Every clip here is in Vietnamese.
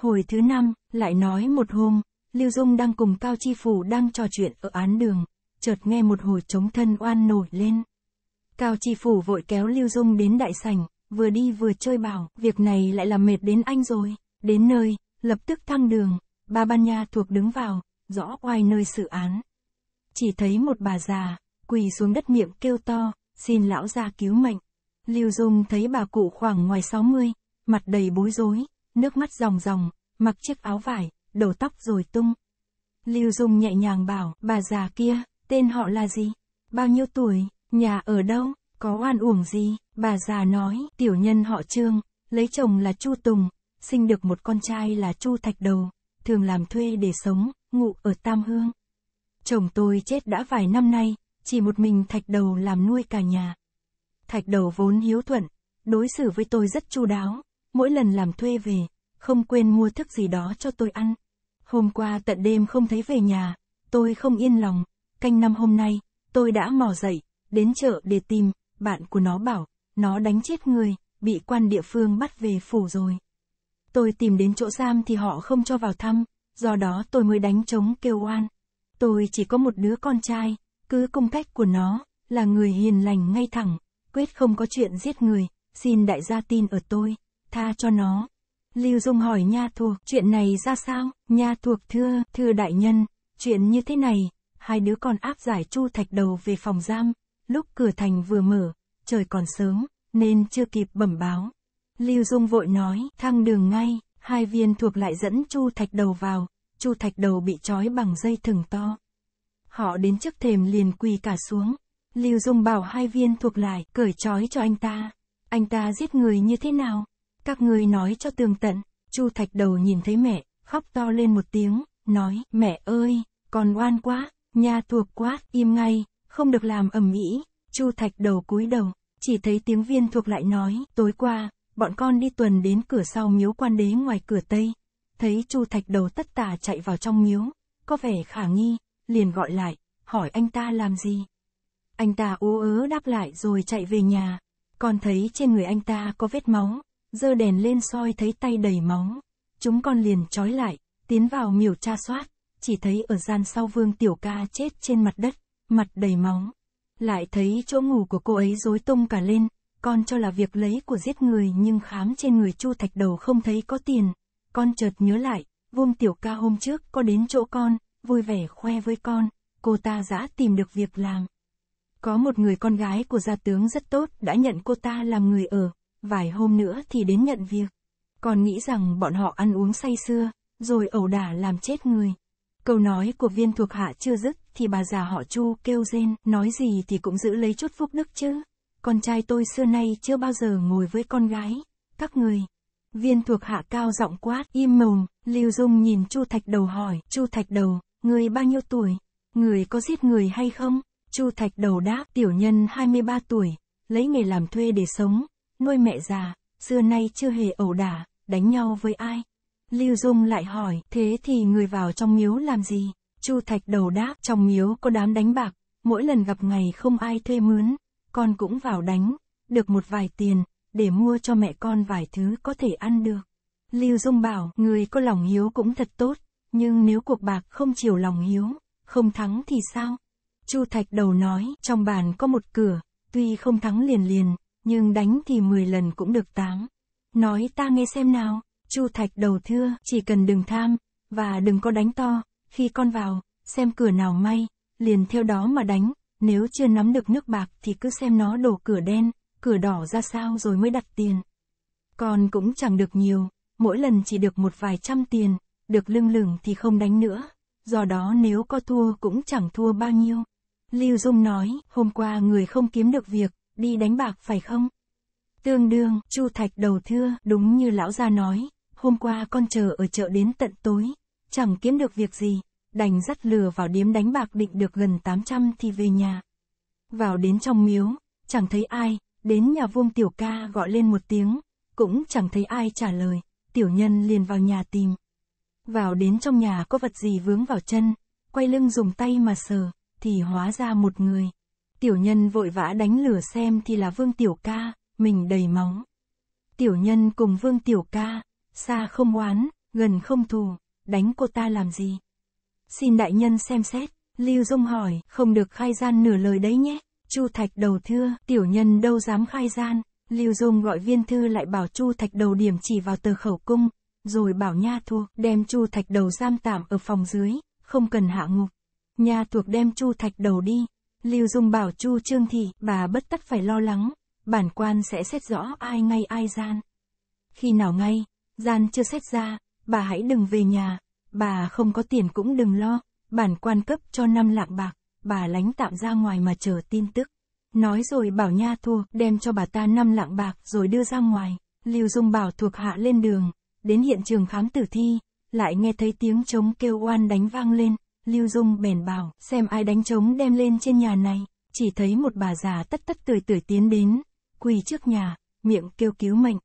Hồi thứ năm, lại nói một hôm, Lưu Dung đang cùng Cao Chi Phủ đang trò chuyện ở án đường, chợt nghe một hồi chống thân oan nổi lên. Cao Chi Phủ vội kéo Lưu Dung đến đại sảnh, vừa đi vừa chơi bảo, việc này lại làm mệt đến anh rồi. Đến nơi, lập tức thăng đường, ba ban nha thuộc đứng vào, rõ oai nơi xử án. Chỉ thấy một bà già, quỳ xuống đất miệng kêu to, xin lão gia cứu mệnh. Lưu Dung thấy bà cụ khoảng ngoài 60, mặt đầy bối rối, nước mắt ròng ròng, mặc chiếc áo vải, đầu tóc rồi tung. Lưu Dung nhẹ nhàng bảo, bà già kia, tên họ là gì? Bao nhiêu tuổi? Nhà ở đâu? Có oan uổng gì? Bà già nói, tiểu nhân họ Trương, lấy chồng là Chu Tùng, sinh được một con trai là Chu Thạch Đầu, thường làm thuê để sống, ngụ ở Tam Hương. Chồng tôi chết đã vài năm nay, chỉ một mình Thạch Đầu làm nuôi cả nhà. Thạch Đầu vốn hiếu thuận, đối xử với tôi rất chu đáo, mỗi lần làm thuê về, không quên mua thức gì đó cho tôi ăn. Hôm qua tận đêm không thấy về nhà, tôi không yên lòng, canh năm hôm nay, tôi đã mò dậy, đến chợ để tìm, bạn của nó bảo, nó đánh chết người, bị quan địa phương bắt về phủ rồi. Tôi tìm đến chỗ giam thì họ không cho vào thăm, do đó tôi mới đánh trống kêu oan. Tôi chỉ có một đứa con trai, cứ cung cách của nó, là người hiền lành ngay thẳng, quyết không có chuyện giết người, xin đại gia tin ở tôi tha cho nó. Lưu Dung hỏi nha thuộc, chuyện này ra sao? Nha thuộc thưa, thưa đại nhân, chuyện như thế này, hai đứa con áp giải Chu Thạch Đầu về phòng giam, lúc cửa thành vừa mở, trời còn sớm, nên chưa kịp bẩm báo. Lưu Dung vội nói, thăng đường ngay, hai viên thuộc lại dẫn Chu Thạch Đầu vào, Chu Thạch Đầu bị trói bằng dây thừng to. Họ đến trước thềm liền quỳ cả xuống, Lưu Dung bảo hai viên thuộc lại, cởi trói cho anh ta. Anh ta giết người như thế nào? Các ngươi nói cho tường tận, Chu Thạch Đầu nhìn thấy mẹ, khóc to lên một tiếng, nói, mẹ ơi, còn oan quá, nha thuộc quá, im ngay, không được làm ầm ĩ. Chu Thạch Đầu cúi đầu, chỉ thấy tiếng viên thuộc lại nói, tối qua, bọn con đi tuần đến cửa sau miếu quan đế ngoài cửa Tây. Thấy Chu Thạch Đầu tất tà chạy vào trong miếu, có vẻ khả nghi, liền gọi lại, hỏi anh ta làm gì. Anh ta ú ớ đáp lại rồi chạy về nhà, còn thấy trên người anh ta có vết máu, giơ đèn lên soi thấy tay đầy móng. Chúng con liền trói lại, tiến vào miểu tra soát, chỉ thấy ở gian sau vương tiểu ca chết trên mặt đất, mặt đầy móng. Lại thấy chỗ ngủ của cô ấy rối tung cả lên, con cho là việc lấy của giết người nhưng khám trên người chu thạch đầu không thấy có tiền. Con chợt nhớ lại, vương tiểu ca hôm trước có đến chỗ con, vui vẻ khoe với con, cô ta đã tìm được việc làm. Có một người con gái của gia tướng rất tốt đã nhận cô ta làm người ở, vài hôm nữa thì đến nhận việc. Còn nghĩ rằng bọn họ ăn uống say xưa, rồi ẩu đả làm chết người. Câu nói của viên thuộc hạ chưa dứt thì bà già họ Chu kêu rên, nói gì thì cũng giữ lấy chút phúc đức chứ. Con trai tôi xưa nay chưa bao giờ ngồi với con gái. Các người. Viên thuộc hạ cao giọng quát, im mồm, Lưu Dung nhìn Chu Thạch Đầu hỏi, Chu Thạch Đầu, người bao nhiêu tuổi? Người có giết người hay không? Chu Thạch Đầu đáp, tiểu nhân 23 tuổi, lấy nghề làm thuê để sống, Nuôi mẹ già, xưa nay chưa hề ẩu đả, đánh nhau với ai. Lưu Dung lại hỏi, thế thì người vào trong miếu làm gì? Chu Thạch đầu đáp, trong miếu có đám đánh bạc, mỗi lần gặp ngày không ai thuê mướn, con cũng vào đánh, được một vài tiền, để mua cho mẹ con vài thứ có thể ăn được. Lưu Dung bảo, người có lòng hiếu cũng thật tốt, nhưng nếu cuộc bạc không chiều lòng hiếu, không thắng thì sao? Chu Thạch đầu nói, trong bàn có một cửa, tuy không thắng liền liền, nhưng đánh thì 10 lần cũng được 8. Nói ta nghe xem nào, Chu Thạch đầu thưa, chỉ cần đừng tham, và đừng có đánh to, khi con vào, xem cửa nào may, liền theo đó mà đánh, nếu chưa nắm được nước bạc thì cứ xem nó đổ cửa đen, cửa đỏ ra sao rồi mới đặt tiền. Con cũng chẳng được nhiều, mỗi lần chỉ được một vài trăm tiền, được lưng lửng thì không đánh nữa, do đó nếu có thua cũng chẳng thua bao nhiêu. Lưu Dung nói, hôm qua người không kiếm được việc, đi đánh bạc phải không? Tương đương, Chu Thạch đầu thưa, đúng như lão gia nói, hôm qua con chờ ở chợ đến tận tối, chẳng kiếm được việc gì, đành dắt lừa vào điếm đánh bạc định được gần 800 thì về nhà. Vào đến trong miếu, chẳng thấy ai, đến nhà vuông tiểu ca gọi lên một tiếng, cũng chẳng thấy ai trả lời, tiểu nhân liền vào nhà tìm. Vào đến trong nhà có vật gì vướng vào chân, quay lưng dùng tay mà sờ, thì hóa ra một người. Tiểu nhân vội vã đánh lửa xem thì là Vương Tiểu Ca, mình đầy móng. Tiểu nhân cùng Vương Tiểu Ca, xa không oán, gần không thù, đánh cô ta làm gì? Xin đại nhân xem xét, Lưu Dung hỏi, không được khai gian nửa lời đấy nhé. Chu Thạch đầu thưa, tiểu nhân đâu dám khai gian. Lưu Dung gọi viên thư lại bảo Chu Thạch đầu điểm chỉ vào tờ khẩu cung, rồi bảo nha thuộc đem Chu Thạch đầu giam tạm ở phòng dưới, không cần hạ ngục. Nha thuộc đem Chu Thạch đầu đi, Lưu Dung bảo Chu Trương Thị bà bất tất phải lo lắng, bản quan sẽ xét rõ ai ngay ai gian. Khi nào ngay, gian chưa xét ra, bà hãy đừng về nhà, bà không có tiền cũng đừng lo, bản quan cấp cho năm lạng bạc, bà lánh tạm ra ngoài mà chờ tin tức. Nói rồi bảo nha thua, đem cho bà ta năm lạng bạc rồi đưa ra ngoài. Lưu Dung bảo thuộc hạ lên đường, đến hiện trường khám tử thi, lại nghe thấy tiếng trống kêu oan đánh vang lên, Lưu Dung bèn bảo, xem ai đánh trống đem lên trên nhà này. Chỉ thấy một bà già tất tất tươi tươi tiến đến, quỳ trước nhà, miệng kêu cứu mệnh.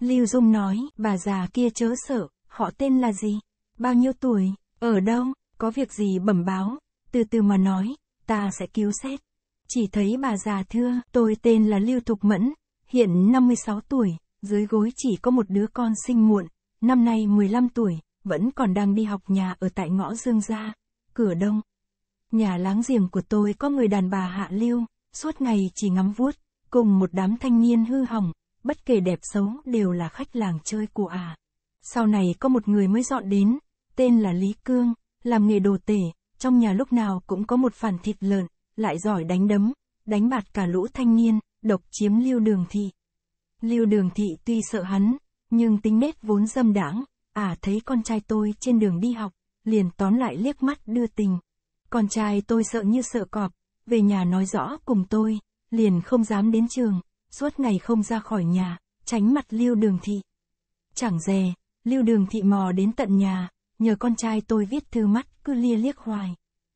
Lưu Dung nói, bà già kia chớ sợ, họ tên là gì? Bao nhiêu tuổi? Ở đâu? Có việc gì bẩm báo? Từ từ mà nói, ta sẽ cứu xét. Chỉ thấy bà già thưa, tôi tên là Lưu Thục Mẫn, hiện 56 tuổi, dưới gối chỉ có một đứa con sinh muộn, năm nay 15 tuổi, vẫn còn đang đi học nhà ở tại ngõ Dương Gia cửa đông. Nhà láng giềng của tôi có người đàn bà hạ lưu, suốt ngày chỉ ngắm vuốt, cùng một đám thanh niên hư hỏng, bất kể đẹp xấu đều là khách làng chơi của à. Sau này có một người mới dọn đến, tên là Lý Cương, làm nghề đồ tể, trong nhà lúc nào cũng có một phản thịt lợn, lại giỏi đánh đấm, đánh bạt cả lũ thanh niên, độc chiếm lưu đường thị. Lưu đường thị tuy sợ hắn, nhưng tính nết vốn dâm đảng, à thấy con trai tôi trên đường đi học, liền tóm lại liếc mắt đưa tình. Con trai tôi sợ như sợ cọp, về nhà nói rõ cùng tôi, liền không dám đến trường, suốt ngày không ra khỏi nhà, tránh mặt lưu đường thị. Chẳng dè, lưu đường thị mò đến tận nhà, nhờ con trai tôi viết thư mắt cứ lia liếc hoài.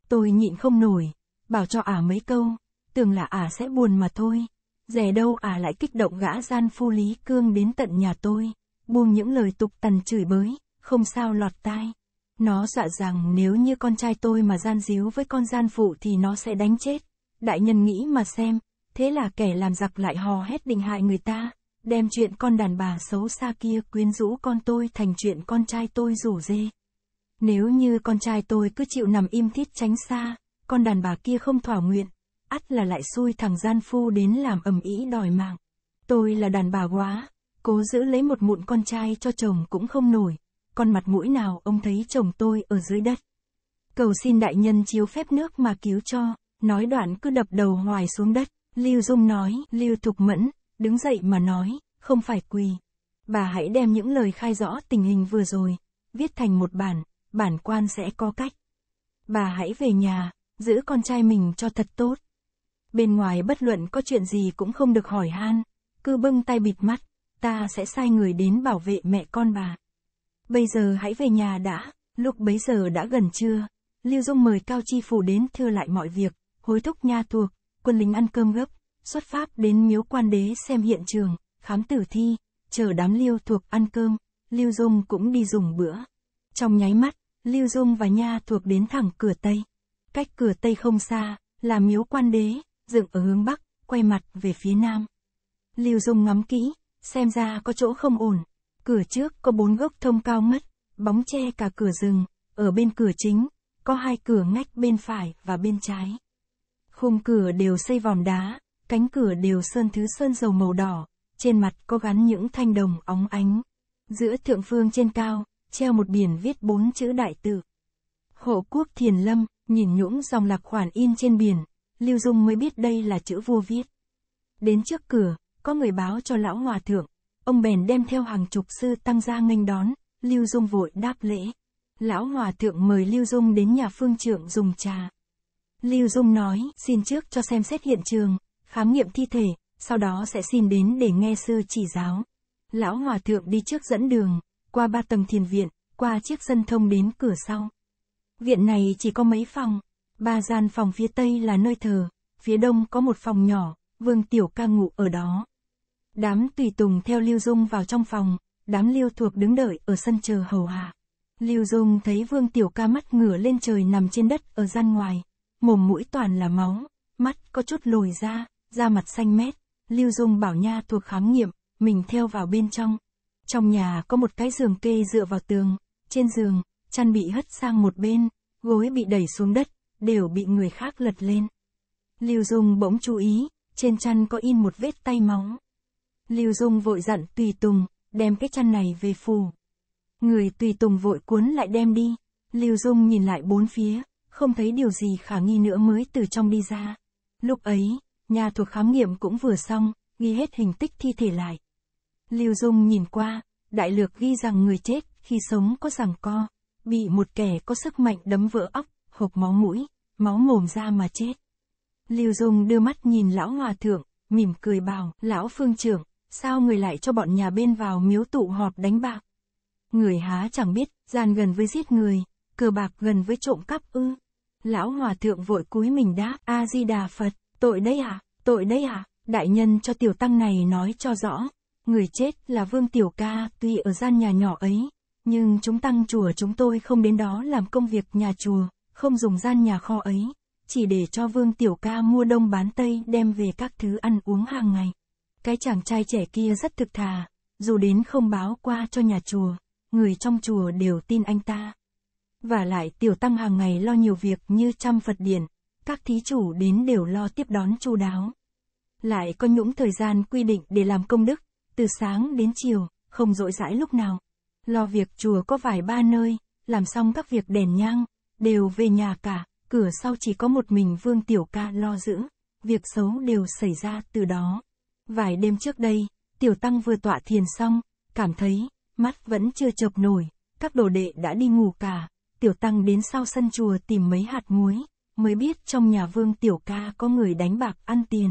Tôi nhịn không nổi, bảo cho ả à mấy câu, tưởng là ả à sẽ buồn mà thôi. Dè đâu ả à lại kích động gã gian phu lý cương đến tận nhà tôi, buông những lời tục tần chửi bới, không sao lọt tai. Nó dọa rằng nếu như con trai tôi mà gian díu với con gian phụ thì nó sẽ đánh chết. Đại nhân nghĩ mà xem, thế là kẻ làm giặc lại hò hét định hại người ta, đem chuyện con đàn bà xấu xa kia quyến rũ con tôi thành chuyện con trai tôi rủ dê. Nếu như con trai tôi cứ chịu nằm im thít tránh xa, con đàn bà kia không thỏa nguyện, ắt là lại xui thằng gian phu đến làm ầm ĩ đòi mạng. Tôi là đàn bà quá, cố giữ lấy một mụn con trai cho chồng cũng không nổi, con mặt mũi nào ông thấy chồng tôi ở dưới đất. Cầu xin đại nhân chiếu phép nước mà cứu cho, nói đoạn cứ đập đầu hoài xuống đất, Lưu Dung nói, Lưu Thục Mẫn, đứng dậy mà nói, không phải quỳ. Bà hãy đem những lời khai rõ tình hình vừa rồi, viết thành một bản, bản quan sẽ có cách. Bà hãy về nhà, giữ con trai mình cho thật tốt. Bên ngoài bất luận có chuyện gì cũng không được hỏi han, cứ bưng tay bịt mắt, ta sẽ sai người đến bảo vệ mẹ con bà. Bây giờ hãy về nhà đã, lúc bấy giờ đã gần trưa. Lưu Dung mời Cao Chi Phủ đến thưa lại mọi việc, hối thúc nha thuộc, quân lính ăn cơm gấp, xuất phát đến miếu quan đế xem hiện trường, khám tử thi, chờ đám Lưu thuộc ăn cơm, Lưu Dung cũng đi dùng bữa. Trong nháy mắt, Lưu Dung và Nha thuộc đến thẳng cửa Tây. Cách cửa Tây không xa, là miếu quan đế, dựng ở hướng Bắc, quay mặt về phía Nam. Lưu Dung ngắm kỹ, xem ra có chỗ không ổn, Cửa trước có bốn gốc thông cao mất, bóng che cả cửa rừng, ở bên cửa chính, có hai cửa ngách bên phải và bên trái. Khung cửa đều xây vòm đá, cánh cửa đều sơn thứ sơn dầu màu đỏ, trên mặt có gắn những thanh đồng óng ánh. Giữa thượng phương trên cao, treo một biển viết bốn chữ đại tự. Hộ quốc thiền lâm, nhìn nhũng dòng lạc khoản in trên biển, Lưu Dung mới biết đây là chữ vua viết. Đến trước cửa, có người báo cho lão hòa thượng, Ông bèn đem theo hàng chục sư tăng gia nghênh đón, Lưu Dung vội đáp lễ. Lão Hòa Thượng mời Lưu Dung đến nhà phương trưởng dùng trà. Lưu Dung nói, xin trước cho xem xét hiện trường, khám nghiệm thi thể, sau đó sẽ xin đến để nghe sư chỉ giáo. Lão Hòa Thượng đi trước dẫn đường, qua ba tầng thiền viện, qua chiếc sân thông đến cửa sau. Viện này chỉ có mấy phòng, ba gian phòng phía tây là nơi thờ, phía đông có một phòng nhỏ, Vương Tiểu Ca ngủ ở đó. Đám tùy tùng theo Lưu Dung vào trong phòng, đám Lưu thuộc đứng đợi ở sân chờ hầu hạ. Lưu Dung thấy Vương Tiểu Ca mắt ngửa lên trời nằm trên đất ở gian ngoài, mồm mũi toàn là máu, mắt có chút lồi ra, da mặt xanh mét. Lưu Dung bảo nha thuộc khám nghiệm, mình theo vào bên trong. Trong nhà có một cái giường kê dựa vào tường, trên giường, chăn bị hất sang một bên, gối bị đẩy xuống đất, đều bị người khác lật lên. Lưu Dung bỗng chú ý, trên chăn có in một vết tay móng Lưu Dung vội dặn Tùy Tùng, đem cái chăn này về phủ. Người Tùy Tùng vội cuốn lại đem đi. Lưu Dung nhìn lại bốn phía, không thấy điều gì khả nghi nữa mới từ trong đi ra. Lúc ấy, nhà thuộc khám nghiệm cũng vừa xong, ghi hết hình tích thi thể lại. Lưu Dung nhìn qua, đại lược ghi rằng người chết khi sống có rằng co, bị một kẻ có sức mạnh đấm vỡ óc, hộp máu mũi, máu mồm ra mà chết. Lưu Dung đưa mắt nhìn lão hòa thượng, mỉm cười bảo, lão phương trưởng, sao người lại cho bọn nhà bên vào miếu tụ họp đánh bạc? Người há chẳng biết, gian gần với giết người, cờ bạc gần với trộm cắp ư. Lão hòa thượng vội cúi mình đáp, A-di-đà Phật, tội đấy à, tội đấy à, đại nhân cho tiểu tăng này nói cho rõ. Người chết là Vương Tiểu Ca, tuy ở gian nhà nhỏ ấy, nhưng chúng tăng chùa chúng tôi không đến đó làm công việc nhà chùa, không dùng gian nhà kho ấy, chỉ để cho Vương Tiểu Ca mua đông bán Tây đem về các thứ ăn uống hàng ngày. Cái chàng trai trẻ kia rất thực thà, dù đến không báo qua cho nhà chùa, người trong chùa đều tin anh ta. Và lại tiểu tăng hàng ngày lo nhiều việc như chăm Phật điển, các thí chủ đến đều lo tiếp đón chu đáo. Lại có những thời gian quy định để làm công đức, từ sáng đến chiều, không rỗi rãi lúc nào. Lo việc chùa có vài ba nơi, làm xong các việc đèn nhang, đều về nhà cả, cửa sau chỉ có một mình Vương Tiểu Ca lo giữ, việc xấu đều xảy ra từ đó. Vài đêm trước đây, tiểu tăng vừa tọa thiền xong, cảm thấy, mắt vẫn chưa chợp nổi, các đồ đệ đã đi ngủ cả, tiểu tăng đến sau sân chùa tìm mấy hạt muối, mới biết trong nhà vương tiểu ca có người đánh bạc ăn tiền.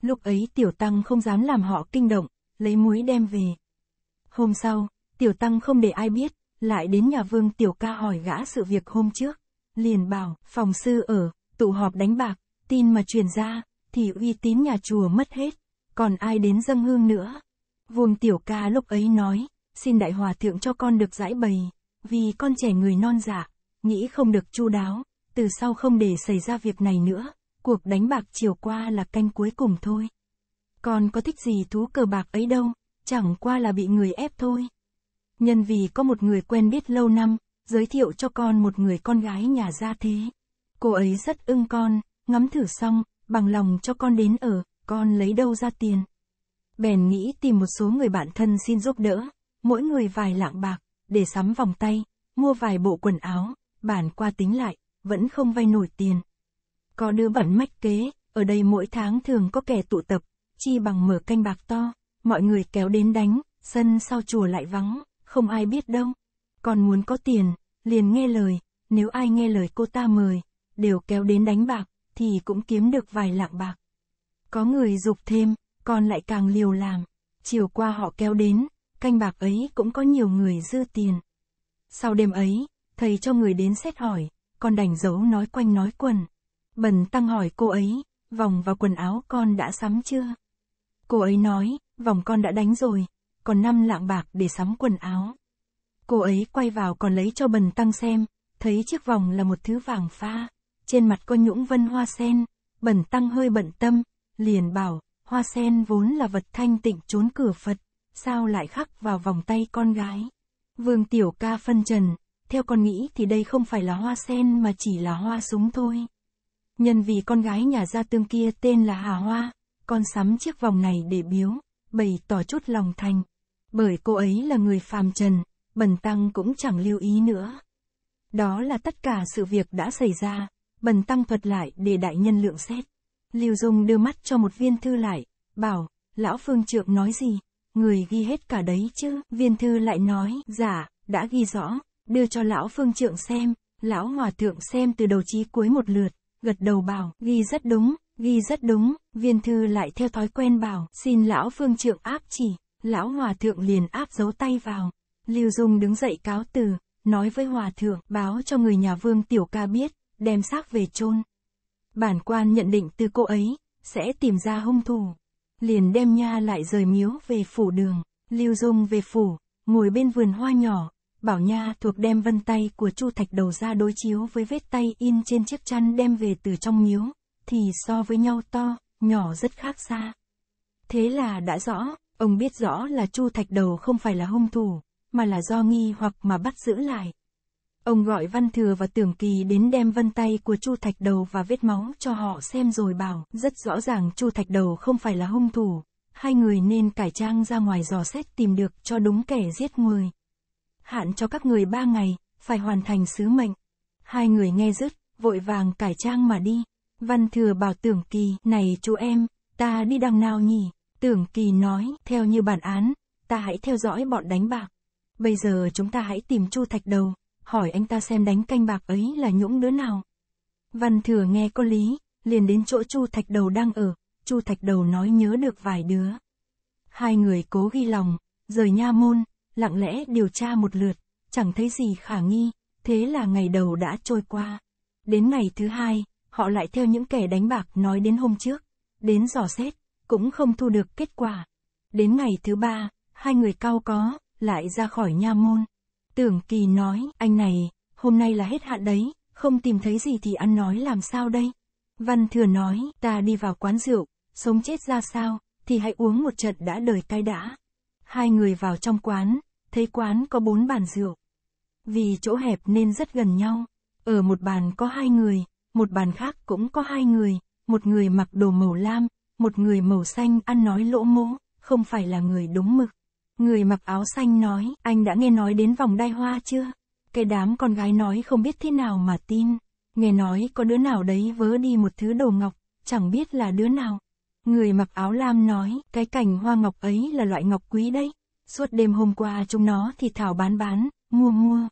Lúc ấy tiểu tăng không dám làm họ kinh động, lấy muối đem về. Hôm sau, tiểu tăng không để ai biết, lại đến nhà vương tiểu ca hỏi gã sự việc hôm trước. Liền bảo, phòng sư ở, tụ họp đánh bạc, tin mà truyền ra, thì uy tín nhà chùa mất hết còn ai đến dâng hương nữa. Vuông tiểu ca lúc ấy nói, xin đại hòa thượng cho con được giải bày, vì con trẻ người non dạ, nghĩ không được chu đáo, từ sau không để xảy ra việc này nữa, cuộc đánh bạc chiều qua là canh cuối cùng thôi. Con có thích gì thú cờ bạc ấy đâu, chẳng qua là bị người ép thôi. Nhân vì có một người quen biết lâu năm, giới thiệu cho con một người con gái nhà gia thế. Cô ấy rất ưng con, ngắm thử xong, bằng lòng cho con đến ở, con lấy đâu ra tiền? Bèn nghĩ tìm một số người bạn thân xin giúp đỡ, mỗi người vài lạng bạc, để sắm vòng tay, mua vài bộ quần áo, bản qua tính lại, vẫn không vay nổi tiền. Có đứa bẩn mách kế, ở đây mỗi tháng thường có kẻ tụ tập, chi bằng mở canh bạc to, mọi người kéo đến đánh, sân sau chùa lại vắng, không ai biết đâu. Còn muốn có tiền, liền nghe lời, nếu ai nghe lời cô ta mời, đều kéo đến đánh bạc, thì cũng kiếm được vài lạng bạc. Có người dục thêm, còn lại càng liều làm. Chiều qua họ kéo đến, canh bạc ấy cũng có nhiều người dư tiền. Sau đêm ấy, thầy cho người đến xét hỏi, con đành giấu nói quanh nói quần. Bần tăng hỏi cô ấy, vòng và quần áo con đã sắm chưa? Cô ấy nói, vòng con đã đánh rồi, còn năm lạng bạc để sắm quần áo. Cô ấy quay vào còn lấy cho bần tăng xem, thấy chiếc vòng là một thứ vàng pha, trên mặt có nhũng vân hoa sen, bần tăng hơi bận tâm, liền bảo, hoa sen vốn là vật thanh tịnh trốn cửa Phật, sao lại khắc vào vòng tay con gái. Vương Tiểu Ca phân trần, theo con nghĩ thì đây không phải là hoa sen mà chỉ là hoa súng thôi. Nhân vì con gái nhà gia tương kia tên là Hà Hoa, con sắm chiếc vòng này để biếu, bày tỏ chút lòng thành. Bởi cô ấy là người phàm trần, bần tăng cũng chẳng lưu ý nữa. Đó là tất cả sự việc đã xảy ra, bần tăng thuật lại để đại nhân lượng xét. Lưu Dung đưa mắt cho một viên thư lại, bảo, lão phương trượng nói gì, người ghi hết cả đấy chứ, viên thư lại nói, giả, dạ, đã ghi rõ, đưa cho lão phương trượng xem, lão hòa thượng xem từ đầu chí cuối một lượt, gật đầu bảo, ghi rất đúng, ghi rất đúng, viên thư lại theo thói quen bảo, xin lão phương trượng áp chỉ, lão hòa thượng liền áp dấu tay vào, Lưu Dung đứng dậy cáo từ, nói với hòa thượng, báo cho người nhà vương tiểu ca biết, đem xác về chôn Bản quan nhận định từ cô ấy, sẽ tìm ra hung thủ. Liền đem nha lại rời miếu về phủ đường, Lưu Dung về phủ, ngồi bên vườn hoa nhỏ, bảo nha thuộc đem vân tay của Chu Thạch đầu ra đối chiếu với vết tay in trên chiếc chăn đem về từ trong miếu, thì so với nhau to, nhỏ rất khác xa. Thế là đã rõ, ông biết rõ là Chu Thạch đầu không phải là hung thủ, mà là do nghi hoặc mà bắt giữ lại. Ông gọi Văn Thừa và Tưởng Kỳ đến đem vân tay của Chu Thạch Đầu và vết máu cho họ xem rồi bảo, rất rõ ràng Chu Thạch Đầu không phải là hung thủ, hai người nên cải trang ra ngoài dò xét tìm được cho đúng kẻ giết người. Hạn cho các người ba ngày, phải hoàn thành sứ mệnh. Hai người nghe dứt, vội vàng cải trang mà đi. Văn Thừa bảo Tưởng Kỳ, này chú em, ta đi đằng nào nhỉ? Tưởng Kỳ nói, theo như bản án, ta hãy theo dõi bọn đánh bạc. Bây giờ chúng ta hãy tìm Chu Thạch Đầu, hỏi anh ta xem đánh canh bạc ấy là nhũng đứa nào. Văn thừa nghe có lý, liền đến chỗ Chu Thạch Đầu đang ở, Chu Thạch Đầu nói nhớ được vài đứa. Hai người cố ghi lòng, rời nha môn, lặng lẽ điều tra một lượt, chẳng thấy gì khả nghi, thế là ngày đầu đã trôi qua. Đến ngày thứ hai, họ lại theo những kẻ đánh bạc nói đến hôm trước, đến dò xét, cũng không thu được kết quả. Đến ngày thứ ba, hai người cao có, lại ra khỏi nha môn. Tưởng Kỳ nói, anh này, hôm nay là hết hạn đấy, không tìm thấy gì thì ăn nói làm sao đây? Văn Thừa nói, ta đi vào quán rượu, sống chết ra sao, thì hãy uống một trận đã đời cay đã. Hai người vào trong quán, thấy quán có bốn bàn rượu. Vì chỗ hẹp nên rất gần nhau, ở một bàn có hai người, một bàn khác cũng có hai người, một người mặc đồ màu lam, một người màu xanh ăn nói lỗ mỗ, không phải là người đúng mực. Người mặc áo xanh nói, anh đã nghe nói đến vòng đai hoa chưa? Cái đám con gái nói không biết thế nào mà tin. Nghe nói có đứa nào đấy vớ đi một thứ đồ ngọc, chẳng biết là đứa nào. Người mặc áo lam nói, cái cảnh hoa ngọc ấy là loại ngọc quý đấy. Suốt đêm hôm qua chúng nó thì thảo bán bán, mua mua.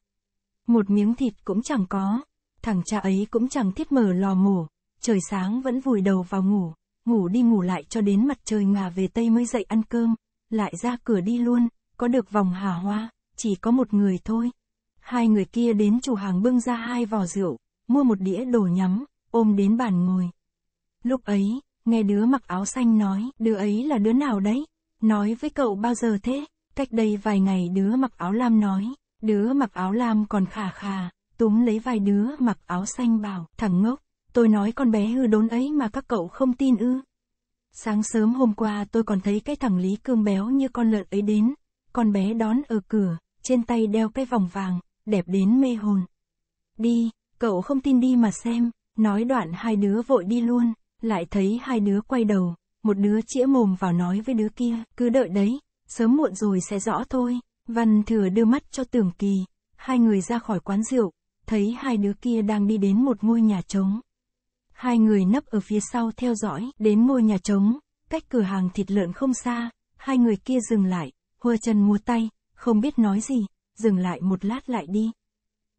Một miếng thịt cũng chẳng có. Thằng cha ấy cũng chẳng thiết mở lò mổ. Trời sáng vẫn vùi đầu vào ngủ. Ngủ đi ngủ lại cho đến mặt trời ngả về Tây mới dậy ăn cơm lại ra cửa đi luôn, có được vòng hà hoa, chỉ có một người thôi. Hai người kia đến chủ hàng bưng ra hai vò rượu, mua một đĩa đồ nhắm, ôm đến bàn ngồi. Lúc ấy, nghe đứa mặc áo xanh nói, đứa ấy là đứa nào đấy? Nói với cậu bao giờ thế? Cách đây vài ngày đứa mặc áo lam nói, đứa mặc áo lam còn khà khà, túm lấy vài đứa mặc áo xanh bảo, thằng ngốc, tôi nói con bé hư đốn ấy mà các cậu không tin ư. Sáng sớm hôm qua tôi còn thấy cái thằng Lý Cương béo như con lợn ấy đến, con bé đón ở cửa, trên tay đeo cái vòng vàng, đẹp đến mê hồn. Đi, cậu không tin đi mà xem, nói đoạn hai đứa vội đi luôn, lại thấy hai đứa quay đầu, một đứa chĩa mồm vào nói với đứa kia, cứ đợi đấy, sớm muộn rồi sẽ rõ thôi. Văn thừa đưa mắt cho tưởng kỳ, hai người ra khỏi quán rượu, thấy hai đứa kia đang đi đến một ngôi nhà trống. Hai người nấp ở phía sau theo dõi, đến ngôi nhà trống, cách cửa hàng thịt lợn không xa, hai người kia dừng lại, hùa chân mua tay, không biết nói gì, dừng lại một lát lại đi.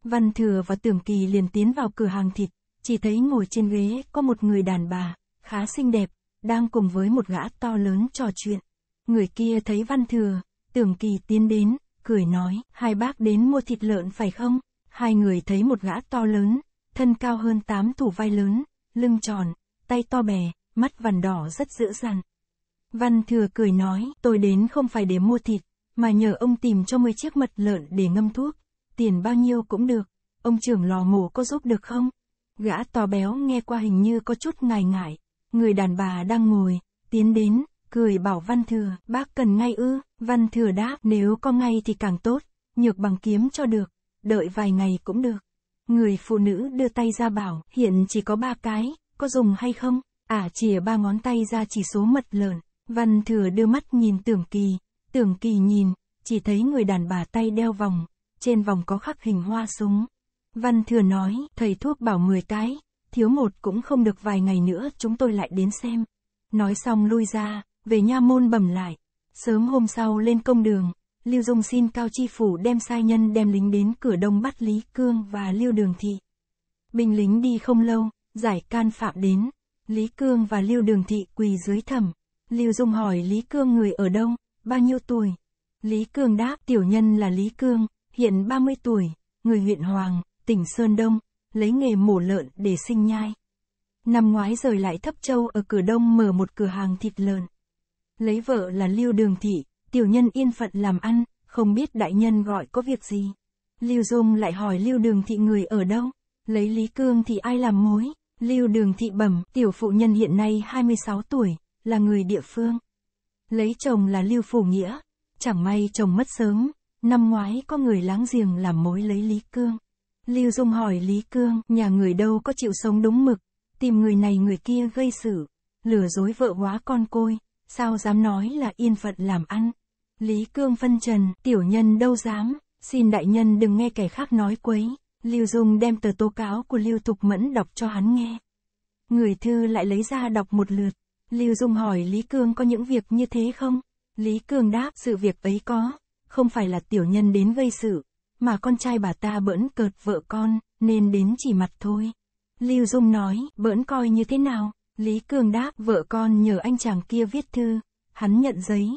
Văn Thừa và Tưởng Kỳ liền tiến vào cửa hàng thịt, chỉ thấy ngồi trên ghế có một người đàn bà, khá xinh đẹp, đang cùng với một gã to lớn trò chuyện. Người kia thấy Văn Thừa, Tưởng Kỳ tiến đến, cười nói, hai bác đến mua thịt lợn phải không? Hai người thấy một gã to lớn, thân cao hơn tám thủ vai lớn, lưng tròn, tay to bè, mắt vằn đỏ rất dữ dằn. Văn thừa cười nói, tôi đến không phải để mua thịt, mà nhờ ông tìm cho 10 chiếc mật lợn để ngâm thuốc, tiền bao nhiêu cũng được, ông trưởng lò mổ có giúp được không? Gã to béo nghe qua hình như có chút ngài ngại, người đàn bà đang ngồi, tiến đến, cười bảo Văn Thừa, bác cần ngay ư, Văn Thừa đáp, nếu có ngay thì càng tốt, nhược bằng kiếm cho được, đợi vài ngày cũng được. Người phụ nữ đưa tay ra bảo, hiện chỉ có ba cái, có dùng hay không? Ả à, chìa ba ngón tay ra chỉ số mật lợn, văn thừa đưa mắt nhìn tưởng kỳ, tưởng kỳ nhìn, chỉ thấy người đàn bà tay đeo vòng, trên vòng có khắc hình hoa súng. Văn thừa nói, thầy thuốc bảo 10 cái, thiếu một cũng không được vài ngày nữa chúng tôi lại đến xem. Nói xong lui ra, về nha môn bẩm lại, sớm hôm sau lên công đường, Lưu Dung xin Cao Chi Phủ đem sai nhân đem lính đến cửa đông bắt Lý Cương và Lưu Đường Thị. Binh lính đi không lâu, giải can phạm đến. Lý Cương và Lưu Đường Thị quỳ dưới thẩm. Lưu Dung hỏi Lý Cương người ở đâu, bao nhiêu tuổi? Lý Cương đáp tiểu nhân là Lý Cương, hiện 30 tuổi, người huyện Hoàng, tỉnh Sơn Đông, lấy nghề mổ lợn để sinh nhai. Năm ngoái rời lại Thấp Châu ở cửa Đông mở một cửa hàng thịt lợn. Lấy vợ là Lưu Đường Thị, tiểu nhân yên phận làm ăn, không biết đại nhân gọi có việc gì. Lưu Dung lại hỏi Lưu Đường Thị người ở đâu, lấy Lý Cương thì ai làm mối, Lưu Đường Thị bẩm, tiểu phụ nhân hiện nay 26 tuổi, là người địa phương. Lấy chồng là Lưu Phủ Nghĩa, chẳng may chồng mất sớm, năm ngoái có người láng giềng làm mối lấy Lý Cương. Lưu Dung hỏi Lý Cương, nhà người đâu có chịu sống đúng mực, tìm người này người kia gây sự, lừa dối vợ quá con côi, sao dám nói là yên phận làm ăn. Lý Cương phân trần, tiểu nhân đâu dám, xin đại nhân đừng nghe kẻ khác nói quấy. Lưu Dung đem tờ tố cáo của Lưu Thục Mẫn đọc cho hắn nghe. Người thư lại lấy ra đọc một lượt. Lưu Dung hỏi Lý Cương có những việc như thế không? Lý Cương đáp sự việc ấy có, không phải là tiểu nhân đến gây sự, mà con trai bà ta bỡn cợt vợ con, nên đến chỉ mặt thôi. Lưu Dung nói, bỡn coi như thế nào? Lý Cương đáp, vợ con nhờ anh chàng kia viết thư, hắn nhận giấy,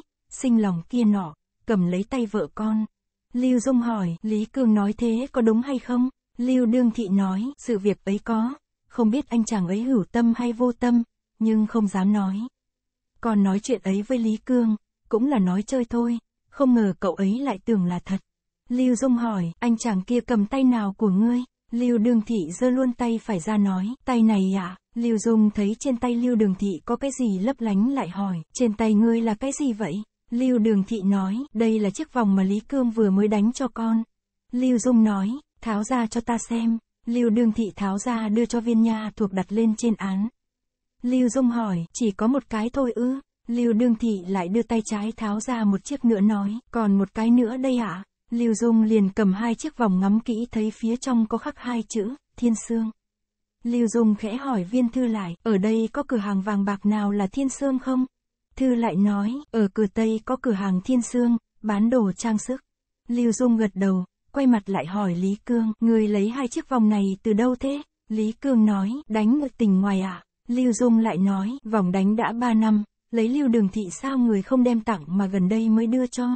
sinh lòng kia nọ, cầm lấy tay vợ con. Lưu Dung hỏi, Lý Cương nói thế có đúng hay không? Lưu Đương Thị nói, sự việc ấy có, không biết anh chàng ấy hữu tâm hay vô tâm, nhưng không dám nói. Còn nói chuyện ấy với Lý Cương, cũng là nói chơi thôi, không ngờ cậu ấy lại tưởng là thật. Lưu Dung hỏi, anh chàng kia cầm tay nào của ngươi? Lưu Đường Thị giơ luôn tay phải ra nói, tay này ạ. Lưu Dung thấy trên tay Lưu Đường Thị có cái gì lấp lánh lại hỏi, trên tay ngươi là cái gì vậy? Lưu Đường Thị nói, đây là chiếc vòng mà Lý Cương vừa mới đánh cho con. Lưu Dung nói, tháo ra cho ta xem. Lưu Đường Thị tháo ra đưa cho viên nha thuộc đặt lên trên án. Lưu Dung hỏi, chỉ có một cái thôi ư? Lưu Đường Thị lại đưa tay trái tháo ra một chiếc nữa nói, còn một cái nữa đây ạ. Lưu Dung liền cầm hai chiếc vòng ngắm kỹ thấy phía trong có khắc hai chữ, thiên sương. Lưu Dung khẽ hỏi viên thư lại, ở đây có cửa hàng vàng bạc nào là thiên sương không? Thư lại nói, ở cửa Tây có cửa hàng Thiên Sương, bán đồ trang sức. Lưu Dung gật đầu, quay mặt lại hỏi Lý Cương, người lấy hai chiếc vòng này từ đâu thế? Lý Cương nói, đánh ở tỉnh ngoài à? Lưu Dung lại nói, vòng đánh đã ba năm, lấy Lưu Đường Thị sao người không đem tặng mà gần đây mới đưa cho?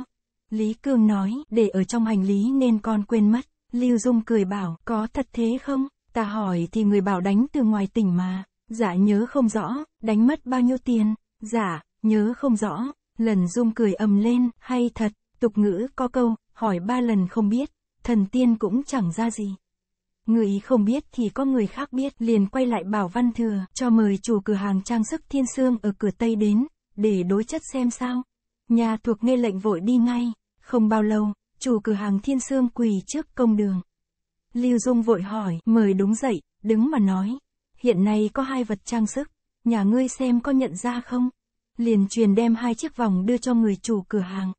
Lý Cương nói, để ở trong hành lý nên con quên mất. Lưu Dung cười bảo, có thật thế không? Ta hỏi thì người bảo đánh từ ngoài tỉnh mà. Dạ nhớ không rõ, đánh mất bao nhiêu tiền? Dạ, nhớ không rõ, lần Dung cười ầm lên, hay thật, tục ngữ có câu, hỏi ba lần không biết, thần tiên cũng chẳng ra gì. Người không biết thì có người khác biết, liền quay lại bảo Văn Thừa, cho mời chủ cửa hàng trang sức Thiên Sương ở cửa Tây đến, để đối chất xem sao. Nhà thuộc nghe lệnh vội đi ngay, không bao lâu, chủ cửa hàng Thiên Sương quỳ trước công đường. Lưu Dung vội hỏi, mời đúng dậy, đứng mà nói. Hiện nay có hai vật trang sức, nhà ngươi xem có nhận ra không? liền truyền đem hai chiếc vòng đưa cho người chủ cửa hàng.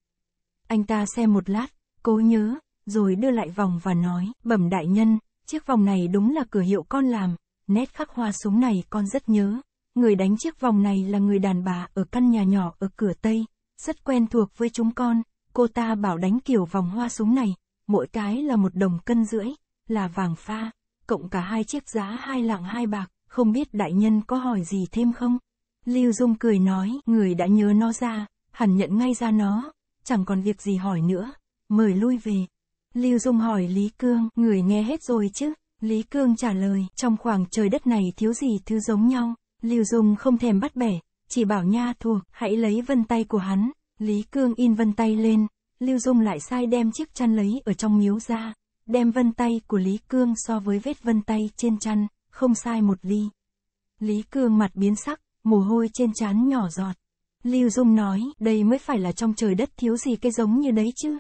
Anh ta xem một lát, cố nhớ, rồi đưa lại vòng và nói, bẩm đại nhân, chiếc vòng này đúng là cửa hiệu con làm, nét khắc hoa súng này con rất nhớ. Người đánh chiếc vòng này là người đàn bà ở căn nhà nhỏ ở cửa Tây, rất quen thuộc với chúng con, cô ta bảo đánh kiểu vòng hoa súng này, mỗi cái là một đồng cân rưỡi, là vàng pha, cộng cả hai chiếc giá hai lạng hai bạc, không biết đại nhân có hỏi gì thêm không? Lưu Dung cười nói, người đã nhớ nó ra, hẳn nhận ngay ra nó, chẳng còn việc gì hỏi nữa, mời lui về. Lưu Dung hỏi Lý Cương, người nghe hết rồi chứ? Lý Cương trả lời, trong khoảng trời đất này thiếu gì thứ giống nhau, Lưu Dung không thèm bắt bẻ, chỉ bảo nha thuộc, hãy lấy vân tay của hắn, Lý Cương in vân tay lên, Lưu Dung lại sai đem chiếc chăn lấy ở trong miếu ra, đem vân tay của Lý Cương so với vết vân tay trên chăn, không sai một ly. Lý Cương mặt biến sắc, mồ hôi trên trán nhỏ giọt. Lưu Dung nói, đây mới phải là trong trời đất thiếu gì cái giống như đấy chứ.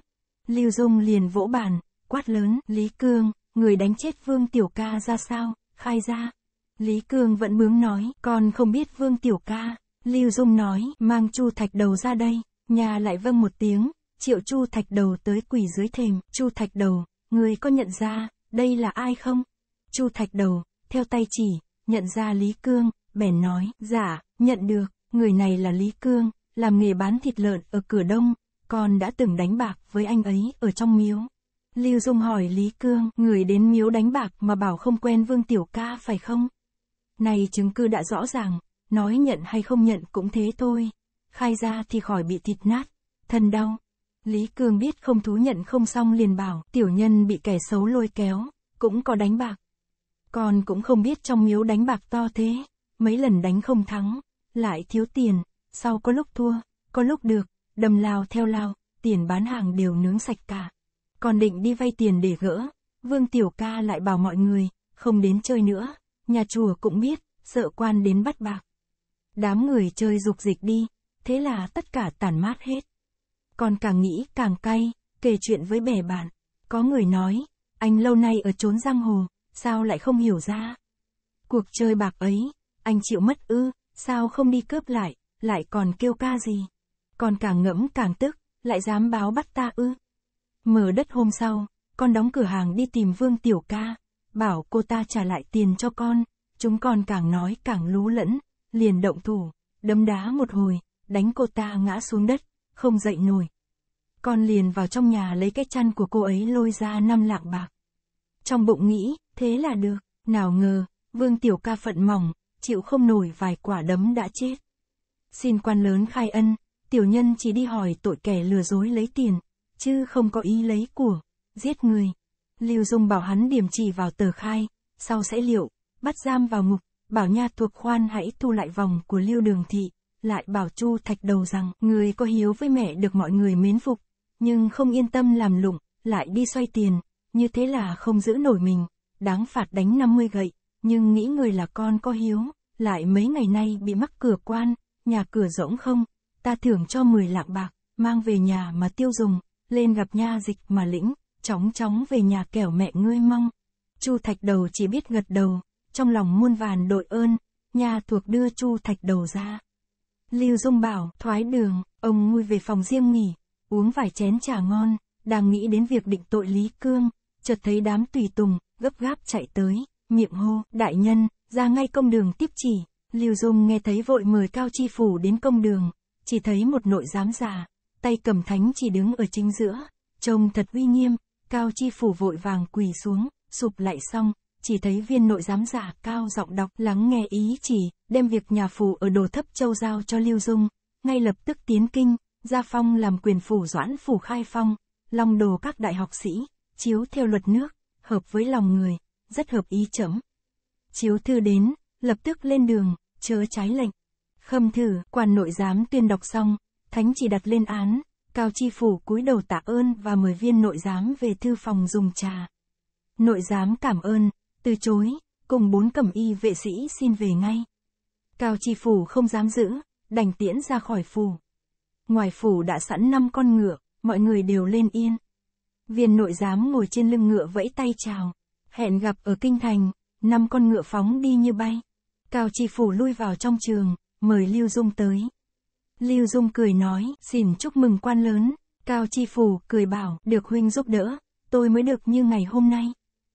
Lưu Dung liền vỗ bàn, quát lớn, Lý Cương, người đánh chết Vương Tiểu Ca ra sao, khai ra. Lý Cương vẫn bướng nói, con không biết Vương Tiểu Ca. Lưu Dung nói, mang Chu Thạch Đầu ra đây, nhà lại vâng một tiếng, triệu Chu Thạch Đầu tới quỳ dưới thềm, Chu Thạch Đầu, người có nhận ra, đây là ai không? Chu Thạch Đầu, theo tay chỉ, nhận ra Lý Cương, bèn nói, giả, dạ, nhận được, người này là Lý Cương, làm nghề bán thịt lợn ở cửa đông, con đã từng đánh bạc với anh ấy ở trong miếu. Lưu Dung hỏi Lý Cương, người đến miếu đánh bạc mà bảo không quen Vương Tiểu Ca phải không? Này chứng cứ đã rõ ràng, nói nhận hay không nhận cũng thế thôi. Khai ra thì khỏi bị thịt nát, thân đau. Lý Cương biết không thú nhận không xong liền bảo, tiểu nhân bị kẻ xấu lôi kéo, cũng có đánh bạc. Con cũng không biết trong miếu đánh bạc to thế mấy lần đánh không thắng, lại thiếu tiền, sau có lúc thua, có lúc được, đầm lao theo lao, tiền bán hàng đều nướng sạch cả. Còn định đi vay tiền để gỡ, Vương Tiểu Ca lại bảo mọi người, không đến chơi nữa, nhà chùa cũng biết, sợ quan đến bắt bạc. Đám người chơi dục dịch đi, thế là tất cả tàn mát hết. Còn càng nghĩ càng cay, kể chuyện với bè bạn, có người nói, anh lâu nay ở trốn giang hồ, sao lại không hiểu ra. Cuộc chơi bạc ấy, anh chịu mất ư, sao không đi cướp lại, lại còn kêu ca gì. Còn càng ngẫm càng tức, lại dám báo bắt ta ư. Mở đất hôm sau, con đóng cửa hàng đi tìm Vương Tiểu Ca, bảo cô ta trả lại tiền cho con, chúng con càng nói càng lú lẫn, liền động thủ, đấm đá một hồi, đánh cô ta ngã xuống đất, không dậy nổi. Con liền vào trong nhà lấy cái chăn của cô ấy lôi ra năm lạng bạc. Trong bụng nghĩ, thế là được, nào ngờ, Vương Tiểu Ca phận mỏng, chịu không nổi vài quả đấm đã chết. Xin quan lớn khai ân, tiểu nhân chỉ đi hỏi tội kẻ lừa dối lấy tiền, chứ không có ý lấy của, giết người. Lưu Dung bảo hắn điểm chỉ vào tờ khai, sau sẽ liệu, bắt giam vào ngục, bảo nha thuộc khoan hãy thu lại vòng của Lưu Đường Thị, lại bảo Chu Thạch Đầu rằng người có hiếu với mẹ được mọi người mến phục, nhưng không yên tâm làm lụng, lại đi xoay tiền, như thế là không giữ nổi mình, đáng phạt đánh 50 gậy nhưng nghĩ người là con có hiếu, lại mấy ngày nay bị mắc cửa quan, nhà cửa rỗng không, ta thưởng cho 10 lạng bạc, mang về nhà mà tiêu dùng, lên gặp nha dịch mà lĩnh, chóng chóng về nhà kẻo mẹ ngươi mong. Chu Thạch Đầu chỉ biết gật đầu, trong lòng muôn vàn đội ơn, nha thuộc đưa Chu Thạch Đầu ra. Lưu Dung bảo, thoái đường, ông nguôi về phòng riêng nghỉ, uống vài chén trà ngon, đang nghĩ đến việc định tội Lý Cương, chợt thấy đám tùy tùng, gấp gáp chạy tới, miệng hô, đại nhân, ra ngay công đường tiếp chỉ. Lưu Dung nghe thấy vội mời Cao Chi Phủ đến công đường, chỉ thấy một nội giám già, tay cầm thánh chỉ đứng ở chính giữa, trông thật uy nghiêm, Cao Chi Phủ vội vàng quỳ xuống, sụp lại xong, chỉ thấy viên nội giám giả cao giọng đọc lắng nghe ý chỉ, đem việc nhà phủ ở đồ thấp châu giao cho Lưu Dung, ngay lập tức tiến kinh, gia phong làm quyền phủ doãn phủ khai phong, long đồ các đại học sĩ, chiếu theo luật nước, hợp với lòng người rất hợp ý chấm. Chiếu thư đến, lập tức lên đường, chớ trái lệnh. Khâm thử, quan nội giám tuyên đọc xong, thánh chỉ đặt lên án, cao chi phủ cúi đầu tạ ơn và mời viên nội giám về thư phòng dùng trà. Nội giám cảm ơn, từ chối, cùng bốn cẩm y vệ sĩ xin về ngay. Cao chi phủ không dám giữ, đành tiễn ra khỏi phủ. Ngoài phủ đã sẵn năm con ngựa, mọi người đều lên yên. Viên nội giám ngồi trên lưng ngựa vẫy tay chào. Hẹn gặp ở kinh thành, năm con ngựa phóng đi như bay. Cao Chi Phủ lui vào trong trường, mời Lưu Dung tới. Lưu Dung cười nói, xin chúc mừng quan lớn. Cao Chi Phủ cười bảo, được huynh giúp đỡ, tôi mới được như ngày hôm nay.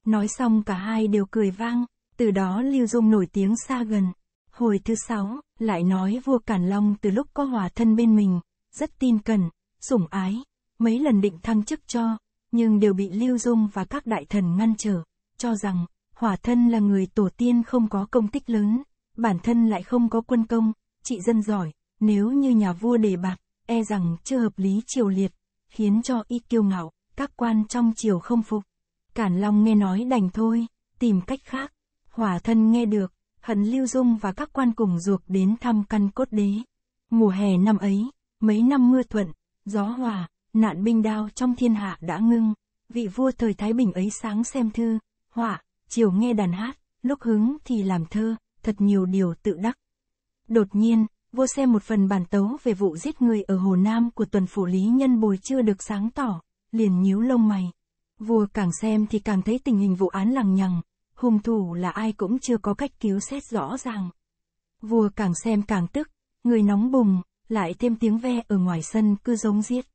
Nói xong cả hai đều cười vang, từ đó Lưu Dung nổi tiếng xa gần. Hồi thứ sáu, lại nói vua Cản Long từ lúc có hòa thân bên mình, rất tin cẩn, sủng ái, mấy lần định thăng chức cho, nhưng đều bị Lưu Dung và các đại thần ngăn trở cho rằng, hỏa thân là người tổ tiên không có công tích lớn, bản thân lại không có quân công, trị dân giỏi, nếu như nhà vua đề bạc, e rằng chưa hợp lý triều liệt, khiến cho y kiêu ngạo, các quan trong triều không phục. Cản Long nghe nói đành thôi, tìm cách khác. Hỏa thân nghe được, hận Lưu Dung và các quan cùng ruột đến thăm căn cốt đế. Mùa hè năm ấy, mấy năm mưa thuận, gió hòa, nạn binh đao trong thiên hạ đã ngưng, vị vua thời Thái Bình ấy sáng xem thư, họa, chiều nghe đàn hát, lúc hứng thì làm thơ, thật nhiều điều tự đắc. Đột nhiên, vô xem một phần bản tấu về vụ giết người ở Hồ Nam của tuần phủ lý nhân bồi chưa được sáng tỏ, liền nhíu lông mày. Vua càng xem thì càng thấy tình hình vụ án lằng nhằng, hung thủ là ai cũng chưa có cách cứu xét rõ ràng. Vua càng xem càng tức, người nóng bùng, lại thêm tiếng ve ở ngoài sân cứ giống giết.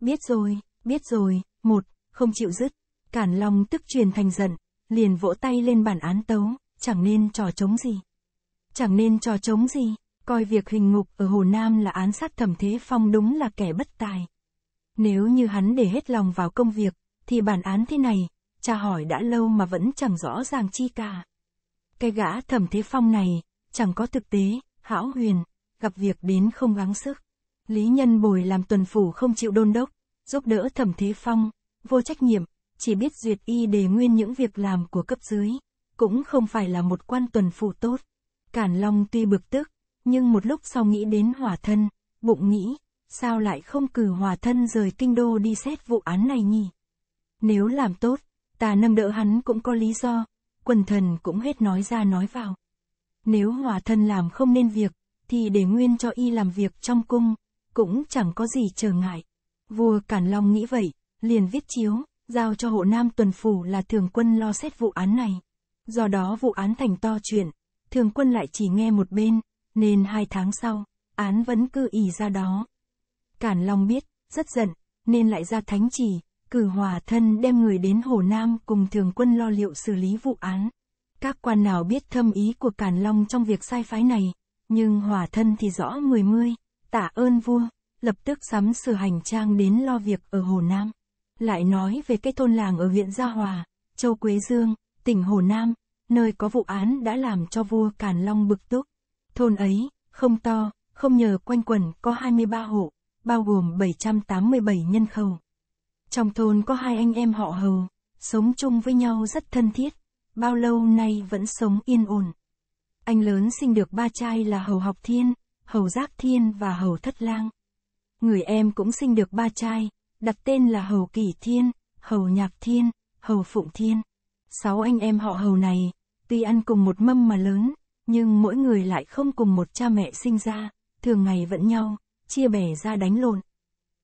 Biết rồi, biết rồi, một, không chịu dứt, cản lòng tức truyền thành giận, liền vỗ tay lên bản án tấu, chẳng nên trò chống gì. Chẳng nên trò chống gì, coi việc hình ngục ở Hồ Nam là án sát thẩm thế phong đúng là kẻ bất tài. Nếu như hắn để hết lòng vào công việc, thì bản án thế này, cha hỏi đã lâu mà vẫn chẳng rõ ràng chi cả. Cái gã thẩm thế phong này, chẳng có thực tế, hão huyền, gặp việc đến không gắng sức. Lý Nhân Bồi làm tuần phủ không chịu đôn đốc, giúp đỡ thẩm thế phong, vô trách nhiệm, chỉ biết duyệt y đề nguyên những việc làm của cấp dưới, cũng không phải là một quan tuần phụ tốt. Cản Long tuy bực tức, nhưng một lúc sau nghĩ đến hỏa thân, bụng nghĩ, sao lại không cử hỏa thân rời kinh đô đi xét vụ án này nhỉ? Nếu làm tốt, ta nâng đỡ hắn cũng có lý do, quần thần cũng hết nói ra nói vào. Nếu hỏa thân làm không nên việc, thì để nguyên cho y làm việc trong cung, cũng chẳng có gì trở ngại. Vua Cản Long nghĩ vậy, liền viết chiếu, giao cho hộ Nam Tuần Phủ là thường quân lo xét vụ án này. Do đó vụ án thành to chuyện, thường quân lại chỉ nghe một bên, nên hai tháng sau, án vẫn cứ ỉ ra đó. Cản Long biết, rất giận, nên lại ra thánh chỉ cử hòa thân đem người đến Hồ Nam cùng thường quân lo liệu xử lý vụ án. Các quan nào biết thâm ý của Càn Long trong việc sai phái này, nhưng hòa thân thì rõ mười mươi, tạ ơn vua, lập tức sắm sửa hành trang đến lo việc ở Hồ Nam. Lại nói về cái thôn làng ở huyện Gia Hòa, Châu Quế Dương, tỉnh Hồ Nam, nơi có vụ án đã làm cho vua Càn Long bực tức. Thôn ấy, không to, không nhờ quanh quần có 23 hộ, bao gồm 787 nhân khẩu. Trong thôn có hai anh em họ hầu, sống chung với nhau rất thân thiết, bao lâu nay vẫn sống yên ổn. Anh lớn sinh được ba trai là Hầu Học Thiên, Hầu Giác Thiên và Hầu Thất Lang. Người em cũng sinh được ba trai, đặt tên là Hầu Kỳ Thiên, Hầu Nhạc Thiên, Hầu Phụng Thiên. Sáu anh em họ Hầu này, tuy ăn cùng một mâm mà lớn, nhưng mỗi người lại không cùng một cha mẹ sinh ra, thường ngày vẫn nhau, chia bè ra đánh lộn.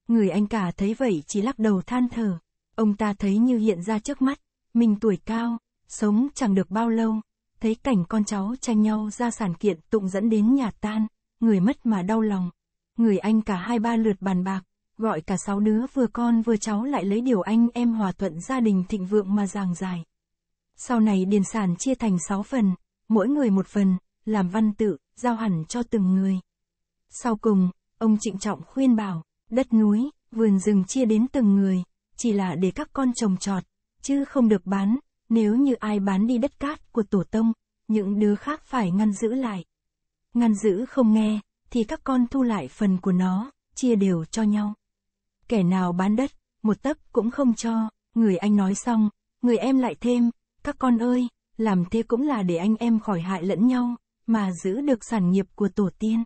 Người anh cả thấy vậy chỉ lắc đầu than thở, ông ta thấy như hiện ra trước mắt, mình tuổi cao, sống chẳng được bao lâu, thấy cảnh con cháu tranh nhau ra sản kiện tụng dẫn đến nhà tan, người mất mà đau lòng. Người anh cả hai ba lượt bàn bạc, gọi cả sáu đứa vừa con vừa cháu lại lấy điều anh em hòa thuận gia đình thịnh vượng mà giảng giải. Sau này điền sản chia thành sáu phần, mỗi người một phần, làm văn tự, giao hẳn cho từng người. Sau cùng, ông trịnh trọng khuyên bảo, đất núi, vườn rừng chia đến từng người, chỉ là để các con trồng trọt, chứ không được bán, nếu như ai bán đi đất cát của tổ tông, những đứa khác phải ngăn giữ lại. Ngăn giữ không nghe, thì các con thu lại phần của nó, chia đều cho nhau kẻ nào bán đất, một tấc cũng không cho, người anh nói xong, người em lại thêm, các con ơi, làm thế cũng là để anh em khỏi hại lẫn nhau, mà giữ được sản nghiệp của tổ tiên.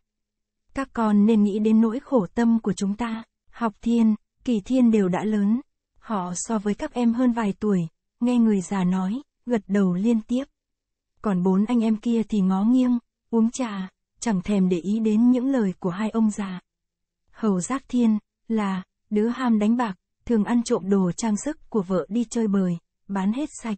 Các con nên nghĩ đến nỗi khổ tâm của chúng ta, học thiên, kỳ thiên đều đã lớn, họ so với các em hơn vài tuổi, nghe người già nói, gật đầu liên tiếp. Còn bốn anh em kia thì ngó nghiêng, uống trà, chẳng thèm để ý đến những lời của hai ông già. Hầu Giác Thiên, là, đứa ham đánh bạc, thường ăn trộm đồ trang sức của vợ đi chơi bời, bán hết sạch.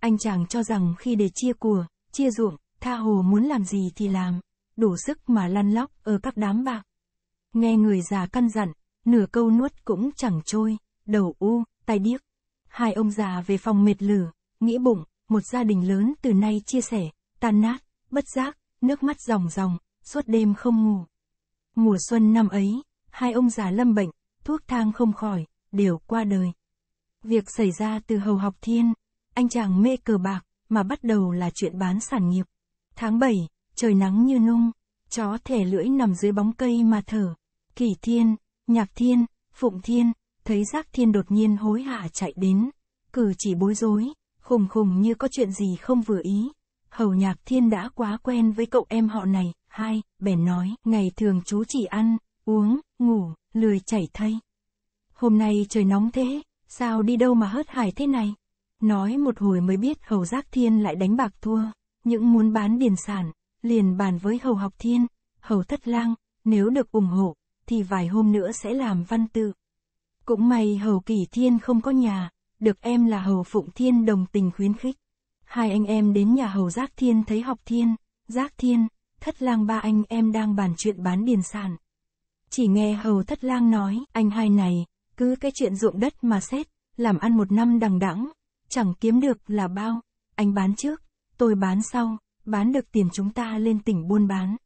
Anh chàng cho rằng khi để chia của, chia ruộng, tha hồ muốn làm gì thì làm, đủ sức mà lăn lóc ở các đám bạc. Nghe người già căn dặn, nửa câu nuốt cũng chẳng trôi, đầu u, tai điếc. Hai ông già về phòng mệt lử, nghĩ bụng, một gia đình lớn từ nay chia sẻ, tan nát, bất giác, nước mắt ròng ròng, suốt đêm không ngủ. Mùa xuân năm ấy, hai ông già lâm bệnh, thuốc thang không khỏi, đều qua đời. Việc xảy ra từ hầu học thiên, anh chàng mê cờ bạc, mà bắt đầu là chuyện bán sản nghiệp. Tháng 7, trời nắng như nung, chó thẻ lưỡi nằm dưới bóng cây mà thở. Kỳ thiên, nhạc thiên, phụng thiên, thấy giác thiên đột nhiên hối hả chạy đến. Cử chỉ bối rối, khùng khùng như có chuyện gì không vừa ý. Hầu nhạc thiên đã quá quen với cậu em họ này, hai, bèn nói, ngày thường chú chỉ ăn, uống, ngủ, lười chảy thay. Hôm nay trời nóng thế, sao đi đâu mà hớt hải thế này? Nói một hồi mới biết hầu giác thiên lại đánh bạc thua, những muốn bán điền sản, liền bàn với hầu học thiên, hầu thất lang, nếu được ủng hộ, thì vài hôm nữa sẽ làm văn tự. Cũng may hầu kỳ thiên không có nhà, được em là hầu phụng thiên đồng tình khuyến khích. Hai anh em đến nhà hầu giác thiên thấy học thiên, giác thiên, thất lang ba anh em đang bàn chuyện bán điền sản, chỉ nghe hầu thất lang nói, anh hai này, cứ cái chuyện ruộng đất mà xét, làm ăn một năm đằng đẵng chẳng kiếm được là bao, anh bán trước, tôi bán sau, bán được tiền chúng ta lên tỉnh buôn bán.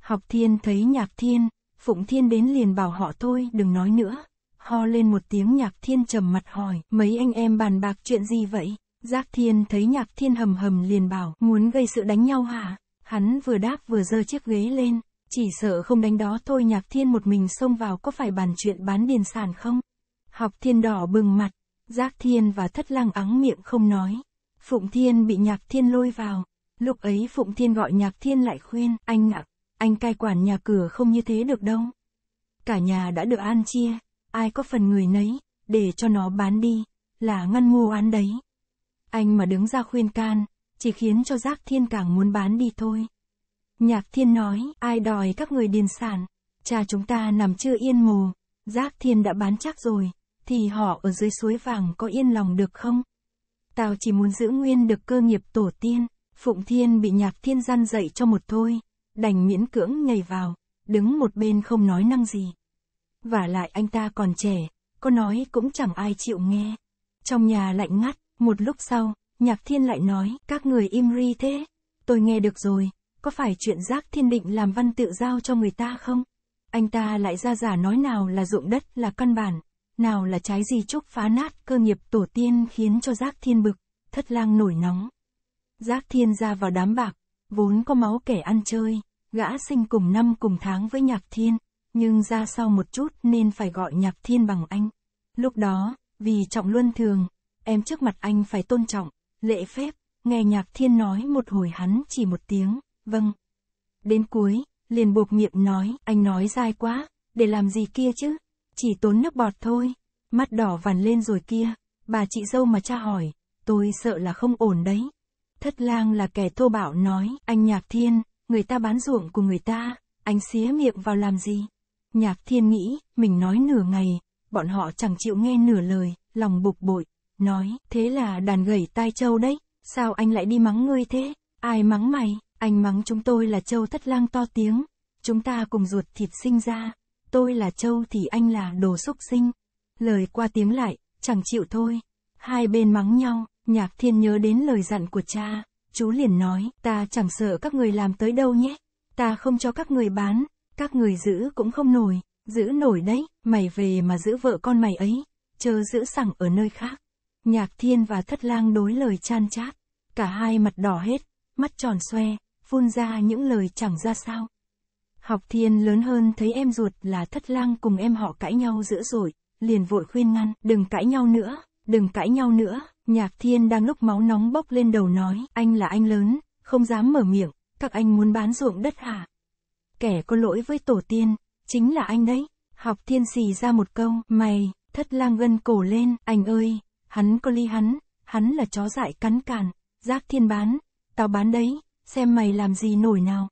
Học thiên thấy nhạc thiên, phụng thiên đến liền bảo họ thôi đừng nói nữa. Ho lên một tiếng nhạc thiên trầm mặt hỏi, mấy anh em bàn bạc chuyện gì vậy? Giác thiên thấy nhạc thiên hầm hầm liền bảo, muốn gây sự đánh nhau hả? Hắn vừa đáp vừa giơ chiếc ghế lên. Chỉ sợ không đánh đó thôi nhạc thiên một mình xông vào có phải bàn chuyện bán điền sản không? Học thiên đỏ bừng mặt, giác thiên và thất lăng ắng miệng không nói. Phụng thiên bị nhạc thiên lôi vào. Lúc ấy Phụng thiên gọi nhạc thiên lại khuyên, anh ạ, anh cai quản nhà cửa không như thế được đâu. Cả nhà đã được an chia, ai có phần người nấy, để cho nó bán đi, là ngăn mua án đấy. Anh mà đứng ra khuyên can, chỉ khiến cho giác thiên càng muốn bán đi thôi. Nhạc thiên nói, ai đòi các người điền sản, cha chúng ta nằm chưa yên mù, giác thiên đã bán chắc rồi, thì họ ở dưới suối vàng có yên lòng được không? Tao chỉ muốn giữ nguyên được cơ nghiệp tổ tiên, Phụng Thiên bị nhạc thiên gian dậy cho một thôi, đành miễn cưỡng nhảy vào, đứng một bên không nói năng gì. Và lại anh ta còn trẻ, có nói cũng chẳng ai chịu nghe. Trong nhà lạnh ngắt, một lúc sau, nhạc thiên lại nói, các người im ri thế, tôi nghe được rồi, có phải chuyện giác thiên định làm văn tự giao cho người ta không? Anh ta lại ra giả nói nào là ruộng đất là căn bản, nào là trái gì trúc phá nát cơ nghiệp tổ tiên khiến cho giác thiên bực, thất lang nổi nóng. Giác thiên ra vào đám bạc, vốn có máu kẻ ăn chơi, gã sinh cùng năm cùng tháng với nhạc thiên, nhưng ra sau một chút nên phải gọi nhạc thiên bằng anh. Lúc đó, vì trọng luân thường, em trước mặt anh phải tôn trọng, lễ phép, nghe nhạc thiên nói một hồi hắn chỉ một tiếng vâng. Đến cuối, liền buộc miệng nói, anh nói dai quá, để làm gì kia chứ, chỉ tốn nước bọt thôi, mắt đỏ vằn lên rồi kia, bà chị dâu mà cha hỏi, tôi sợ là không ổn đấy. Thất lang là kẻ thô bạo nói, anh Nhạc Thiên, người ta bán ruộng của người ta, anh xía miệng vào làm gì? Nhạc Thiên nghĩ, mình nói nửa ngày, bọn họ chẳng chịu nghe nửa lời, lòng bục bội, nói, thế là đàn gầy tai trâu đấy, sao anh lại đi mắng ngươi thế, ai mắng mày? Anh mắng chúng tôi là châu thất lang to tiếng, chúng ta cùng ruột thịt sinh ra, tôi là châu thì anh là đồ xúc sinh. Lời qua tiếng lại, chẳng chịu thôi. Hai bên mắng nhau, nhạc thiên nhớ đến lời dặn của cha, chú liền nói, ta chẳng sợ các người làm tới đâu nhé, ta không cho các người bán, các người giữ cũng không nổi, giữ nổi đấy, mày về mà giữ vợ con mày ấy, chờ giữ sẵn ở nơi khác. Nhạc thiên và thất lang đối lời chan chát, cả hai mặt đỏ hết, mắt tròn xoe, phun ra những lời chẳng ra sao. Học thiên lớn hơn thấy em ruột là thất lang cùng em họ cãi nhau dữ dội, liền vội khuyên ngăn, đừng cãi nhau nữa, đừng cãi nhau nữa, nhạc thiên đang lúc máu nóng bốc lên đầu nói, anh là anh lớn, không dám mở miệng, các anh muốn bán ruộng đất hả? Kẻ có lỗi với tổ tiên, chính là anh đấy, học thiên xì ra một câu, mày, thất lang gân cổ lên, anh ơi, hắn có ly hắn, hắn là chó dại cắn càn, giác thiên bán, tao bán đấy, xem mày làm gì nổi nào.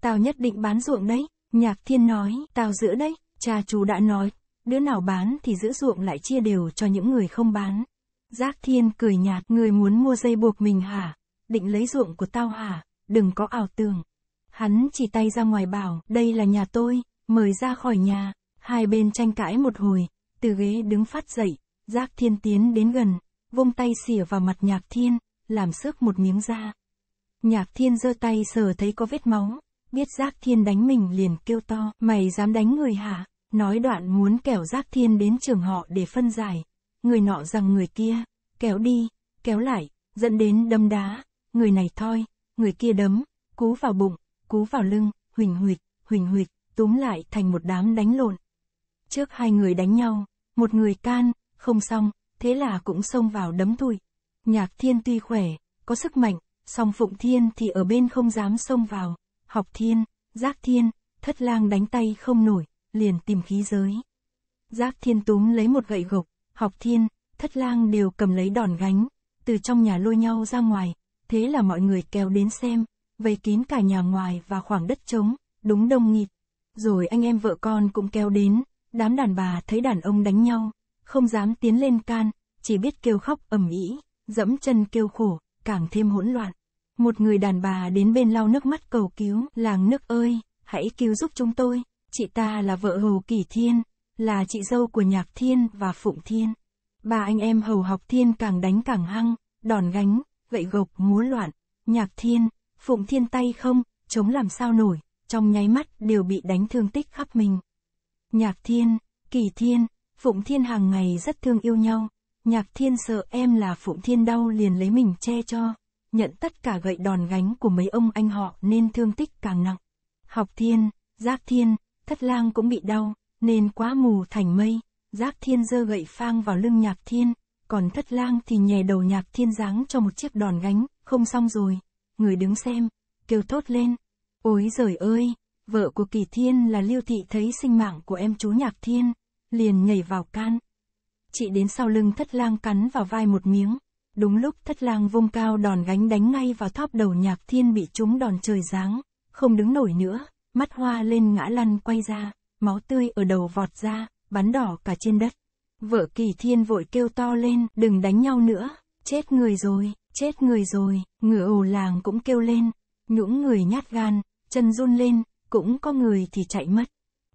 Tao nhất định bán ruộng đấy, Nhạc Thiên nói, tao giữ đấy, cha chú đã nói, đứa nào bán thì giữ ruộng lại chia đều cho những người không bán. Giác Thiên cười nhạt, người muốn mua dây buộc mình hả? Định lấy ruộng của tao hả? Đừng có ảo tưởng. Hắn chỉ tay ra ngoài bảo, đây là nhà tôi, mời ra khỏi nhà. Hai bên tranh cãi một hồi, từ ghế đứng phát dậy, Giác Thiên tiến đến gần, vung tay xỉa vào mặt Nhạc Thiên, làm xước một miếng da. Nhạc thiên giơ tay sờ thấy có vết máu, biết giác thiên đánh mình liền kêu to, mày dám đánh người hả? Nói đoạn muốn kéo giác thiên đến trường họ để phân giải, người nọ rằng người kia, kéo đi, kéo lại, dẫn đến đâm đá, người này thoi, người kia đấm, cú vào bụng, cú vào lưng, huỳnh huỵch, huỳnh huỵch, túm lại thành một đám đánh lộn. Trước hai người đánh nhau, một người can, không xong, thế là cũng xông vào đấm thui. Nhạc thiên tuy khỏe, có sức mạnh, song Phụng Thiên thì ở bên không dám xông vào, học thiên, giác thiên, thất lang đánh tay không nổi, liền tìm khí giới. Giác thiên túm lấy một gậy gộc, học thiên, thất lang đều cầm lấy đòn gánh, từ trong nhà lôi nhau ra ngoài, thế là mọi người kéo đến xem, vây kín cả nhà ngoài và khoảng đất trống, đúng đông nghịt. Rồi anh em vợ con cũng kéo đến, đám đàn bà thấy đàn ông đánh nhau, không dám tiến lên can, chỉ biết kêu khóc ầm ĩ, dẫm chân kêu khổ, càng thêm hỗn loạn. Một người đàn bà đến bên lau nước mắt cầu cứu, làng nước ơi, hãy cứu giúp chúng tôi, chị ta là vợ Hầu Kỳ Thiên, là chị dâu của Nhạc Thiên và Phụng Thiên. Ba anh em Hầu Học Thiên càng đánh càng hăng, đòn gánh, gậy gộc múa loạn, Nhạc Thiên, Phụng Thiên tay không, chống làm sao nổi, trong nháy mắt đều bị đánh thương tích khắp mình. Nhạc Thiên, Kỳ Thiên, Phụng Thiên hàng ngày rất thương yêu nhau, Nhạc thiên sợ em là Phụng Thiên đau liền lấy mình che cho, nhận tất cả gậy đòn gánh của mấy ông anh họ nên thương tích càng nặng. Học thiên, giác thiên, thất lang cũng bị đau, nên quá mù thành mây, giác thiên giơ gậy phang vào lưng nhạc thiên, còn thất lang thì nhè đầu nhạc thiên giáng cho một chiếc đòn gánh, không xong rồi. Người đứng xem, kêu thốt lên. Ôi giời ơi, vợ của kỳ thiên là Lưu Thị thấy sinh mạng của em chú nhạc thiên, liền nhảy vào can chị đến sau lưng thất lang cắn vào vai một miếng. Đúng lúc thất lang vung cao đòn gánh đánh ngay vào thóp đầu nhạc thiên bị trúng đòn trời giáng, không đứng nổi nữa, mắt hoa lên ngã lăn quay ra, máu tươi ở đầu vọt ra, bắn đỏ cả trên đất. Vợ kỳ thiên vội kêu to lên, đừng đánh nhau nữa, chết người rồi, chết người rồi, ngựa ồ làng cũng kêu lên, những người nhát gan, chân run lên, cũng có người thì chạy mất.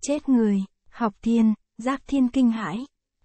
Chết người, học thiên, giác thiên kinh hãi,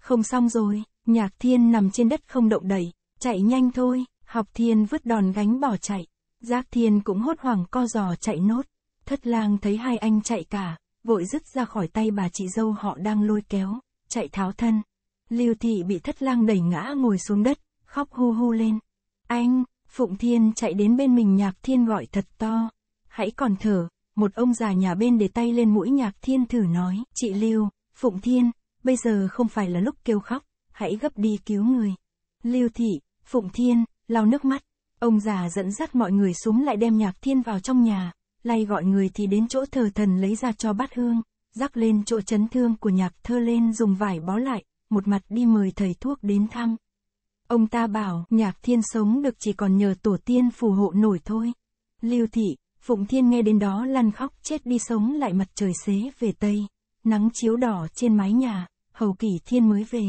không xong rồi, nhạc thiên nằm trên đất không động đẩy, chạy nhanh thôi, học thiên vứt đòn gánh bỏ chạy. Giác thiên cũng hốt hoảng co giò chạy nốt. Thất lang thấy hai anh chạy cả, vội dứt ra khỏi tay bà chị dâu họ đang lôi kéo, chạy tháo thân. Lưu thị bị thất lang đẩy ngã ngồi xuống đất, khóc hu hu lên. Anh, Phụng Thiên chạy đến bên mình nhạc thiên gọi thật to. Hãy còn thở, một ông già nhà bên để tay lên mũi nhạc thiên thử nói. Chị Lưu, Phụng Thiên, bây giờ không phải là lúc kêu khóc, hãy gấp đi cứu người. Lưu Thị, Phụng Thiên, lau nước mắt, ông già dẫn dắt mọi người xuống lại đem nhạc thiên vào trong nhà, lay gọi người thì đến chỗ thờ thần lấy ra cho bát hương, rắc lên chỗ chấn thương của nhạc thơ lên dùng vải bó lại, một mặt đi mời thầy thuốc đến thăm. Ông ta bảo nhạc thiên sống được chỉ còn nhờ tổ tiên phù hộ nổi thôi. Lưu Thị, Phụng Thiên nghe đến đó lăn khóc chết đi sống lại mặt trời xế về Tây, nắng chiếu đỏ trên mái nhà, Hầu kỳ Thiên mới về.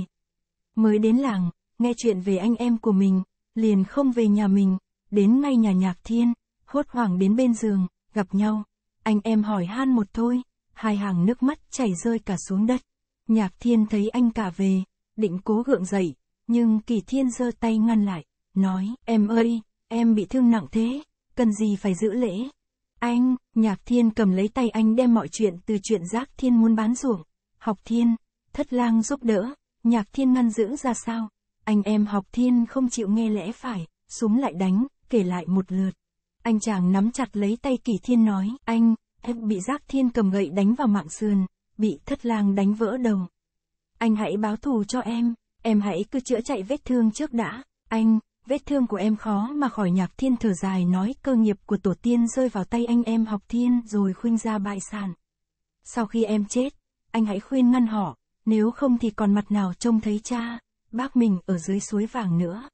Mới đến làng, nghe chuyện về anh em của mình, liền không về nhà mình, đến ngay nhà Nhạc Thiên, hốt hoảng đến bên giường, gặp nhau. Anh em hỏi han một thôi, hai hàng nước mắt chảy rơi cả xuống đất. Nhạc Thiên thấy anh cả về, định cố gượng dậy, nhưng Kỳ Thiên giơ tay ngăn lại, nói, em ơi, em bị thương nặng thế, cần gì phải giữ lễ. Anh, Nhạc Thiên cầm lấy tay anh đem mọi chuyện từ chuyện giác Thiên muốn bán ruộng, học Thiên, thất lang giúp đỡ, nhạc thiên ngăn giữ ra sao, anh em học thiên không chịu nghe lẽ phải, súng lại đánh, kể lại một lượt. Anh chàng nắm chặt lấy tay kỳ thiên nói, anh, em bị giác thiên cầm gậy đánh vào mạng sườn, bị thất lang đánh vỡ đầu. Anh hãy báo thù cho em, em hãy cứ chữa chạy vết thương trước đã, anh, vết thương của em khó mà khỏi nhạc thiên thở dài nói cơ nghiệp của tổ tiên rơi vào tay anh em học thiên rồi khuyên ra bại sản. Sau khi em chết, anh hãy khuyên ngăn họ, nếu không thì còn mặt nào trông thấy cha, bác mình ở dưới suối vàng nữa.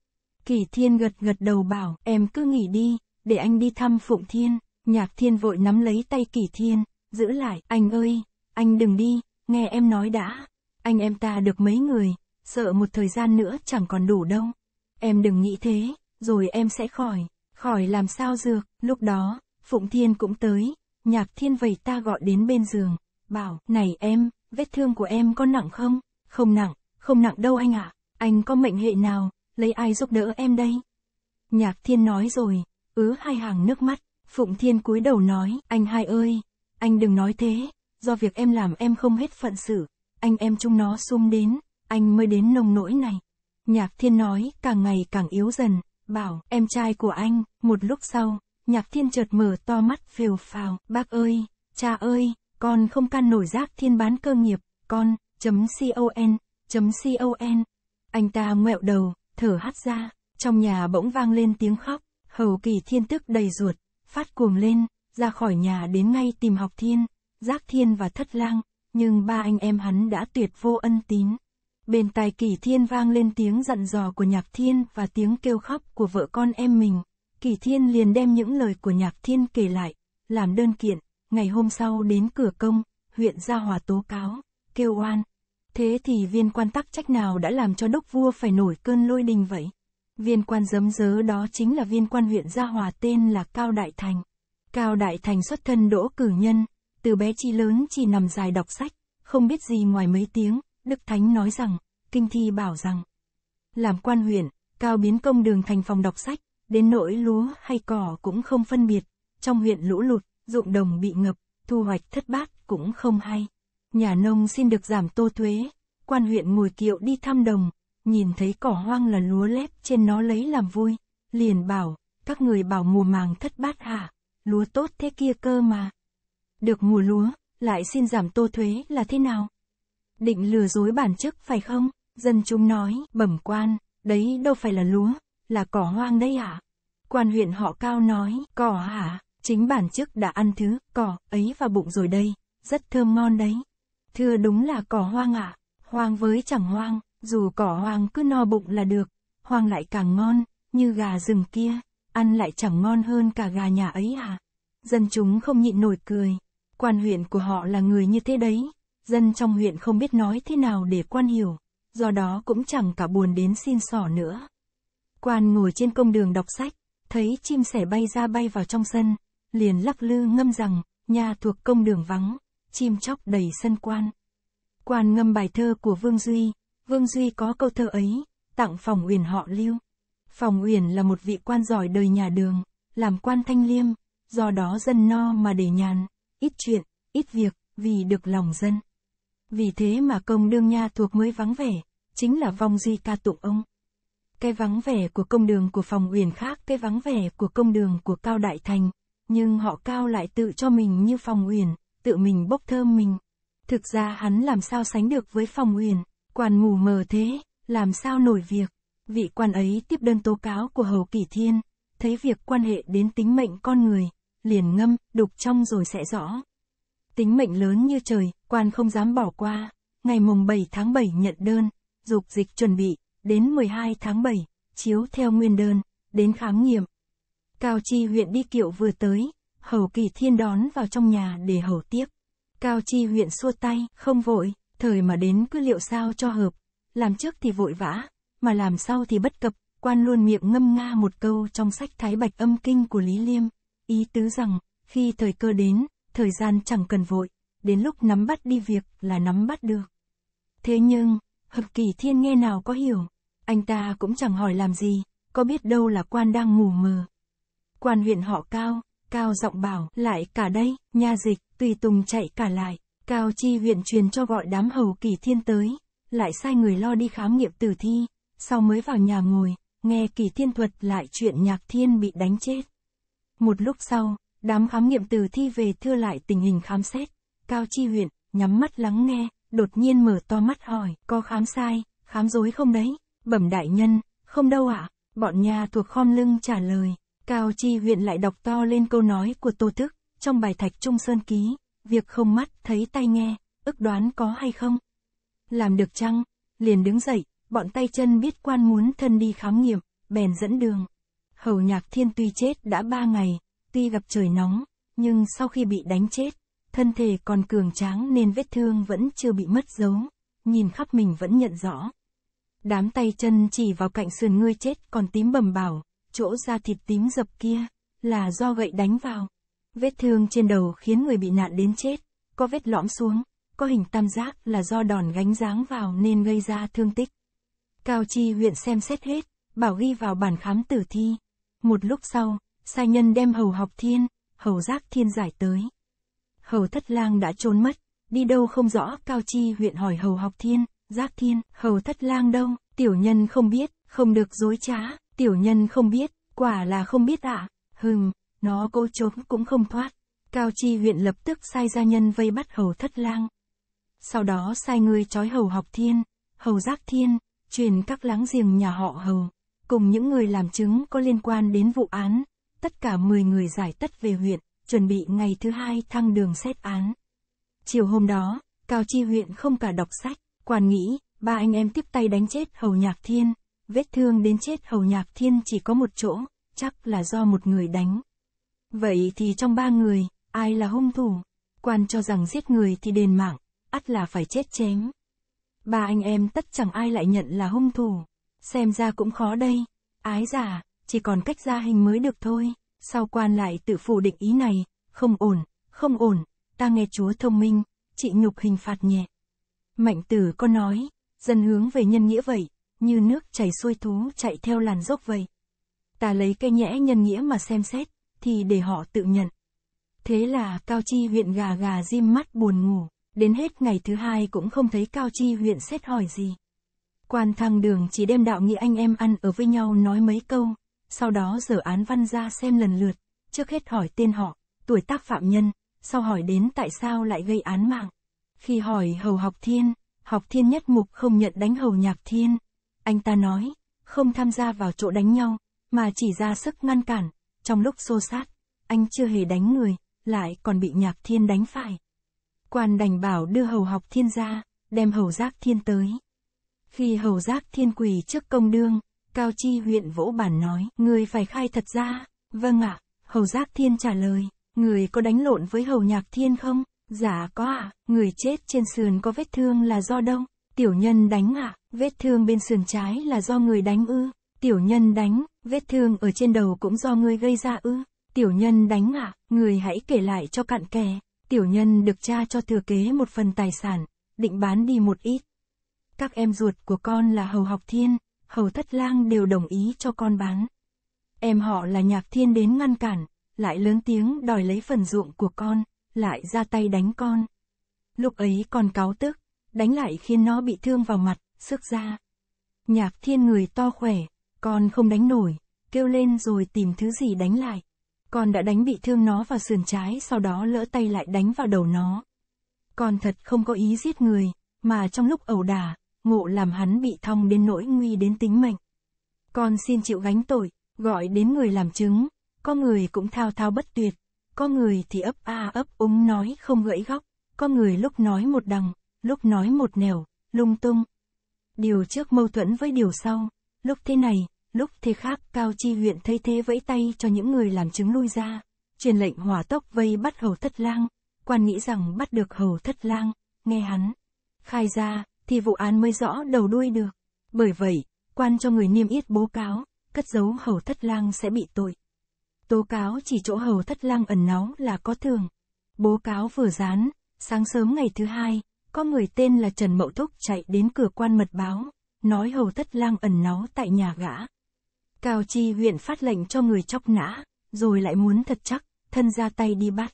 Kỳ Thiên gật gật đầu bảo, em cứ nghỉ đi, để anh đi thăm Phụng Thiên. Nhạc Thiên vội nắm lấy tay Kỳ Thiên, giữ lại, anh ơi, anh đừng đi, nghe em nói đã. Anh em ta được mấy người, sợ một thời gian nữa chẳng còn đủ đâu. Em đừng nghĩ thế, rồi em sẽ khỏi, khỏi làm sao dược. Lúc đó, Phụng Thiên cũng tới, Nhạc Thiên vầy ta gọi đến bên giường, bảo, này em, vết thương của em có nặng không? Không nặng, không nặng đâu anh ạ, à. anh có mệnh hệ nào, lấy ai giúp đỡ em đây? Nhạc thiên nói rồi, ứ hai hàng nước mắt, Phụng Thiên cúi đầu nói, anh hai ơi, anh đừng nói thế, do việc em làm em không hết phận sự, anh em chúng nó xung đến, anh mới đến nông nỗi này. Nhạc Thiên nói, càng ngày càng yếu dần, bảo, em trai của anh, một lúc sau, Nhạc Thiên chợt mở to mắt phều phào, bác ơi, cha ơi, con không can nổi giác thiên bán cơ nghiệp, con, chấm con, chấm con. Anh ta ngoẹo đầu, thở hắt ra, trong nhà bỗng vang lên tiếng khóc, hầu kỳ thiên tức đầy ruột, phát cuồng lên, ra khỏi nhà đến ngay tìm học thiên, giác thiên và thất lang, nhưng ba anh em hắn đã tuyệt vô ân tín. Bên tài kỳ thiên vang lên tiếng dặn dò của nhạc thiên và tiếng kêu khóc của vợ con em mình, kỳ thiên liền đem những lời của nhạc thiên kể lại, làm đơn kiện, ngày hôm sau đến cửa công, huyện Gia Hòa tố cáo, kêu oan. Thế thì viên quan tắc trách nào đã làm cho đốc vua phải nổi cơn lôi đình vậy? Viên quan giấm dớ đó chính là viên quan huyện Gia Hòa tên là Cao Đại Thành. Cao Đại Thành xuất thân đỗ cử nhân, từ bé chi lớn chỉ nằm dài đọc sách, không biết gì ngoài mấy tiếng, Đức Thánh nói rằng, Kinh Thi bảo rằng, làm quan huyện, Cao biến công đường thành phòng đọc sách, đến nỗi lúa hay cỏ cũng không phân biệt, trong huyện lũ lụt, ruộng đồng bị ngập, thu hoạch thất bát cũng không hay. Nhà nông xin được giảm tô thuế, quan huyện ngồi kiệu đi thăm đồng, nhìn thấy cỏ hoang là lúa lép trên nó lấy làm vui, liền bảo, các người bảo mùa màng thất bát hả, lúa tốt thế kia cơ mà. Được mùa lúa, lại xin giảm tô thuế là thế nào? Định lừa dối bản chức phải không? Dân chúng nói, bẩm quan, đấy đâu phải là lúa, là cỏ hoang đây hả? Quan huyện họ cao nói, cỏ hả? Chính bản trước đã ăn thứ, cỏ, ấy vào bụng rồi đây, rất thơm ngon đấy. Thưa đúng là cỏ hoang ạ, à. hoang với chẳng hoang, dù cỏ hoang cứ no bụng là được, hoang lại càng ngon, như gà rừng kia, ăn lại chẳng ngon hơn cả gà nhà ấy à. Dân chúng không nhịn nổi cười, quan huyện của họ là người như thế đấy, dân trong huyện không biết nói thế nào để quan hiểu, do đó cũng chẳng cả buồn đến xin sỏ nữa. Quan ngồi trên công đường đọc sách, thấy chim sẻ bay ra bay vào trong sân, liền lắc lư ngâm rằng, nhà thuộc công đường vắng, chim chóc đầy sân quan. Quan ngâm bài thơ của Vương Duy, Vương Duy có câu thơ ấy, tặng phòng uyển họ lưu. Phòng uyển là một vị quan giỏi đời nhà đường, làm quan thanh liêm, do đó dân no mà để nhàn, ít chuyện, ít việc, vì được lòng dân. Vì thế mà công đường nhà thuộc mới vắng vẻ, chính là vong duy ca tụng ông. Cái vắng vẻ của công đường của phòng uyển khác cái vắng vẻ của công đường của Cao Đại Thành, nhưng họ cao lại tự cho mình như phòng uyển, tự mình bốc thơm mình. Thực ra hắn làm sao sánh được với phòng uyển, quan mù mờ thế, làm sao nổi việc. Vị quan ấy tiếp đơn tố cáo của Hầu Kỳ Thiên, thấy việc quan hệ đến tính mệnh con người, liền ngâm, đục trong rồi sẽ rõ. Tính mệnh lớn như trời, quan không dám bỏ qua. Ngày mùng 7 tháng 7 nhận đơn, dục dịch chuẩn bị, đến 12 tháng 7, chiếu theo nguyên đơn, đến khám nghiệm, Cao Chi huyện đi Kiệu vừa tới, Hầu Kỳ Thiên đón vào trong nhà để hầu tiếp. Cao Chi huyện xua tay, không vội, thời mà đến cứ liệu sao cho hợp, làm trước thì vội vã, mà làm sau thì bất cập, quan luôn miệng ngâm nga một câu trong sách Thái Bạch âm kinh của Lý Liêm, ý tứ rằng, khi thời cơ đến, thời gian chẳng cần vội, đến lúc nắm bắt đi việc là nắm bắt được. Thế nhưng, Hợp Kỳ Thiên nghe nào có hiểu, anh ta cũng chẳng hỏi làm gì, có biết đâu là quan đang ngủ mờ quan huyện họ cao, cao giọng bảo, lại cả đây, nha dịch, tùy tùng chạy cả lại, cao chi huyện truyền cho gọi đám hầu kỳ thiên tới, lại sai người lo đi khám nghiệm tử thi, sau mới vào nhà ngồi, nghe kỳ thiên thuật lại chuyện nhạc thiên bị đánh chết. Một lúc sau, đám khám nghiệm tử thi về thưa lại tình hình khám xét, cao chi huyện, nhắm mắt lắng nghe, đột nhiên mở to mắt hỏi, có khám sai, khám dối không đấy, bẩm đại nhân, không đâu ạ, à? bọn nhà thuộc khom lưng trả lời. Cao Chi huyện lại đọc to lên câu nói của Tô Thức, trong bài Thạch Trung Sơn Ký, việc không mắt thấy tay nghe, ức đoán có hay không? Làm được chăng? Liền đứng dậy, bọn tay chân biết quan muốn thân đi khám nghiệm, bèn dẫn đường. Hầu nhạc thiên tuy chết đã ba ngày, tuy gặp trời nóng, nhưng sau khi bị đánh chết, thân thể còn cường tráng nên vết thương vẫn chưa bị mất dấu, nhìn khắp mình vẫn nhận rõ. Đám tay chân chỉ vào cạnh sườn ngươi chết còn tím bầm bảo, chỗ da thịt tím dập kia, là do gậy đánh vào. Vết thương trên đầu khiến người bị nạn đến chết, có vết lõm xuống, có hình tam giác là do đòn gánh giáng vào nên gây ra thương tích. Cao Chi huyện xem xét hết, bảo ghi vào bản khám tử thi. Một lúc sau, sai nhân đem hầu học thiên, hầu giác thiên giải tới. Hầu thất lang đã trốn mất, đi đâu không rõ Cao Chi huyện hỏi hầu học thiên, giác thiên, hầu thất lang đâu, tiểu nhân không biết, không được dối trá. Tiểu nhân không biết, quả là không biết ạ, à. nó cố trốn cũng không thoát. Cao Chi huyện lập tức sai gia nhân vây bắt hầu thất lang. Sau đó sai người trói hầu học thiên, hầu giác thiên, truyền các láng giềng nhà họ hầu, cùng những người làm chứng có liên quan đến vụ án. Tất cả 10 người giải tất về huyện, chuẩn bị ngày thứ hai thăng đường xét án. Chiều hôm đó, Cao Chi huyện không cả đọc sách, quan nghĩ, ba anh em tiếp tay đánh chết hầu nhạc thiên, vết thương đến chết hầu nhạc thiên chỉ có một chỗ, chắc là do một người đánh. Vậy thì trong ba người, ai là hung thủ? Quan cho rằng giết người thì đền mạng, ắt là phải chết chém. Ba anh em tất chẳng ai lại nhận là hung thủ. Xem ra cũng khó đây. Ái giả, chỉ còn cách ra hình mới được thôi. Sau quan lại tự phủ định ý này, không ổn, không ổn, ta nghe chúa thông minh, chị nhục hình phạt nhẹ. Mạnh tử có nói, dân hướng về nhân nghĩa vậy, như nước chảy xuôi thú chạy theo làn dốc vậy. Ta lấy cái nhẽ nhân nghĩa mà xem xét, thì để họ tự nhận. Thế là Cao Chi huyện gà gà diêm mắt buồn ngủ, đến hết ngày thứ hai cũng không thấy Cao Chi huyện xét hỏi gì. Quan thăng đường chỉ đem đạo nghĩa anh em ăn ở với nhau nói mấy câu, sau đó dở án văn ra xem lần lượt, trước hết hỏi tên họ, tuổi tác phạm nhân, sau hỏi đến tại sao lại gây án mạng. Khi hỏi hầu học thiên, học thiên nhất mục không nhận đánh hầu nhạc thiên, anh ta nói, không tham gia vào chỗ đánh nhau, mà chỉ ra sức ngăn cản, trong lúc xô sát, anh chưa hề đánh người, lại còn bị nhạc thiên đánh phải. Quan đành bảo đưa hầu học thiên ra, đem hầu giác thiên tới. Khi hầu giác thiên quỳ trước công đương, Cao Chi huyện vỗ bản nói, người phải khai thật ra, vâng ạ, à, hầu giác thiên trả lời, người có đánh lộn với hầu nhạc thiên không? Dạ có ạ, à, người chết trên sườn có vết thương là do đông. Tiểu nhân đánh ạ, à? vết thương bên sườn trái là do người đánh ư? Tiểu nhân đánh, vết thương ở trên đầu cũng do người gây ra ư? Tiểu nhân đánh ạ, à? người hãy kể lại cho cặn kè. Tiểu nhân được cha cho thừa kế một phần tài sản, định bán đi một ít. Các em ruột của con là Hầu Học Thiên, Hầu Thất Lang đều đồng ý cho con bán. Em họ là Nhạc Thiên đến ngăn cản, lại lớn tiếng đòi lấy phần ruộng của con, lại ra tay đánh con. Lúc ấy con cáo tức, đánh lại khiến nó bị thương vào mặt, sức ra. Nhạc thiên người to khỏe, con không đánh nổi, kêu lên rồi tìm thứ gì đánh lại. Con đã đánh bị thương nó vào sườn trái sau đó lỡ tay lại đánh vào đầu nó. Con thật không có ý giết người, mà trong lúc ẩu đả, ngộ làm hắn bị thong đến nỗi nguy đến tính mệnh. Con xin chịu gánh tội, gọi đến người làm chứng, có người cũng thao thao bất tuyệt, có người thì ấp a ấp úng nói không gãy góc, có người lúc nói một đằng, lúc nói một nẻo, lung tung. Điều trước mâu thuẫn với điều sau, lúc thế này, lúc thế khác, Cao Chi huyện thấy thế vẫy tay cho những người làm chứng lui ra, truyền lệnh hỏa tốc vây bắt hầu thất lang, quan nghĩ rằng bắt được hầu thất lang, nghe hắn, khai ra, thì vụ án mới rõ đầu đuôi được. Bởi vậy, quan cho người niêm yết bố cáo, cất giấu hầu thất lang sẽ bị tội. Tố cáo chỉ chỗ hầu thất lang ẩn náu là có thường. Bố cáo vừa dán, sáng sớm ngày thứ hai, có người tên là Trần Mậu Thúc chạy đến cửa quan mật báo, nói hầu thất lang ẩn náu tại nhà gã. Cao Chi huyện phát lệnh cho người chóc nã, rồi lại muốn thật chắc, thân ra tay đi bắt.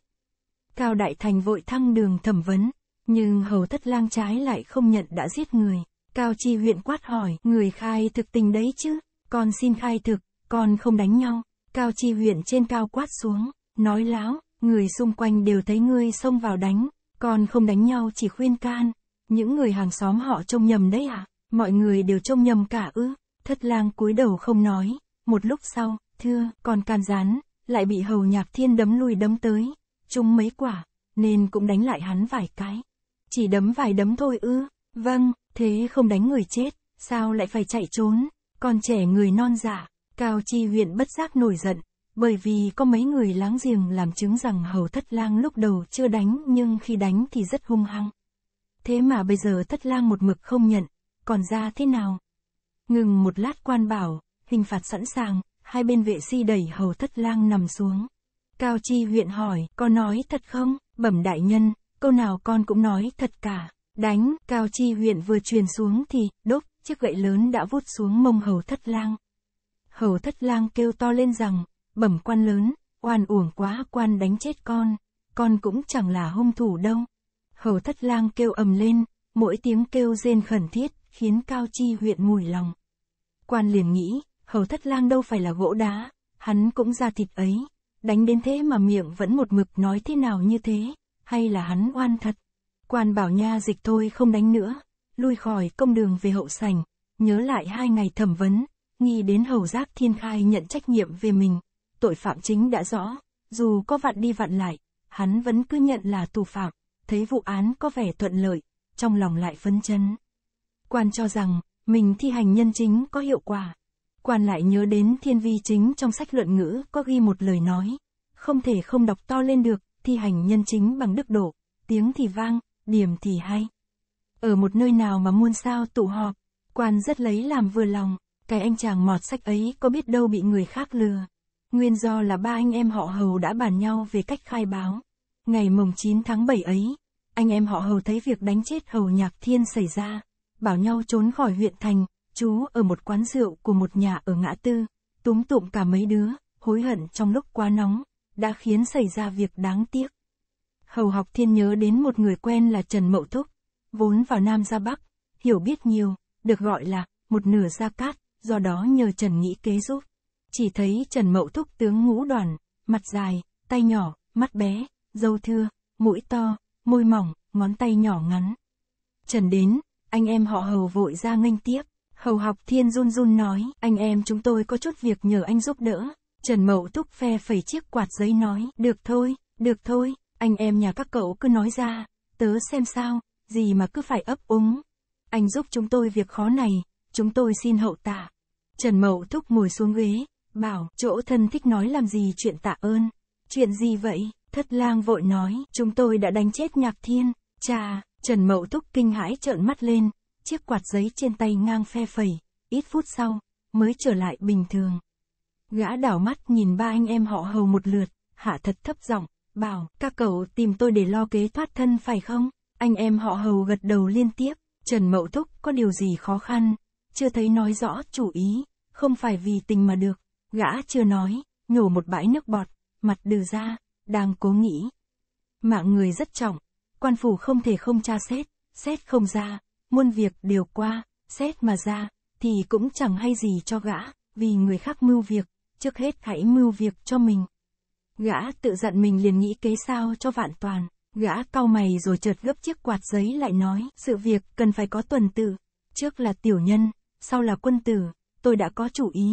Cao Đại Thành vội thăng đường thẩm vấn, nhưng hầu thất lang trái lại không nhận đã giết người. Cao Chi huyện quát hỏi, người khai thực tình đấy chứ, con xin khai thực, con không đánh nhau. Cao Chi huyện trên cao quát xuống, nói láo, người xung quanh đều thấy ngươi xông vào đánh, con không đánh nhau chỉ khuyên can, những người hàng xóm họ trông nhầm đấy à, mọi người đều trông nhầm cả ư, thất lang cúi đầu không nói, một lúc sau, thưa, con can rán, lại bị hầu nhạc thiên đấm lui đấm tới, trúng mấy quả, nên cũng đánh lại hắn vài cái. Chỉ đấm vài đấm thôi ư, vâng, thế không đánh người chết, sao lại phải chạy trốn, con trẻ người non giả, dạ, Cao Chi huyện bất giác nổi giận, bởi vì có mấy người láng giềng làm chứng rằng hầu thất lang lúc đầu chưa đánh nhưng khi đánh thì rất hung hăng. Thế mà bây giờ thất lang một mực không nhận, còn ra thế nào? Ngừng một lát quan bảo, hình phạt sẵn sàng, hai bên vệ si đẩy hầu thất lang nằm xuống. Cao Chi huyện hỏi, có nói thật không? Bẩm đại nhân, câu nào con cũng nói thật cả. Đánh, Cao Chi huyện vừa truyền xuống thì, đốt, chiếc gậy lớn đã vút xuống mông hầu thất lang. Hầu thất lang kêu to lên rằng, bẩm quan lớn, oan uổng quá quan đánh chết con, con cũng chẳng là hung thủ đâu. Hầu thất lang kêu ầm lên, mỗi tiếng kêu rên khẩn thiết, khiến Cao Chi huyện mùi lòng. Quan liền nghĩ, hầu thất lang đâu phải là gỗ đá, hắn cũng ra thịt ấy, đánh đến thế mà miệng vẫn một mực nói thế nào như thế, hay là hắn oan thật. Quan bảo nha dịch thôi không đánh nữa, lui khỏi công đường về hậu sảnh, nhớ lại hai ngày thẩm vấn, nghi đến hầu giác thiên khai nhận trách nhiệm về mình tội phạm chính đã rõ, dù có vặn đi vặn lại, hắn vẫn cứ nhận là tù phạm, thấy vụ án có vẻ thuận lợi, trong lòng lại phấn chấn. Quan cho rằng, mình thi hành nhân chính có hiệu quả. Quan lại nhớ đến thiên vi chính trong sách luận ngữ có ghi một lời nói, không thể không đọc to lên được, thi hành nhân chính bằng đức độ, tiếng thì vang, điểm thì hay. Ở một nơi nào mà muôn sao tụ họp, quan rất lấy làm vừa lòng, cái anh chàng mọt sách ấy có biết đâu bị người khác lừa. Nguyên do là ba anh em họ hầu đã bàn nhau về cách khai báo. Ngày mùng 9 tháng 7 ấy, anh em họ hầu thấy việc đánh chết hầu nhạc thiên xảy ra, bảo nhau trốn khỏi huyện thành, chú ở một quán rượu của một nhà ở ngã tư, túm tụm cả mấy đứa, hối hận trong lúc quá nóng, đã khiến xảy ra việc đáng tiếc. Hầu học thiên nhớ đến một người quen là Trần Mậu Thúc, vốn vào Nam ra Bắc, hiểu biết nhiều, được gọi là một nửa gia cát, do đó nhờ Trần nghĩ kế giúp chỉ thấy Trần Mậu Thúc tướng ngũ đoàn, mặt dài, tay nhỏ, mắt bé, dâu thưa, mũi to, môi mỏng, ngón tay nhỏ ngắn. Trần đến, anh em họ hầu vội ra nghênh tiếp. Hầu học thiên run run nói, anh em chúng tôi có chút việc nhờ anh giúp đỡ. Trần Mậu Thúc phe phẩy chiếc quạt giấy nói, được thôi, được thôi, anh em nhà các cậu cứ nói ra, tớ xem sao, gì mà cứ phải ấp úng. Anh giúp chúng tôi việc khó này, chúng tôi xin hậu tạ. Trần Mậu Thúc ngồi xuống ghế, Bảo, chỗ thân thích nói làm gì chuyện tạ ơn. Chuyện gì vậy? Thất lang vội nói, chúng tôi đã đánh chết nhạc thiên. cha Trần Mậu thúc kinh hãi trợn mắt lên, chiếc quạt giấy trên tay ngang phe phẩy, ít phút sau, mới trở lại bình thường. Gã đảo mắt nhìn ba anh em họ hầu một lượt, hạ thật thấp giọng, bảo, các cậu tìm tôi để lo kế thoát thân phải không? Anh em họ hầu gật đầu liên tiếp, Trần Mậu thúc có điều gì khó khăn, chưa thấy nói rõ chủ ý, không phải vì tình mà được. Gã chưa nói, nhổ một bãi nước bọt, mặt đừ ra, đang cố nghĩ. Mạng người rất trọng, quan phủ không thể không tra xét, xét không ra, muôn việc đều qua, xét mà ra, thì cũng chẳng hay gì cho gã, vì người khác mưu việc, trước hết hãy mưu việc cho mình. Gã tự giận mình liền nghĩ kế sao cho vạn toàn, gã cau mày rồi chợt gấp chiếc quạt giấy lại nói, sự việc cần phải có tuần tự, trước là tiểu nhân, sau là quân tử, tôi đã có chủ ý,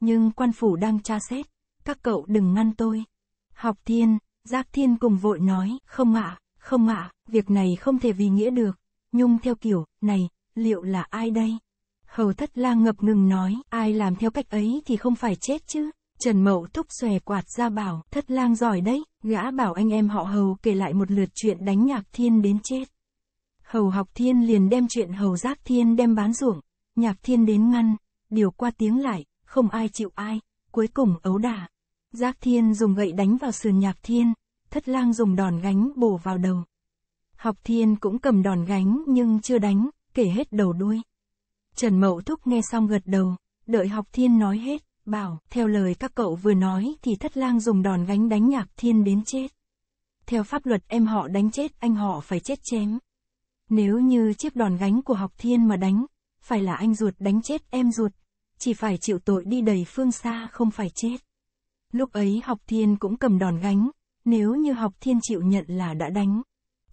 nhưng quan phủ đang tra xét, các cậu đừng ngăn tôi. Học thiên, Giác thiên cùng vội nói, không ạ, không ạ, việc này không thể vì nghĩa được. Nhung theo kiểu, này, liệu là ai đây? Hầu thất lang ngập ngừng nói, ai làm theo cách ấy thì không phải chết chứ. Trần Mậu thúc xòe quạt ra bảo, thất lang giỏi đấy, gã bảo anh em họ hầu kể lại một lượt chuyện đánh nhạc thiên đến chết. Hầu học thiên liền đem chuyện hầu giác thiên đem bán ruộng, nhạc thiên đến ngăn, điều qua tiếng lại, không ai chịu ai, cuối cùng ấu đả. Giác thiên dùng gậy đánh vào sườn nhạc thiên, thất lang dùng đòn gánh bổ vào đầu. Học thiên cũng cầm đòn gánh nhưng chưa đánh, kể hết đầu đuôi. Trần Mậu Thúc nghe xong gật đầu, đợi học thiên nói hết, bảo, theo lời các cậu vừa nói thì thất lang dùng đòn gánh đánh nhạc thiên đến chết. Theo pháp luật em họ đánh chết anh họ phải chết chém. Nếu như chiếc đòn gánh của học thiên mà đánh, phải là anh ruột đánh chết em ruột chỉ phải chịu tội đi đầy phương xa không phải chết. Lúc ấy học thiên cũng cầm đòn gánh, nếu như học thiên chịu nhận là đã đánh.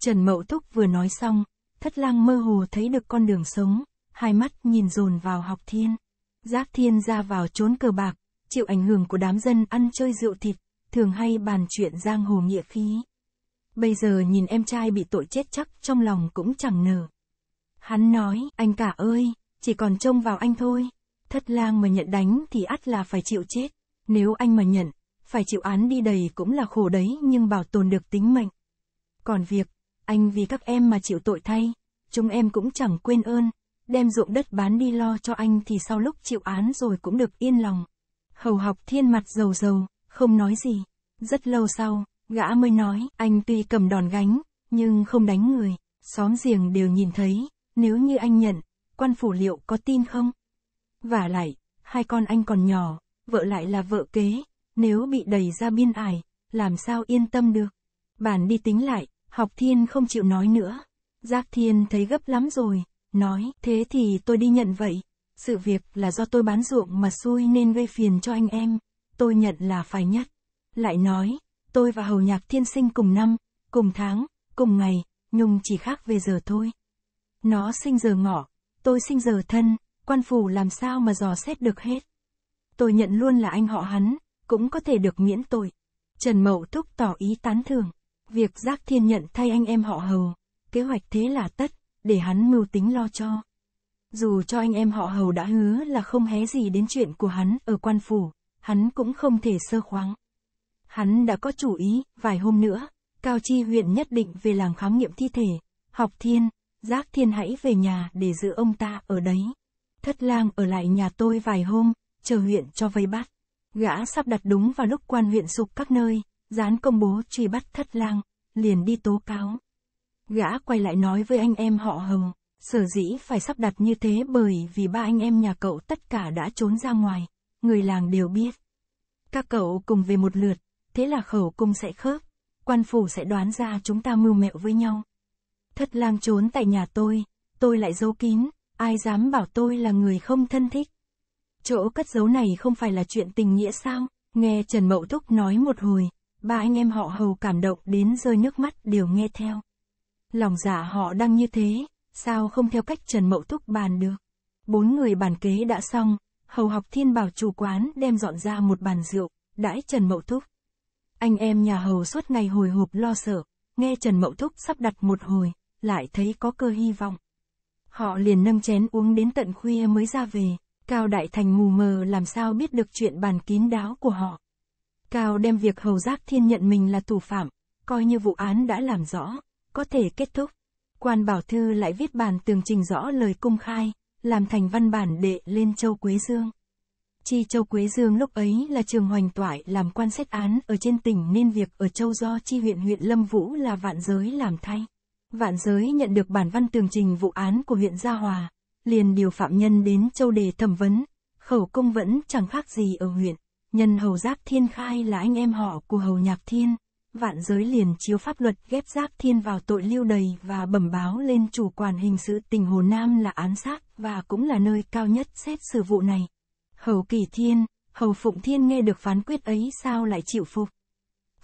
Trần Mậu thúc vừa nói xong, thất lang mơ hồ thấy được con đường sống, hai mắt nhìn dồn vào học thiên. Giác thiên ra vào trốn cờ bạc, chịu ảnh hưởng của đám dân ăn chơi rượu thịt, thường hay bàn chuyện giang hồ nghĩa khí. Bây giờ nhìn em trai bị tội chết chắc trong lòng cũng chẳng nở. Hắn nói, anh cả ơi, chỉ còn trông vào anh thôi thất lang mà nhận đánh thì ắt là phải chịu chết. Nếu anh mà nhận, phải chịu án đi đầy cũng là khổ đấy nhưng bảo tồn được tính mệnh. Còn việc, anh vì các em mà chịu tội thay, chúng em cũng chẳng quên ơn, đem ruộng đất bán đi lo cho anh thì sau lúc chịu án rồi cũng được yên lòng. Hầu học thiên mặt dầu dầu, không nói gì. Rất lâu sau, gã mới nói, anh tuy cầm đòn gánh, nhưng không đánh người, xóm giềng đều nhìn thấy, nếu như anh nhận, quan phủ liệu có tin không? Và lại, hai con anh còn nhỏ, vợ lại là vợ kế, nếu bị đẩy ra biên ải, làm sao yên tâm được. Bản đi tính lại, học thiên không chịu nói nữa. Giác thiên thấy gấp lắm rồi, nói, thế thì tôi đi nhận vậy. Sự việc là do tôi bán ruộng mà xui nên gây phiền cho anh em, tôi nhận là phải nhất. Lại nói, tôi và Hầu Nhạc Thiên sinh cùng năm, cùng tháng, cùng ngày, Nhung chỉ khác về giờ thôi. Nó sinh giờ ngọ, tôi sinh giờ thân, quan phủ làm sao mà dò xét được hết. Tôi nhận luôn là anh họ hắn, cũng có thể được miễn tội. Trần Mậu Thúc tỏ ý tán thưởng. Việc Giác Thiên nhận thay anh em họ hầu, kế hoạch thế là tất, để hắn mưu tính lo cho. Dù cho anh em họ hầu đã hứa là không hé gì đến chuyện của hắn ở quan phủ, hắn cũng không thể sơ khoáng. Hắn đã có chủ ý, vài hôm nữa, Cao Chi huyện nhất định về làng khám nghiệm thi thể, học thiên, Giác Thiên hãy về nhà để giữ ông ta ở đấy thất lang ở lại nhà tôi vài hôm, chờ huyện cho vây bắt. Gã sắp đặt đúng vào lúc quan huyện sụp các nơi, dán công bố truy bắt thất lang, liền đi tố cáo. Gã quay lại nói với anh em họ Hồng, sở dĩ phải sắp đặt như thế bởi vì ba anh em nhà cậu tất cả đã trốn ra ngoài, người làng đều biết. Các cậu cùng về một lượt, thế là khẩu cung sẽ khớp, quan phủ sẽ đoán ra chúng ta mưu mẹo với nhau. Thất lang trốn tại nhà tôi, tôi lại giấu kín, Ai dám bảo tôi là người không thân thích? Chỗ cất giấu này không phải là chuyện tình nghĩa sao? Nghe Trần Mậu Thúc nói một hồi, ba anh em họ hầu cảm động đến rơi nước mắt đều nghe theo. Lòng giả dạ họ đang như thế, sao không theo cách Trần Mậu Thúc bàn được? Bốn người bàn kế đã xong, hầu học thiên bảo chủ quán đem dọn ra một bàn rượu, đãi Trần Mậu Thúc. Anh em nhà hầu suốt ngày hồi hộp lo sợ, nghe Trần Mậu Thúc sắp đặt một hồi, lại thấy có cơ hy vọng. Họ liền nâng chén uống đến tận khuya mới ra về. Cao Đại Thành mù mờ làm sao biết được chuyện bàn kín đáo của họ. Cao đem việc Hầu Giác Thiên nhận mình là thủ phạm, coi như vụ án đã làm rõ, có thể kết thúc. Quan Bảo Thư lại viết bản tường trình rõ lời công khai, làm thành văn bản đệ lên Châu Quế Dương. Chi Châu Quế Dương lúc ấy là trường hoành toại làm quan xét án ở trên tỉnh nên việc ở Châu Do Chi huyện huyện Lâm Vũ là vạn giới làm thay. Vạn giới nhận được bản văn tường trình vụ án của huyện Gia Hòa, liền điều phạm nhân đến châu đề thẩm vấn, khẩu công vẫn chẳng khác gì ở huyện, nhân hầu Giáp Thiên khai là anh em họ của hầu Nhạc Thiên, vạn giới liền chiếu pháp luật ghép Giáp Thiên vào tội lưu đầy và bẩm báo lên chủ quản hình sự tỉnh Hồ Nam là án sát và cũng là nơi cao nhất xét xử vụ này. Hầu Kỳ Thiên, hầu Phụng Thiên nghe được phán quyết ấy sao lại chịu phục.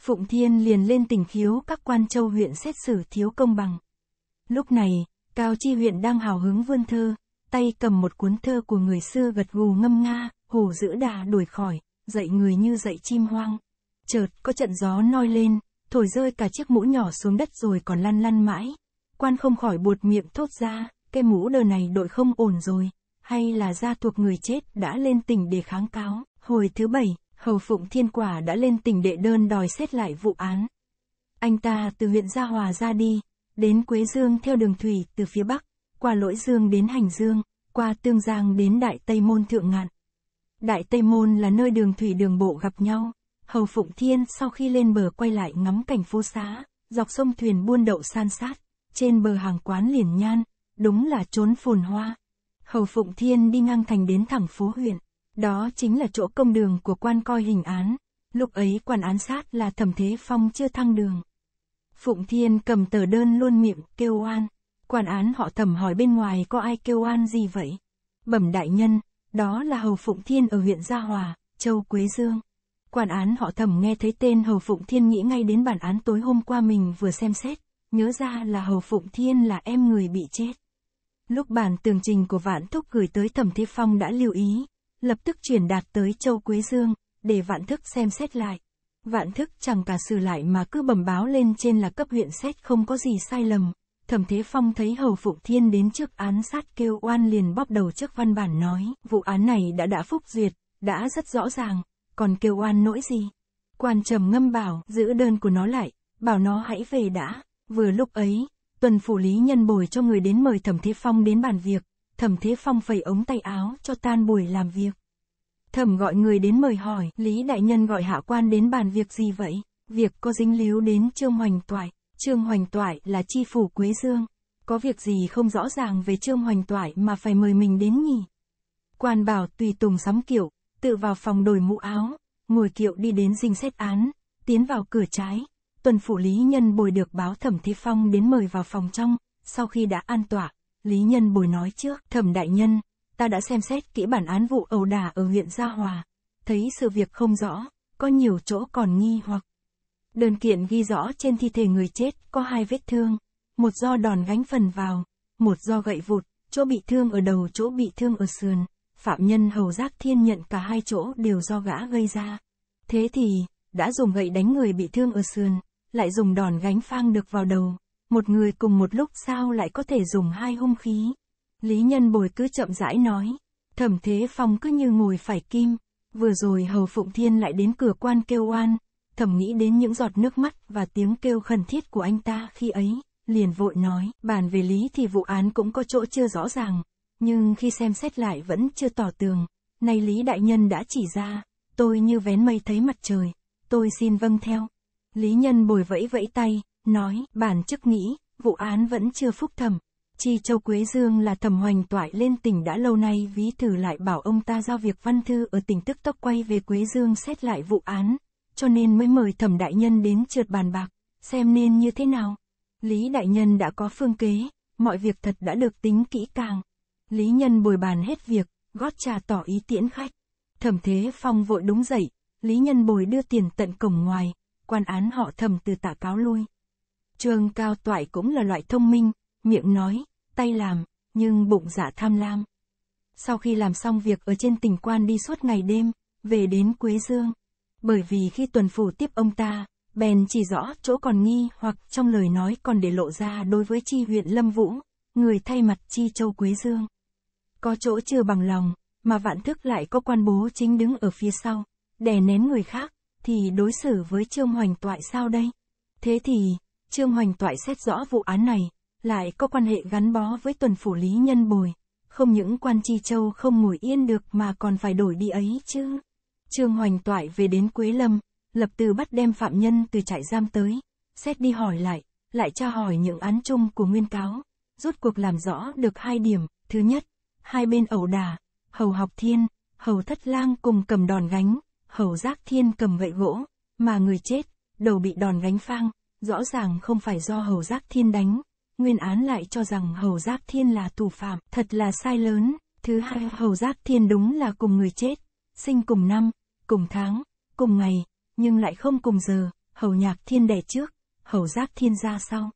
Phụng Thiên liền lên tỉnh khiếu các quan châu huyện xét xử thiếu công bằng. Lúc này, Cao Chi huyện đang hào hứng vươn thơ, tay cầm một cuốn thơ của người xưa gật gù ngâm nga, hồ giữ đà đuổi khỏi, dậy người như dậy chim hoang. Chợt có trận gió noi lên, thổi rơi cả chiếc mũ nhỏ xuống đất rồi còn lăn lăn mãi. Quan không khỏi buột miệng thốt ra, cái mũ đời này đội không ổn rồi, hay là gia thuộc người chết đã lên tỉnh để kháng cáo. Hồi thứ bảy, Hầu Phụng Thiên Quả đã lên tỉnh đệ đơn đòi xét lại vụ án. Anh ta từ huyện Gia Hòa ra đi, đến Quế Dương theo đường thủy từ phía Bắc, qua Lỗi Dương đến Hành Dương, qua Tương Giang đến Đại Tây Môn Thượng Ngạn. Đại Tây Môn là nơi đường thủy đường bộ gặp nhau. Hầu Phụng Thiên sau khi lên bờ quay lại ngắm cảnh phố xá, dọc sông thuyền buôn đậu san sát, trên bờ hàng quán liền nhan, đúng là trốn phồn hoa. Hầu Phụng Thiên đi ngang thành đến thẳng phố huyện. Đó chính là chỗ công đường của quan coi hình án. Lúc ấy quan án sát là thẩm thế phong chưa thăng đường. Phụng Thiên cầm tờ đơn luôn miệng kêu oan. Quan án họ thẩm hỏi bên ngoài có ai kêu oan gì vậy? Bẩm đại nhân, đó là Hầu Phụng Thiên ở huyện Gia Hòa, Châu Quế Dương. Quan án họ thẩm nghe thấy tên Hầu Phụng Thiên nghĩ ngay đến bản án tối hôm qua mình vừa xem xét, nhớ ra là Hầu Phụng Thiên là em người bị chết. Lúc bản tường trình của Vạn Thúc gửi tới Thẩm Thế Phong đã lưu ý, lập tức truyền đạt tới Châu Quế Dương, để vạn thức xem xét lại. Vạn thức chẳng cả xử lại mà cứ bẩm báo lên trên là cấp huyện xét không có gì sai lầm. Thẩm Thế Phong thấy Hầu Phụng Thiên đến trước án sát kêu oan liền bóp đầu trước văn bản nói, vụ án này đã đã phúc duyệt, đã rất rõ ràng, còn kêu oan nỗi gì. Quan trầm ngâm bảo, giữ đơn của nó lại, bảo nó hãy về đã. Vừa lúc ấy, tuần phủ lý nhân bồi cho người đến mời Thẩm Thế Phong đến bàn việc, Thẩm Thế Phong phẩy ống tay áo cho tan buổi làm việc. Thẩm gọi người đến mời hỏi, Lý Đại Nhân gọi hạ quan đến bàn việc gì vậy? Việc có dính líu đến Trương Hoành Toại. Trương Hoành Toại là chi phủ Quế Dương. Có việc gì không rõ ràng về Trương Hoành Toại mà phải mời mình đến nhỉ? Quan bảo tùy tùng sắm kiệu, tự vào phòng đổi mũ áo, ngồi kiệu đi đến dinh xét án, tiến vào cửa trái. Tuần phủ lý nhân bồi được báo thẩm Thế Phong đến mời vào phòng trong, sau khi đã an tỏa, Lý Nhân Bồi nói trước, thẩm đại nhân, ta đã xem xét kỹ bản án vụ ẩu đả ở huyện Gia Hòa, thấy sự việc không rõ, có nhiều chỗ còn nghi hoặc. Đơn kiện ghi rõ trên thi thể người chết có hai vết thương, một do đòn gánh phần vào, một do gậy vụt, chỗ bị thương ở đầu chỗ bị thương ở sườn, phạm nhân hầu giác thiên nhận cả hai chỗ đều do gã gây ra. Thế thì, đã dùng gậy đánh người bị thương ở sườn, lại dùng đòn gánh phang được vào đầu, một người cùng một lúc sao lại có thể dùng hai hung khí. Lý Nhân Bồi cứ chậm rãi nói, Thẩm Thế Phong cứ như ngồi phải kim, vừa rồi Hầu Phụng Thiên lại đến cửa quan kêu oan, thẩm nghĩ đến những giọt nước mắt và tiếng kêu khẩn thiết của anh ta khi ấy, liền vội nói, bàn về lý thì vụ án cũng có chỗ chưa rõ ràng, nhưng khi xem xét lại vẫn chưa tỏ tường, nay Lý Đại Nhân đã chỉ ra, tôi như vén mây thấy mặt trời, tôi xin vâng theo. Lý Nhân Bồi vẫy vẫy tay, nói, bản chức nghĩ, vụ án vẫn chưa phúc thẩm. Chi Châu Quế Dương là thẩm hoành toại lên tỉnh đã lâu nay ví thử lại bảo ông ta giao việc văn thư ở tỉnh tức tốc quay về Quế Dương xét lại vụ án, cho nên mới mời thẩm đại nhân đến trượt bàn bạc, xem nên như thế nào. Lý đại nhân đã có phương kế, mọi việc thật đã được tính kỹ càng. Lý nhân bồi bàn hết việc, gót trà tỏ ý tiễn khách. Thẩm thế phong vội đúng dậy, Lý nhân bồi đưa tiền tận cổng ngoài, quan án họ thẩm từ tạ cáo lui. Trương Cao Toại cũng là loại thông minh, miệng nói, tay làm, nhưng bụng dạ tham lam. Sau khi làm xong việc ở trên tỉnh quan đi suốt ngày đêm, về đến Quế Dương. Bởi vì khi tuần phủ tiếp ông ta, bèn chỉ rõ chỗ còn nghi hoặc trong lời nói còn để lộ ra đối với chi huyện Lâm Vũ, người thay mặt chi châu Quế Dương. Có chỗ chưa bằng lòng, mà vạn thức lại có quan bố chính đứng ở phía sau, đè nén người khác, thì đối xử với Trương Hoành Toại sao đây? Thế thì, Trương Hoành Toại xét rõ vụ án này, lại có quan hệ gắn bó với tuần phủ lý nhân bồi. Không những quan chi châu không ngồi yên được mà còn phải đổi đi ấy chứ. Trương Hoành Toại về đến Quế Lâm, lập từ bắt đem phạm nhân từ trại giam tới, xét đi hỏi lại, lại tra hỏi những án chung của nguyên cáo. Rốt cuộc làm rõ được hai điểm, thứ nhất, hai bên ẩu đà, hầu học thiên, hầu thất lang cùng cầm đòn gánh, hầu giác thiên cầm gậy gỗ, mà người chết, đầu bị đòn gánh phang, rõ ràng không phải do Hầu Giác Thiên đánh, nguyên án lại cho rằng Hầu Giác Thiên là tù phạm, thật là sai lớn. Thứ hai Hầu Giác Thiên đúng là cùng người chết, sinh cùng năm, cùng tháng, cùng ngày, nhưng lại không cùng giờ, Hầu Nhạc Thiên đẻ trước, Hầu Giác Thiên ra sau.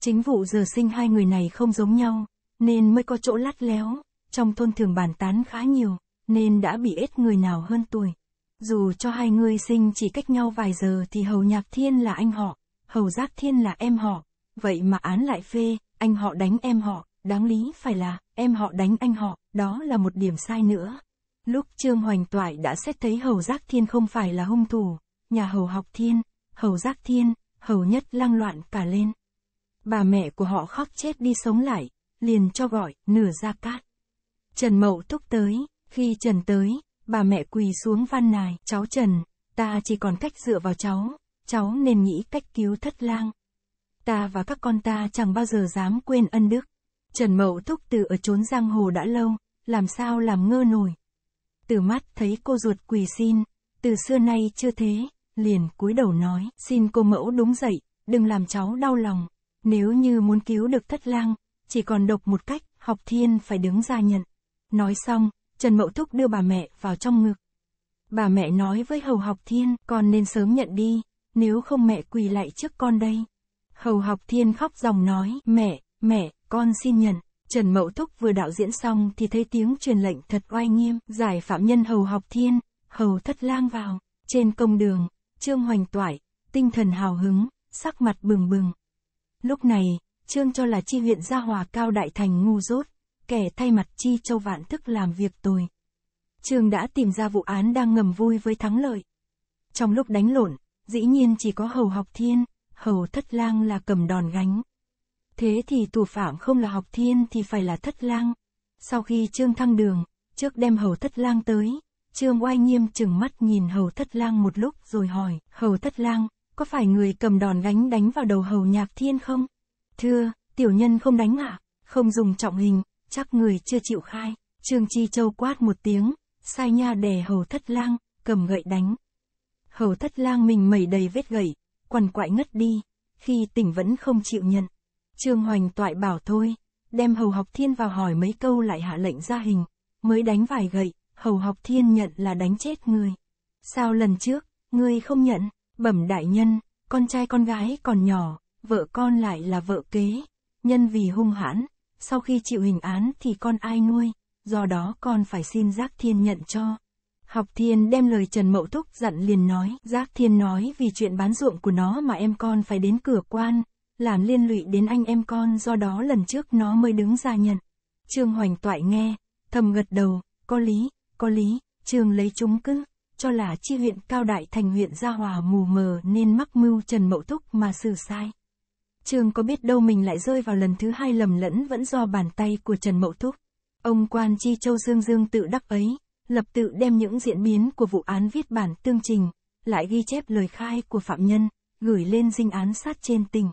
Chính vụ giờ sinh hai người này không giống nhau, nên mới có chỗ lắt léo, trong thôn thường bàn tán khá nhiều, nên đã bị ít người nào hơn tuổi. Dù cho hai người sinh chỉ cách nhau vài giờ thì Hầu Nhạc Thiên là anh họ, Hầu Giác Thiên là em họ, vậy mà án lại phê, anh họ đánh em họ, đáng lý phải là, em họ đánh anh họ, đó là một điểm sai nữa. Lúc Trương Hoành Toại đã xét thấy Hầu Giác Thiên không phải là hung thủ, nhà Hầu Học Thiên, Hầu Giác Thiên, Hầu Nhất lăng loạn cả lên. Bà mẹ của họ khóc chết đi sống lại, liền cho gọi, nửa ra cát. Trần Mậu thúc tới, khi Trần tới, bà mẹ quỳ xuống văn nài, cháu Trần, ta chỉ còn cách dựa vào cháu, cháu nên nghĩ cách cứu thất lang. Ta và các con ta chẳng bao giờ dám quên ân đức. Trần Mậu thúc từ ở chốn giang hồ đã lâu, làm sao làm ngơ nổi. Từ mắt thấy cô ruột quỳ xin, từ xưa nay chưa thế, liền cúi đầu nói, xin cô mẫu đúng dậy, đừng làm cháu đau lòng. Nếu như muốn cứu được thất lang, chỉ còn độc một cách, học thiên phải đứng ra nhận. Nói xong, Trần Mậu Thúc đưa bà mẹ vào trong ngực. Bà mẹ nói với Hầu Học Thiên, con nên sớm nhận đi, nếu không mẹ quỳ lại trước con đây. Hầu học thiên khóc dòng nói, mẹ, mẹ, con xin nhận. Trần Mậu Thúc vừa đạo diễn xong thì thấy tiếng truyền lệnh thật oai nghiêm, giải phạm nhân hầu học thiên, hầu thất lang vào. Trên công đường, Trương Hoành Toại, tinh thần hào hứng, sắc mặt bừng bừng. Lúc này, Trương cho là chi huyện Gia Hòa Cao Đại Thành ngu dốt, kẻ thay mặt chi châu vạn thức làm việc tồi. Trương đã tìm ra vụ án đang ngầm vui với thắng lợi. Trong lúc đánh lộn, Dĩ nhiên chỉ có hầu học thiên, hầu thất lang là cầm đòn gánh. Thế thì tù phạm không là học thiên thì phải là thất lang. Sau khi Trương thăng đường, trước đem hầu thất lang tới, Trương oai nghiêm chừng mắt nhìn hầu thất lang một lúc rồi hỏi, hầu thất lang, có phải người cầm đòn gánh đánh vào đầu hầu nhạc thiên không? Thưa, tiểu nhân không đánh ạ, à? không dùng trọng hình, chắc người chưa chịu khai. Trương Chi Châu quát một tiếng, sai nha đè hầu thất lang, cầm gậy đánh. Hầu thất lang mình mẩy đầy vết gậy, quằn quại ngất đi, khi tỉnh vẫn không chịu nhận. Trương Hoành toại bảo thôi, đem Hầu Học Thiên vào hỏi mấy câu lại hạ lệnh ra hình, mới đánh vài gậy, Hầu Học Thiên nhận là đánh chết người. Sao lần trước, ngươi không nhận, bẩm đại nhân, con trai con gái còn nhỏ, vợ con lại là vợ kế, nhân vì hung hãn, sau khi chịu hình án thì con ai nuôi, do đó con phải xin giác thiên nhận cho. Học Thiên đem lời Trần Mậu Thúc dặn liền nói, Giác Thiên nói vì chuyện bán ruộng của nó mà em con phải đến cửa quan, làm liên lụy đến anh em con do đó lần trước nó mới đứng ra nhận. Trương Hoành toại nghe, thầm gật đầu, có lý, có lý, Trương lấy chúng cứ, cho là chi huyện Cao Đại thành huyện Gia Hòa mù mờ nên mắc mưu Trần Mậu Thúc mà xử sai. Trương có biết đâu mình lại rơi vào lần thứ hai lầm lẫn vẫn do bàn tay của Trần Mậu Thúc. Ông quan chi châu dương dương tự đắc ấy, lập tự đem những diễn biến của vụ án viết bản tương trình, lại ghi chép lời khai của phạm nhân, gửi lên dinh án sát trên tỉnh.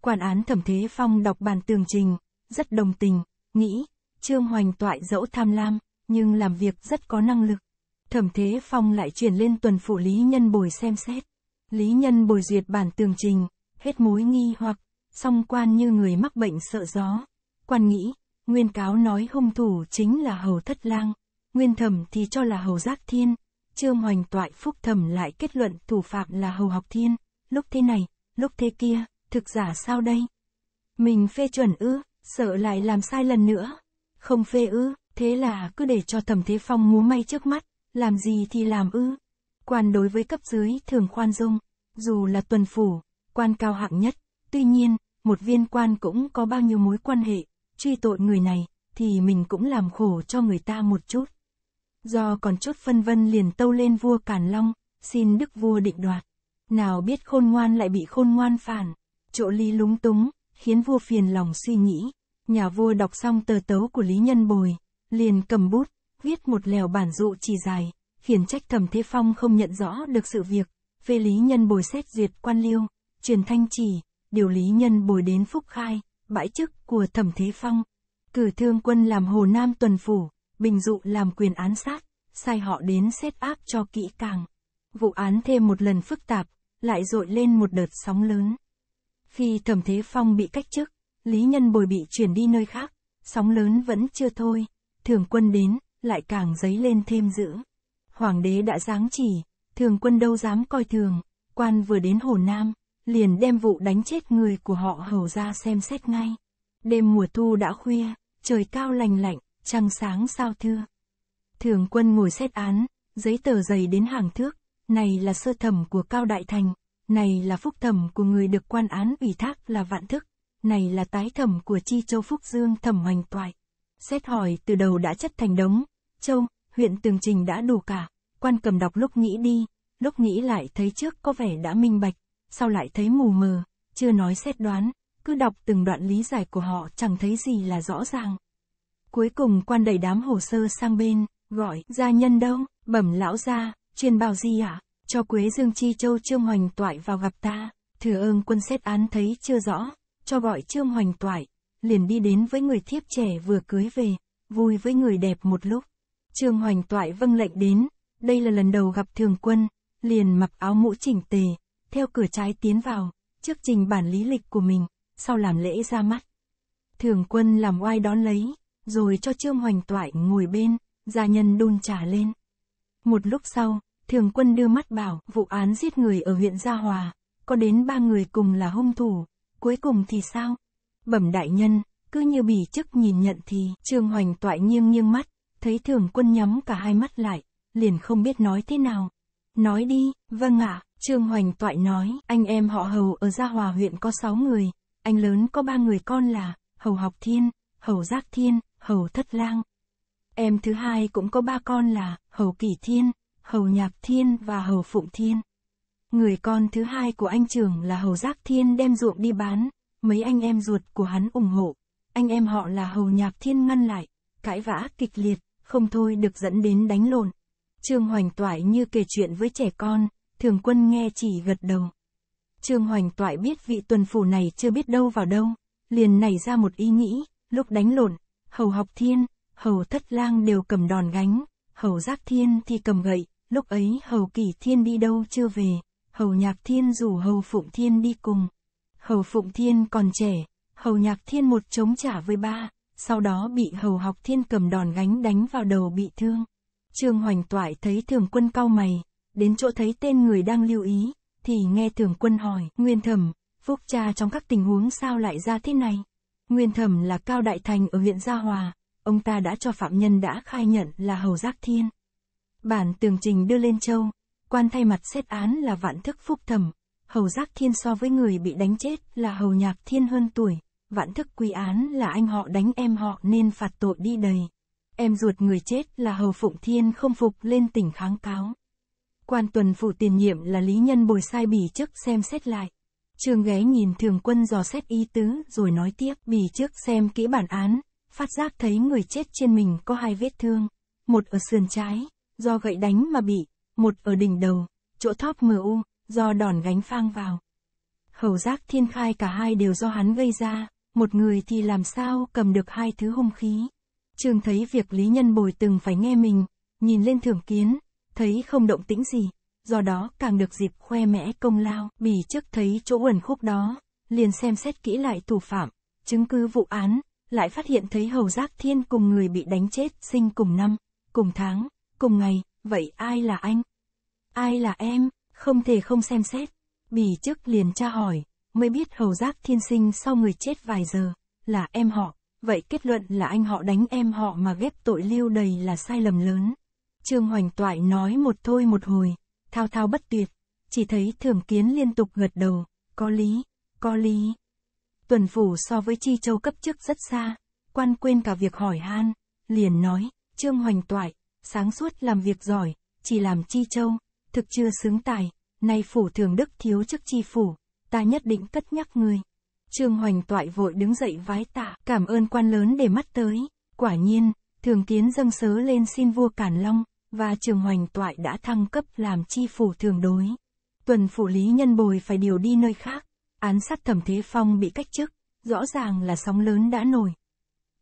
Quản án thẩm thế phong đọc bản tường trình, rất đồng tình, nghĩ, Trương Hoành toại dẫu tham lam, nhưng làm việc rất có năng lực. Thẩm thế phong lại chuyển lên tuần phủ Lý Nhân Bồi xem xét. Lý Nhân Bồi duyệt bản tường trình, hết mối nghi hoặc, song quan như người mắc bệnh sợ gió. Quan nghĩ, nguyên cáo nói hung thủ chính là Hầu Thất Lang nguyên thẩm thì cho là hầu giác thiên, trương hoành toại phúc thẩm lại kết luận thủ phạm là hầu học thiên, lúc thế này, lúc thế kia, thực giả sao đây? Mình phê chuẩn ư, sợ lại làm sai lần nữa. Không phê ư, thế là cứ để cho thẩm thế phong múa may trước mắt, làm gì thì làm ư. Quan đối với cấp dưới thường khoan dung, dù là tuần phủ, quan cao hạng nhất, tuy nhiên, một viên quan cũng có bao nhiêu mối quan hệ, truy tội người này, thì mình cũng làm khổ cho người ta một chút do còn chút phân vân liền tâu lên vua Càn Long, xin đức vua định đoạt. Nào biết khôn ngoan lại bị khôn ngoan phản, chỗ ly lúng túng, khiến vua phiền lòng suy nghĩ. Nhà vua đọc xong tờ tấu của Lý Nhân Bồi, liền cầm bút, viết một lèo bản dụ chỉ dài, khiển trách thẩm Thế Phong không nhận rõ được sự việc, phê Lý Nhân Bồi xét duyệt quan liêu, truyền thanh chỉ, điều Lý Nhân Bồi đến phúc khai, bãi chức của thẩm Thế Phong. Cử thương quân làm Hồ Nam tuần phủ, Bình dụ làm quyền án sát, sai họ đến xét áp cho kỹ càng. Vụ án thêm một lần phức tạp, lại dội lên một đợt sóng lớn. Khi Thẩm Thế Phong bị cách chức, Lý Nhân Bồi bị chuyển đi nơi khác, sóng lớn vẫn chưa thôi, thường quân đến, lại càng dấy lên thêm dữ. Hoàng đế đã giáng chỉ, thường quân đâu dám coi thường, quan vừa đến Hồ Nam, liền đem vụ đánh chết người của họ hầu ra xem xét ngay. Đêm mùa thu đã khuya, trời cao lành lạnh, trăng sáng sao thưa. Thường quân ngồi xét án, giấy tờ dày đến hàng thước, này là sơ thẩm của Cao Đại Thành, này là phúc thẩm của người được quan án ủy thác là Vạn Thức, này là tái thẩm của Chi Châu Phúc Dương thẩm hoành toại. Xét hỏi từ đầu đã chất thành đống, Châu, huyện tường trình đã đủ cả, quan cầm đọc lúc nghĩ đi, lúc nghĩ lại thấy trước có vẻ đã minh bạch, sau lại thấy mù mờ, chưa nói xét đoán, cứ đọc từng đoạn lý giải của họ chẳng thấy gì là rõ ràng. Cuối cùng quan đẩy đám hồ sơ sang bên, gọi, gia nhân đâu, bẩm lão gia, chuyên bao gì ạ? Cho Quế Dương Chi Châu Trương Hoành Toại vào gặp ta, thừa ơn quân xét án thấy chưa rõ, cho gọi Trương Hoành Toại, liền đi đến với người thiếp trẻ vừa cưới về, vui với người đẹp một lúc. Trương Hoành Toại vâng lệnh đến, đây là lần đầu gặp thường quân, liền mặc áo mũ chỉnh tề, theo cửa trái tiến vào, trước trình bản lý lịch của mình, sau làm lễ ra mắt. Thường quân làm oai đón lấy, rồi cho Trương Hoành Toại ngồi bên, gia nhân đun trà lên. Một lúc sau, thường quân đưa mắt bảo vụ án giết người ở huyện Gia Hòa, có đến ba người cùng là hung thủ, cuối cùng thì sao? Bẩm đại nhân, cứ như bỉ chức nhìn nhận thì Trương Hoành Toại nghiêng nghiêng mắt, thấy thường quân nhắm cả hai mắt lại, liền không biết nói thế nào. Nói đi, vâng ạ, Trương Hoành Toại nói, anh em họ Hầu ở Gia Hòa huyện có sáu người, anh lớn có ba người con là Hầu Học Thiên, Hầu Giác Thiên, hầu thất lang. Em thứ hai cũng có ba con là hầu kỳ thiên, hầu nhạc thiên và hầu phụng thiên. Người con thứ hai của anh trưởng là hầu giác thiên đem ruộng đi bán, mấy anh em ruột của hắn ủng hộ. Anh em họ là hầu nhạc thiên ngăn lại, cãi vã kịch liệt, không thôi được dẫn đến đánh lộn. Trương Hoành Toại như kể chuyện với trẻ con, thường quân nghe chỉ gật đầu. Trương Hoành Toại biết vị tuần phủ này chưa biết đâu vào đâu, liền nảy ra một ý nghĩ, lúc đánh lộn, hầu học thiên, hầu thất lang đều cầm đòn gánh, hầu giác thiên thì cầm gậy, lúc ấy hầu kỷ thiên đi đâu chưa về, hầu nhạc thiên rủ hầu phụng thiên đi cùng. Hầu phụng thiên còn trẻ, hầu nhạc thiên một chống trả với ba, sau đó bị hầu học thiên cầm đòn gánh đánh vào đầu bị thương. Trương Hoành Toại thấy thường quân cau mày, đến chỗ thấy tên người đang lưu ý, thì nghe thường quân hỏi, nguyên thẩm, phúc cha trong các tình huống sao lại ra thế này? Nguyên thẩm là Cao Đại Thành ở huyện Gia Hòa, ông ta đã cho phạm nhân đã khai nhận là Hầu Giác Thiên. Bản tường trình đưa lên châu, quan thay mặt xét án là Vạn Thức Phúc Thẩm, Hầu Giác Thiên so với người bị đánh chết là Hầu Nhạc Thiên hơn tuổi, Vạn Thức quy án là anh họ đánh em họ nên phạt tội đi đầy. Em ruột người chết là Hầu Phụng Thiên không phục lên tỉnh kháng cáo. Quan tuần phụ tiền nhiệm là Lý Nhân bồi sai bỉ chức xem xét lại. Trương ghé nhìn thường quân dò xét ý tứ, rồi nói tiếp, bì trước xem kỹ bản án, phát giác thấy người chết trên mình có hai vết thương, một ở sườn trái, do gậy đánh mà bị, một ở đỉnh đầu, chỗ thóp mờ u do đòn gánh phang vào. Hầu giác thiên khai cả hai đều do hắn gây ra, một người thì làm sao cầm được hai thứ hung khí. Trương thấy việc lý nhân bồi từng phải nghe mình, nhìn lên thưởng kiến, thấy không động tĩnh gì, do đó càng được dịp khoe mẽ công lao, bì chức thấy chỗ uẩn khúc đó, liền xem xét kỹ lại thủ phạm, chứng cứ vụ án, lại phát hiện thấy hầu giác thiên cùng người bị đánh chết sinh cùng năm, cùng tháng, cùng ngày, vậy ai là anh? Ai là em? Không thể không xem xét. Bì chức liền tra hỏi, mới biết hầu giác thiên sinh sau người chết vài giờ, là em họ, vậy kết luận là anh họ đánh em họ mà ghép tội lưu đầy là sai lầm lớn. Trương Hoành Toại nói một thôi một hồi thao thao bất tuyệt, chỉ thấy thường kiến liên tục gật đầu, có lý, có lý. Tuần phủ so với chi châu cấp trước rất xa, quan quên cả việc hỏi han, liền nói, trương hoành toại, sáng suốt làm việc giỏi, chỉ làm chi châu, thực chưa xứng tài, nay phủ thường đức thiếu chức chi phủ, ta nhất định cất nhắc người. Trương Hoành toại vội đứng dậy vái tạ, cảm ơn quan lớn để mắt tới, quả nhiên, thường kiến dâng sớ lên xin vua Cản Long, và trường hoành toại đã thăng cấp làm chi phủ thường đối. Tuần phủ lý nhân bồi phải điều đi nơi khác, án sát thẩm thế phong bị cách chức, rõ ràng là sóng lớn đã nổi.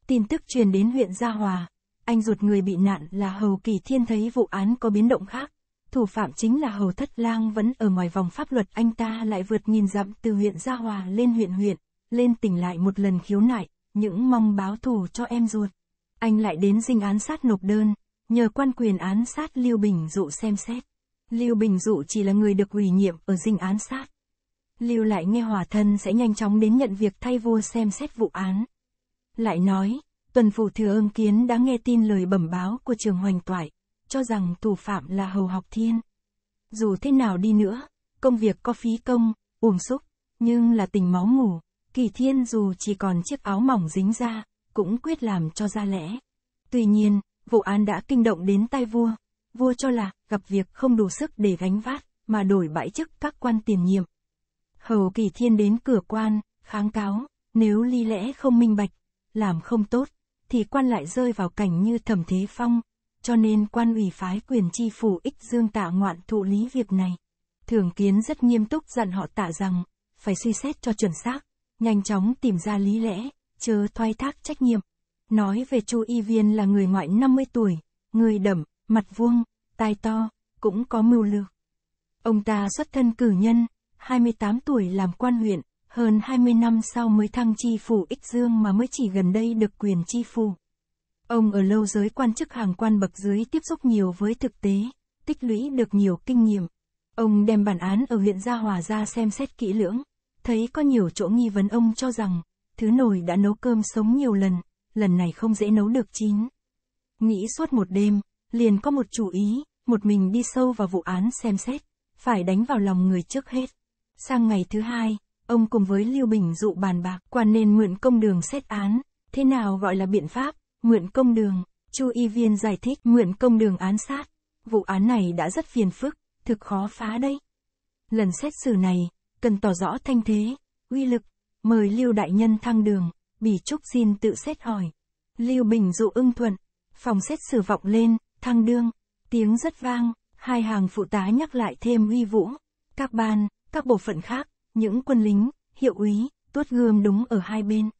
Tin tức truyền đến huyện Gia Hòa, anh ruột người bị nạn là Hầu Kỳ Thiên thấy vụ án có biến động khác. Thủ phạm chính là Hầu Thất Lang vẫn ở ngoài vòng pháp luật anh ta lại vượt nghìn dặm từ huyện Gia Hòa lên huyện huyện, lên tỉnh lại một lần khiếu nại, những mong báo thù cho em ruột. Anh lại đến dinh án sát nộp đơn, nhờ quan quyền án sát Lưu Bình Dụ xem xét. Lưu Bình Dụ chỉ là người được ủy nhiệm ở dinh án sát. Lưu lại nghe hòa thân sẽ nhanh chóng đến nhận việc thay vua xem xét vụ án. Lại nói, tuần phủ thừa ương kiến đã nghe tin lời bẩm báo của trường hoành toại, cho rằng thủ phạm là hầu học thiên. Dù thế nào đi nữa, công việc có phí công, uổng xúc, nhưng là tình máu ngủ, kỳ thiên dù chỉ còn chiếc áo mỏng dính ra, cũng quyết làm cho ra lẽ. Tuy nhiên, vụ án đã kinh động đến tai vua. Vua cho là, gặp việc không đủ sức để gánh vác, mà đổi bãi chức các quan tiền nhiệm. Hầu Kỳ Thiên đến cửa quan, kháng cáo, nếu ly lẽ không minh bạch, làm không tốt, thì quan lại rơi vào cảnh như thẩm thế phong, cho nên quan ủy phái quyền chi phủ ích dương tạ ngoạn thụ lý việc này. Thường kiến rất nghiêm túc dặn họ tạ rằng, phải suy xét cho chuẩn xác, nhanh chóng tìm ra lý lẽ, chớ thoái thác trách nhiệm. Nói về Chu Y Viên là người ngoại 50 tuổi, người đậm, mặt vuông, tai to, cũng có mưu lược. Ông ta xuất thân cử nhân, 28 tuổi làm quan huyện, hơn 20 năm sau mới thăng chi phủ Ích Dương mà mới chỉ gần đây được quyền chi phủ. Ông ở lâu giới quan chức hàng quan bậc dưới tiếp xúc nhiều với thực tế, tích lũy được nhiều kinh nghiệm. Ông đem bản án ở huyện Gia Hòa ra xem xét kỹ lưỡng, thấy có nhiều chỗ nghi vấn ông cho rằng, thứ nồi đã nấu cơm sống nhiều lần, lần này không dễ nấu được chín. Nghĩ suốt một đêm, liền có một chủ ý, một mình đi sâu vào vụ án xem xét, phải đánh vào lòng người trước hết. Sang ngày thứ hai, ông cùng với Lưu Bình dụ bàn bạc quan nên mượn công đường xét án, thế nào gọi là biện pháp, mượn công đường, Chu Y Viên giải thích mượn công đường án sát, vụ án này đã rất phiền phức, thực khó phá đây. Lần xét xử này, cần tỏ rõ thanh thế, uy lực, mời Lưu Đại Nhân thăng đường bì Trúc xin tự xét hỏi. Lưu Bình dụ ưng thuận. Phòng xét xử vọng lên, thăng đương. Tiếng rất vang, hai hàng phụ tá nhắc lại thêm uy vũ. Các ban, các bộ phận khác, những quân lính, hiệu úy, tuốt gươm đúng ở hai bên.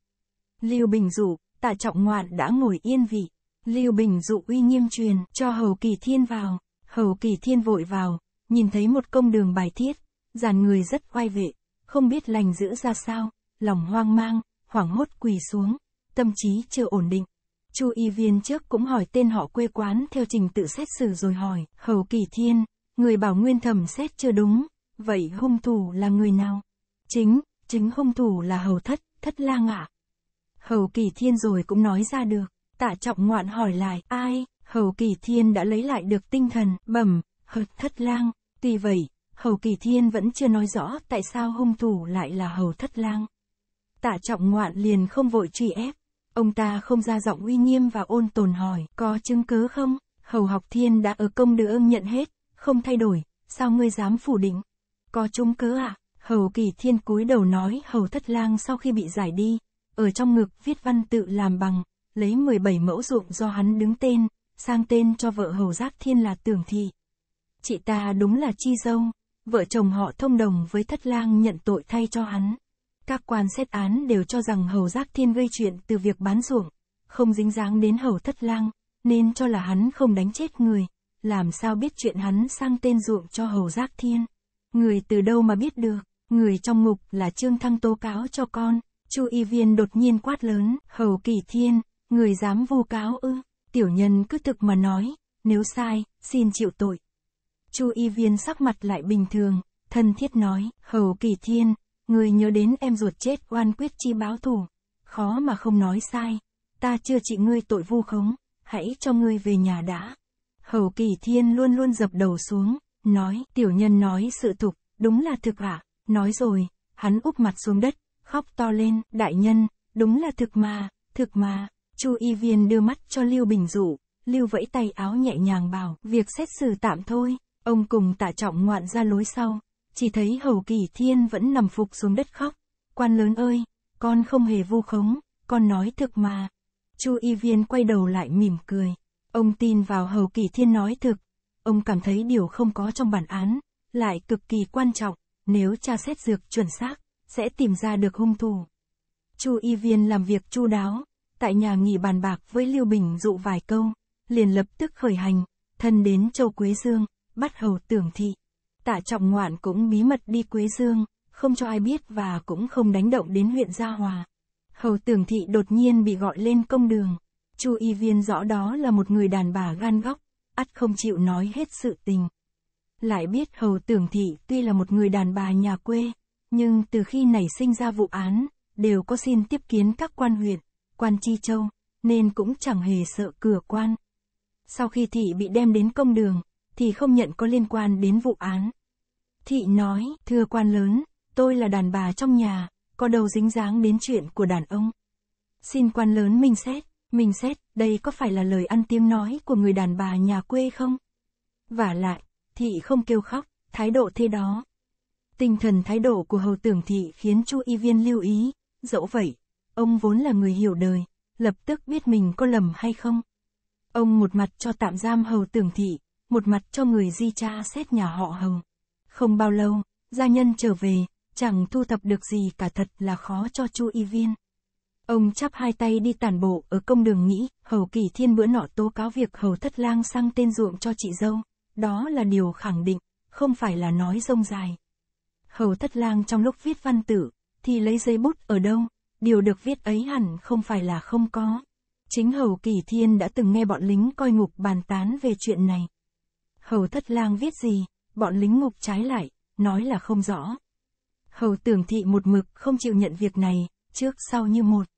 Lưu Bình dụ, tạ trọng ngoạn đã ngồi yên vị. Lưu Bình dụ uy nghiêm truyền cho Hầu Kỳ Thiên vào. Hầu Kỳ Thiên vội vào, nhìn thấy một công đường bài thiết, dàn người rất oai vệ, không biết lành giữ ra sao, lòng hoang mang, hoảng hốt quỳ xuống, tâm trí chưa ổn định. Chu Y Viên trước cũng hỏi tên họ quê quán theo trình tự xét xử rồi hỏi, hầu Kỳ Thiên, người bảo nguyên thẩm xét chưa đúng, vậy hung thủ là người nào? Chính, chính hung thủ là Hầu Thất, Thất Lang ạ. Hầu Kỳ Thiên rồi cũng nói ra được, tạ trọng ngoạn hỏi lại, ai? Hầu Kỳ Thiên đã lấy lại được tinh thần, bẩm, hợt Thất Lang, tuy vậy, Hầu Kỳ Thiên vẫn chưa nói rõ tại sao hung thủ lại là Hầu Thất Lang. Tạ trọng ngoạn liền không vội truy ép. Ông ta không ra giọng uy nghiêm và ôn tồn hỏi, có chứng cứ không? Hầu học thiên đã ở công đứa ưng nhận hết, không thay đổi, sao ngươi dám phủ định? Có chứng cứ ạ? À? Hầu kỳ thiên cúi đầu nói hầu thất lang sau khi bị giải đi, ở trong ngực viết văn tự làm bằng, lấy 17 mẫu ruộng do hắn đứng tên, sang tên cho vợ hầu giác thiên là tưởng thị. Chị ta đúng là chi dâu, vợ chồng họ thông đồng với thất lang nhận tội thay cho hắn. Các quan xét án đều cho rằng hầu giác thiên gây chuyện từ việc bán ruộng, không dính dáng đến hầu thất lang, nên cho là hắn không đánh chết người, làm sao biết chuyện hắn sang tên ruộng cho hầu giác thiên. Người từ đâu mà biết được, người trong ngục là Trương Thăng tố cáo cho con, Chu Y Viên đột nhiên quát lớn, hầu kỳ thiên, người dám vu cáo ư, tiểu nhân cứ thực mà nói, nếu sai, xin chịu tội. Chu Y Viên sắc mặt lại bình thường, thân thiết nói, hầu kỳ thiên, Người nhớ đến em ruột chết oan quyết chi báo thù. Khó mà không nói sai. Ta chưa trị ngươi tội vu khống, hãy cho ngươi về nhà đã. Hầu kỳ thiên luôn luôn dập đầu xuống, nói, tiểu nhân nói sự tục, đúng là thực ạ. Nói rồi, hắn úp mặt xuống đất, khóc to lên, đại nhân, đúng là thực mà, thực mà. Chu y viên đưa mắt cho Lưu Bình Dụ, Lưu vẫy tay áo nhẹ nhàng bảo, việc xét xử tạm thôi, ông cùng tả trọng ngoạn ra lối sau, chỉ thấy hầu kỳ thiên vẫn nằm phục xuống đất khóc. Quan lớn ơi, con không hề vu khống, con nói thực mà. Chu y viên quay đầu lại mỉm cười. Ông tin vào hầu kỳ thiên nói thực. Ông cảm thấy điều không có trong bản án, lại cực kỳ quan trọng, nếu tra xét dược chuẩn xác, sẽ tìm ra được hung thủ. Chu y viên làm việc chu đáo, tại nhà nghỉ bàn bạc với Lưu Bình dụ vài câu, liền lập tức khởi hành, thân đến Châu Quế Dương, bắt hầu tưởng thị tả trọng ngoạn cũng bí mật đi Quế Dương, không cho ai biết và cũng không đánh động đến huyện Gia Hòa. Hầu tưởng thị đột nhiên bị gọi lên công đường. Chu y viên rõ đó là một người đàn bà gan góc, ắt không chịu nói hết sự tình. Lại biết hầu tưởng thị tuy là một người đàn bà nhà quê, nhưng từ khi nảy sinh ra vụ án, đều có xin tiếp kiến các quan huyện, quan chi châu, nên cũng chẳng hề sợ cửa quan. Sau khi thị bị đem đến công đường, thì không nhận có liên quan đến vụ án. Thị nói, thưa quan lớn, tôi là đàn bà trong nhà, có đầu dính dáng đến chuyện của đàn ông. Xin quan lớn mình xét, mình xét, đây có phải là lời ăn tiếng nói của người đàn bà nhà quê không? Và lại, thị không kêu khóc, thái độ thế đó. Tinh thần thái độ của hầu tưởng thị khiến chu y viên lưu ý, dẫu vậy, ông vốn là người hiểu đời, lập tức biết mình có lầm hay không. Ông một mặt cho tạm giam hầu tưởng thị, một mặt cho người di cha xét nhà họ Hồng. Không bao lâu, gia nhân trở về, chẳng thu thập được gì cả thật là khó cho Chu Y Viên. Ông chắp hai tay đi tản bộ ở công đường nghĩ, Hầu Kỳ Thiên bữa nọ tố cáo việc Hầu Thất Lang sang tên ruộng cho chị dâu, đó là điều khẳng định, không phải là nói rông dài. Hầu Thất Lang trong lúc viết văn tử, thì lấy giấy bút ở đâu, điều được viết ấy hẳn không phải là không có. Chính Hầu Kỳ Thiên đã từng nghe bọn lính coi ngục bàn tán về chuyện này. Hầu thất lang viết gì, bọn lính ngục trái lại, nói là không rõ. Hầu tưởng thị một mực không chịu nhận việc này, trước sau như một.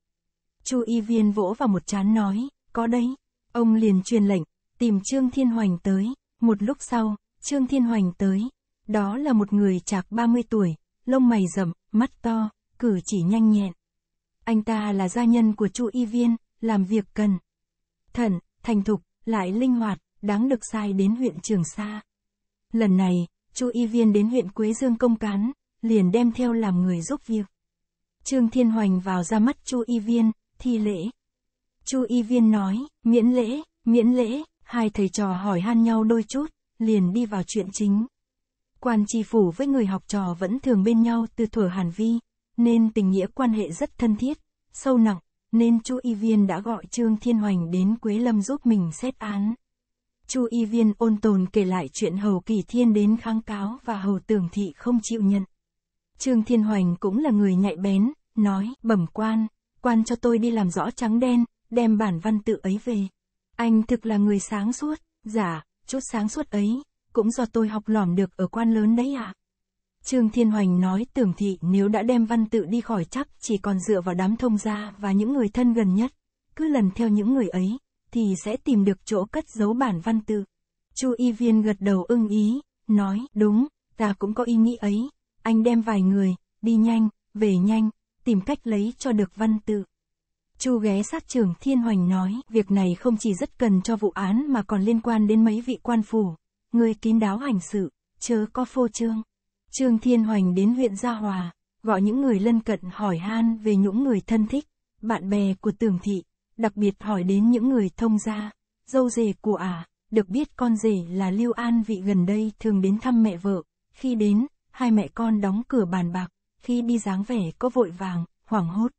Chu y viên vỗ vào một chán nói, có đấy. Ông liền truyền lệnh, tìm Trương Thiên Hoành tới. Một lúc sau, Trương Thiên Hoành tới. Đó là một người chạc 30 tuổi, lông mày rậm, mắt to, cử chỉ nhanh nhẹn. Anh ta là gia nhân của Chu Y Viên, làm việc cần. Thần, thành thục, lại linh hoạt, đáng được sai đến huyện Trường Sa. Lần này, Chu Y Viên đến huyện Quế Dương công cán, liền đem theo làm người giúp việc. Trương Thiên Hoành vào ra mắt Chu Y Viên, thi lễ. Chu Y Viên nói, miễn lễ, miễn lễ, hai thầy trò hỏi han nhau đôi chút, liền đi vào chuyện chính. Quan tri phủ với người học trò vẫn thường bên nhau từ thuở Hàn Vi, nên tình nghĩa quan hệ rất thân thiết, sâu nặng, nên Chu Y Viên đã gọi Trương Thiên Hoành đến Quế Lâm giúp mình xét án. Chu Y Viên ôn tồn kể lại chuyện Hầu Kỳ Thiên đến kháng cáo và Hầu Tường Thị không chịu nhận. Trương Thiên Hoành cũng là người nhạy bén, nói, bẩm quan, quan cho tôi đi làm rõ trắng đen, đem bản văn tự ấy về. Anh thực là người sáng suốt, giả, dạ, chút sáng suốt ấy, cũng do tôi học lỏm được ở quan lớn đấy ạ. À. Trương Thiên Hoành nói tưởng thị nếu đã đem văn tự đi khỏi chắc chỉ còn dựa vào đám thông gia và những người thân gần nhất, cứ lần theo những người ấy thì sẽ tìm được chỗ cất giấu bản văn tự. Chu Y Viên gật đầu ưng ý, nói, đúng, ta cũng có ý nghĩ ấy, anh đem vài người, đi nhanh, về nhanh, tìm cách lấy cho được văn tự. Chu ghé sát trưởng Thiên Hoành nói, việc này không chỉ rất cần cho vụ án mà còn liên quan đến mấy vị quan phủ, người kín đáo hành sự, chớ có phô trương. Trương Thiên Hoành đến huyện Gia Hòa, gọi những người lân cận hỏi han về những người thân thích, bạn bè của tưởng thị, đặc biệt hỏi đến những người thông gia, dâu rể của ả, à. được biết con rể là Lưu An Vị gần đây thường đến thăm mẹ vợ, khi đến, hai mẹ con đóng cửa bàn bạc, khi đi dáng vẻ có vội vàng, hoảng hốt.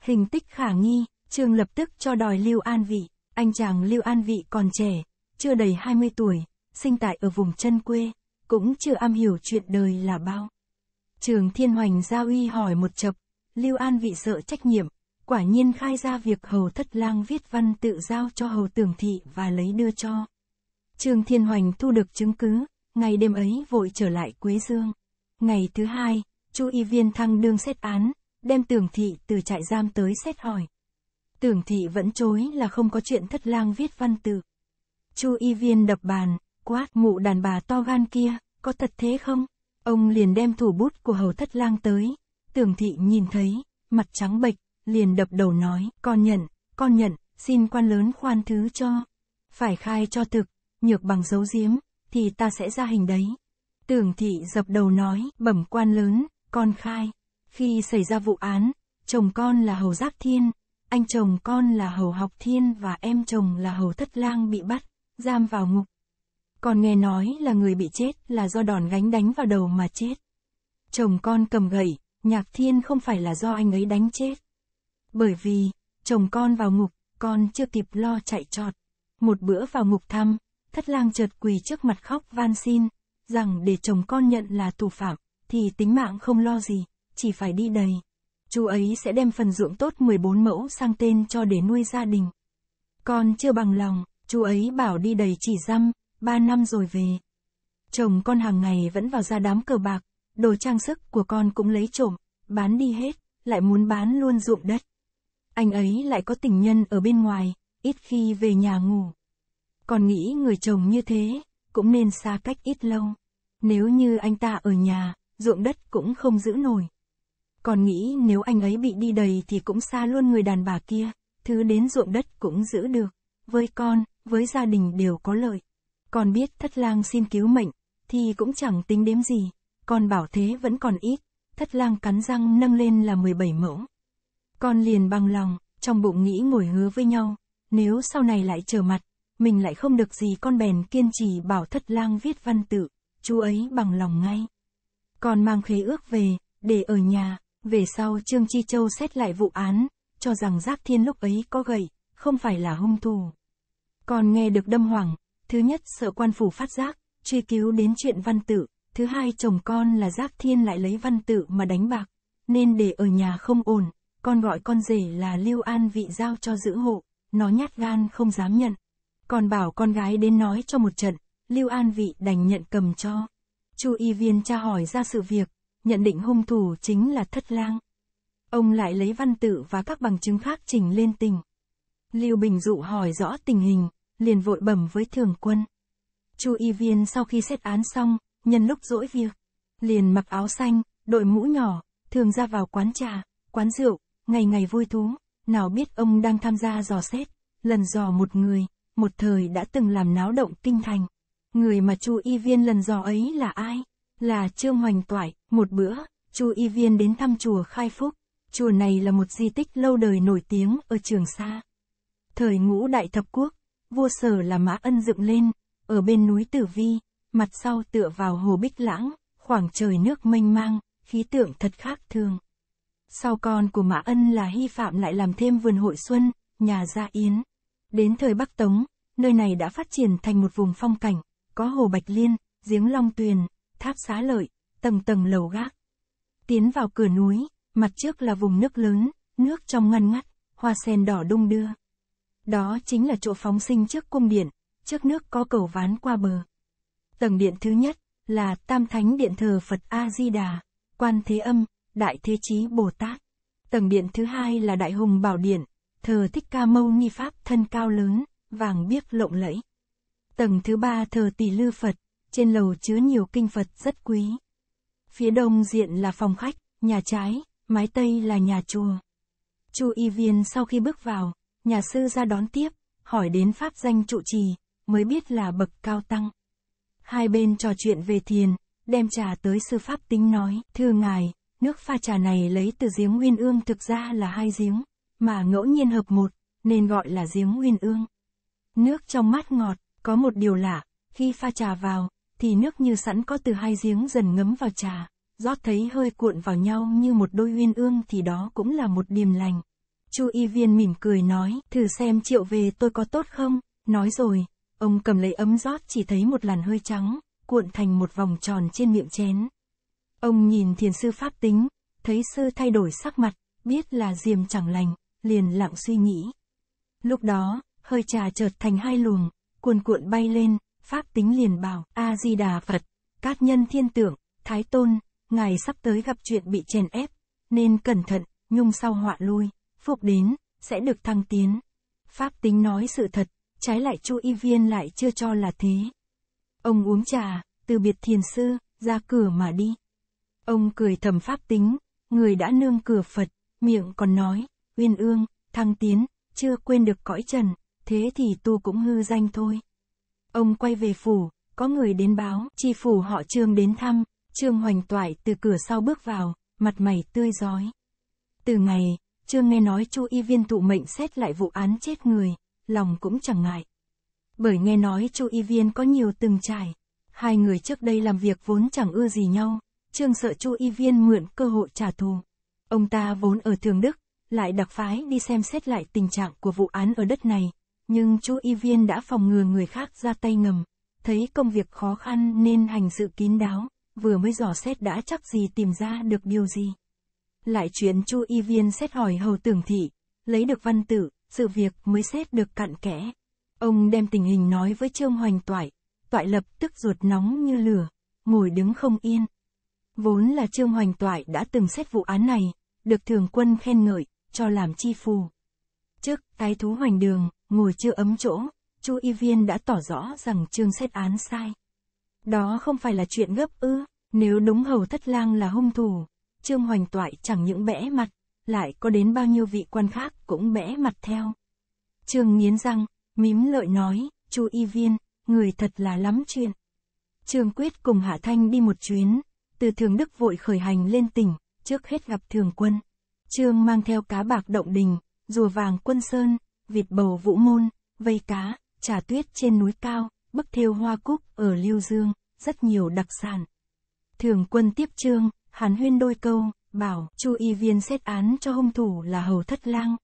Hình tích khả nghi, Trương lập tức cho đòi Lưu An Vị, anh chàng Lưu An Vị còn trẻ, chưa đầy 20 tuổi, sinh tại ở vùng chân quê, cũng chưa am hiểu chuyện đời là bao. Trường Thiên Hoành Gia Uy hỏi một chập, Lưu An Vị sợ trách nhiệm, quả nhiên khai ra việc hầu thất lang viết văn tự giao cho hầu tưởng thị và lấy đưa cho. Trương Thiên Hoành thu được chứng cứ, ngày đêm ấy vội trở lại Quế Dương. Ngày thứ hai, Chu Y Viên thăng đương xét án, đem tưởng thị từ trại giam tới xét hỏi. Tưởng thị vẫn chối là không có chuyện thất lang viết văn tự. Chu Y Viên đập bàn, quát mụ đàn bà to gan kia, có thật thế không? Ông liền đem thủ bút của hầu thất lang tới. Tưởng thị nhìn thấy, mặt trắng bệch, liền đập đầu nói, con nhận, con nhận, xin quan lớn khoan thứ cho. Phải khai cho thực, nhược bằng dấu diếm thì ta sẽ ra hình đấy. Tưởng thị dập đầu nói, bẩm quan lớn, con khai. Khi xảy ra vụ án, chồng con là Hầu Giác Thiên, anh chồng con là Hầu Học Thiên và em chồng là Hầu Thất Lang bị bắt, giam vào ngục. Còn nghe nói là người bị chết là do đòn gánh đánh vào đầu mà chết. Chồng con cầm gậy, Nhạc Thiên không phải là do anh ấy đánh chết. Bởi vì, chồng con vào ngục, con chưa kịp lo chạy trọt. Một bữa vào ngục thăm, thất lang chợt quỳ trước mặt khóc van xin, rằng để chồng con nhận là tù phạm, thì tính mạng không lo gì, chỉ phải đi đầy. Chú ấy sẽ đem phần ruộng tốt 14 mẫu sang tên cho để nuôi gia đình. Con chưa bằng lòng, chú ấy bảo đi đầy chỉ dăm 3 năm rồi về. Chồng con hàng ngày vẫn vào ra đám cờ bạc, đồ trang sức của con cũng lấy trộm, bán đi hết, lại muốn bán luôn ruộng đất anh ấy lại có tình nhân ở bên ngoài, ít khi về nhà ngủ. Còn nghĩ người chồng như thế, cũng nên xa cách ít lâu. Nếu như anh ta ở nhà, ruộng đất cũng không giữ nổi. Còn nghĩ nếu anh ấy bị đi đầy thì cũng xa luôn người đàn bà kia, thứ đến ruộng đất cũng giữ được, với con, với gia đình đều có lợi. Còn biết thất lang xin cứu mệnh, thì cũng chẳng tính đếm gì, con bảo thế vẫn còn ít, thất lang cắn răng nâng lên là 17 mẫu. Con liền bằng lòng, trong bụng nghĩ ngồi hứa với nhau, nếu sau này lại trở mặt, mình lại không được gì con bèn kiên trì bảo thất lang viết văn tự, chú ấy bằng lòng ngay. Con mang khế ước về, để ở nhà, về sau Trương Chi Châu xét lại vụ án, cho rằng Giác Thiên lúc ấy có gậy, không phải là hung thủ. Con nghe được đâm hoảng, thứ nhất sợ quan phủ phát giác, truy cứu đến chuyện văn tự, thứ hai chồng con là Giác Thiên lại lấy văn tự mà đánh bạc, nên để ở nhà không ổn, con gọi con rể là Lưu An Vị giao cho giữ hộ, nó nhát gan không dám nhận. Còn bảo con gái đến nói cho một trận, Lưu An Vị đành nhận cầm cho. Chu y viên tra hỏi ra sự việc, nhận định hung thủ chính là thất lang. Ông lại lấy văn tự và các bằng chứng khác trình lên tình. Lưu Bình Dụ hỏi rõ tình hình, liền vội bẩm với thường quân. Chu y viên sau khi xét án xong, nhân lúc rỗi việc, liền mặc áo xanh, đội mũ nhỏ, thường ra vào quán trà, quán rượu, ngày ngày vui thú, nào biết ông đang tham gia dò xét, lần dò một người, một thời đã từng làm náo động kinh thành. Người mà Chu Y Viên lần dò ấy là ai? Là Trương Hoành Toại, một bữa, Chu Y Viên đến thăm chùa Khai Phúc. Chùa này là một di tích lâu đời nổi tiếng ở Trường Sa. Thời ngũ đại thập quốc, vua sở là Mã Ân dựng lên, ở bên núi Tử Vi, mặt sau tựa vào hồ Bích Lãng, khoảng trời nước mênh mang, khí tượng thật khác thường. Sau con của Mã Ân là Hy Phạm lại làm thêm vườn hội xuân, nhà Gia Yến. Đến thời Bắc Tống, nơi này đã phát triển thành một vùng phong cảnh, có hồ Bạch Liên, giếng Long Tuyền, tháp xá lợi, tầng tầng lầu gác. Tiến vào cửa núi, mặt trước là vùng nước lớn, nước trong ngăn ngắt, hoa sen đỏ đung đưa. Đó chính là chỗ phóng sinh trước cung điện, trước nước có cầu ván qua bờ. Tầng điện thứ nhất là Tam Thánh Điện thờ Phật A Di Đà, Quan Thế Âm, Đại Thế Chí Bồ Tát. Tầng điện thứ hai là Đại Hùng Bảo Điện, thờ Thích Ca Mâu Ni Pháp thân cao lớn, vàng biếc lộng lẫy. Tầng thứ ba thờ Tỷ Lư Phật, trên lầu chứa nhiều kinh Phật rất quý. Phía đông diện là phòng khách, nhà trái, mái tây là nhà chùa. Chu Y Viên sau khi bước vào, nhà sư ra đón tiếp, hỏi đến pháp danh trụ trì, mới biết là bậc cao tăng. Hai bên trò chuyện về thiền, đem trà tới sư pháp tính nói, thưa ngài, Nước pha trà này lấy từ giếng nguyên Ương thực ra là hai giếng, mà ngẫu nhiên hợp một, nên gọi là giếng nguyên Ương. Nước trong mát ngọt, có một điều lạ, khi pha trà vào, thì nước như sẵn có từ hai giếng dần ngấm vào trà, rót thấy hơi cuộn vào nhau như một đôi nguyên Ương thì đó cũng là một điềm lành. Chu Y Viên mỉm cười nói, thử xem triệu về tôi có tốt không, nói rồi, ông cầm lấy ấm rót chỉ thấy một làn hơi trắng, cuộn thành một vòng tròn trên miệng chén. Ông nhìn thiền sư pháp tính, thấy sư thay đổi sắc mặt, biết là diềm chẳng lành, liền lặng suy nghĩ. Lúc đó, hơi trà chợt thành hai luồng, cuồn cuộn bay lên, pháp tính liền bảo, A-di-đà Phật, cát nhân thiên tượng thái tôn, ngài sắp tới gặp chuyện bị chèn ép, nên cẩn thận, nhung sau họa lui, phục đến, sẽ được thăng tiến. Pháp tính nói sự thật, trái lại chu y viên lại chưa cho là thế. Ông uống trà, từ biệt thiền sư, ra cửa mà đi. Ông cười thầm pháp tính, người đã nương cửa Phật, miệng còn nói, uyên ương, thăng tiến, chưa quên được cõi trần, thế thì tu cũng hư danh thôi. Ông quay về phủ, có người đến báo, chi phủ họ trương đến thăm, trương hoành toại từ cửa sau bước vào, mặt mày tươi giói. Từ ngày, trương nghe nói chu y viên thụ mệnh xét lại vụ án chết người, lòng cũng chẳng ngại. Bởi nghe nói chu y viên có nhiều từng trải, hai người trước đây làm việc vốn chẳng ưa gì nhau, Trương sợ Chu Y Viên mượn cơ hội trả thù. Ông ta vốn ở Thường Đức, lại đặc phái đi xem xét lại tình trạng của vụ án ở đất này, nhưng Chu Y Viên đã phòng ngừa người khác ra tay ngầm, thấy công việc khó khăn nên hành sự kín đáo, vừa mới dò xét đã chắc gì tìm ra được điều gì. Lại chuyện Chu Y Viên xét hỏi hầu tưởng thị, lấy được văn tự sự việc mới xét được cặn kẽ. Ông đem tình hình nói với Trương Hoành Toại, Toại lập tức ruột nóng như lửa, ngồi đứng không yên, Vốn là Trương Hoành Toại đã từng xét vụ án này, được thường quân khen ngợi, cho làm chi phù. Trước, tái thú hoành đường, ngồi chưa ấm chỗ, Chu Y Viên đã tỏ rõ rằng Trương xét án sai. Đó không phải là chuyện gấp ư, nếu đúng hầu thất lang là hung thủ, Trương Hoành Toại chẳng những bẽ mặt, lại có đến bao nhiêu vị quan khác cũng bẽ mặt theo. Trương nghiến răng, mím lợi nói, Chu Y Viên, người thật là lắm chuyện. Trương Quyết cùng Hạ Thanh đi một chuyến, từ thường đức vội khởi hành lên tỉnh, trước hết gặp thường quân. Trương mang theo cá bạc động đình, rùa vàng quân sơn, vịt bầu vũ môn, vây cá, trà tuyết trên núi cao, bức thêu hoa cúc ở Liêu Dương, rất nhiều đặc sản. Thường quân tiếp trương, hàn huyên đôi câu, bảo chu y viên xét án cho hung thủ là hầu thất lang.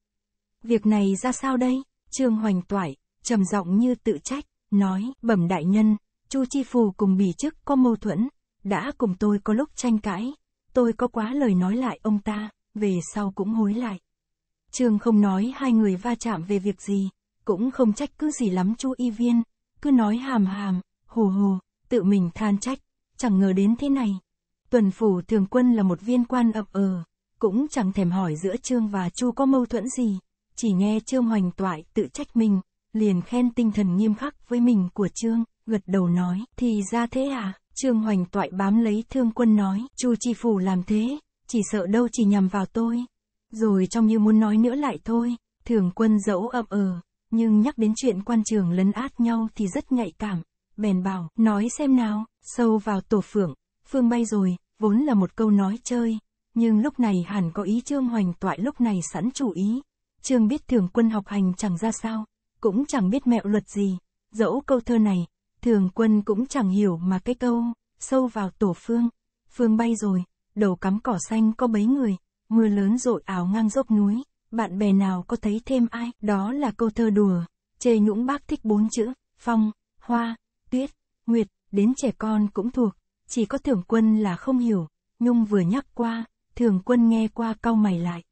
Việc này ra sao đây? Trương hoành toại, trầm giọng như tự trách, nói, bẩm đại nhân, chu chi phù cùng bỉ chức có mâu thuẫn, đã cùng tôi có lúc tranh cãi, tôi có quá lời nói lại ông ta, về sau cũng hối lại. Trương không nói hai người va chạm về việc gì, cũng không trách cứ gì lắm chú y viên, cứ nói hàm hàm, hồ hồ, tự mình than trách, chẳng ngờ đến thế này. Tuần phủ thường quân là một viên quan ập ờ, cũng chẳng thèm hỏi giữa Trương và Chu có mâu thuẫn gì, chỉ nghe Trương hoành toại tự trách mình, liền khen tinh thần nghiêm khắc với mình của Trương, gật đầu nói, thì ra thế à? Trương Hoành Toại bám lấy thương quân nói, Chu Chi Phủ làm thế, chỉ sợ đâu chỉ nhằm vào tôi. Rồi trong như muốn nói nữa lại thôi, thường quân dẫu ậm ờ, nhưng nhắc đến chuyện quan trường lấn át nhau thì rất nhạy cảm. Bèn bảo, nói xem nào, sâu vào tổ phượng, phương bay rồi, vốn là một câu nói chơi. Nhưng lúc này hẳn có ý Trương Hoành Toại lúc này sẵn chủ ý. Trương biết thường quân học hành chẳng ra sao, cũng chẳng biết mẹo luật gì. Dẫu câu thơ này, Thường quân cũng chẳng hiểu mà cái câu, sâu vào tổ phương, phương bay rồi, đầu cắm cỏ xanh có bấy người, mưa lớn rội áo ngang dốc núi, bạn bè nào có thấy thêm ai, đó là câu thơ đùa, chê nhũng bác thích bốn chữ, phong, hoa, tuyết, nguyệt, đến trẻ con cũng thuộc, chỉ có thường quân là không hiểu, Nhung vừa nhắc qua, thường quân nghe qua cau mày lại.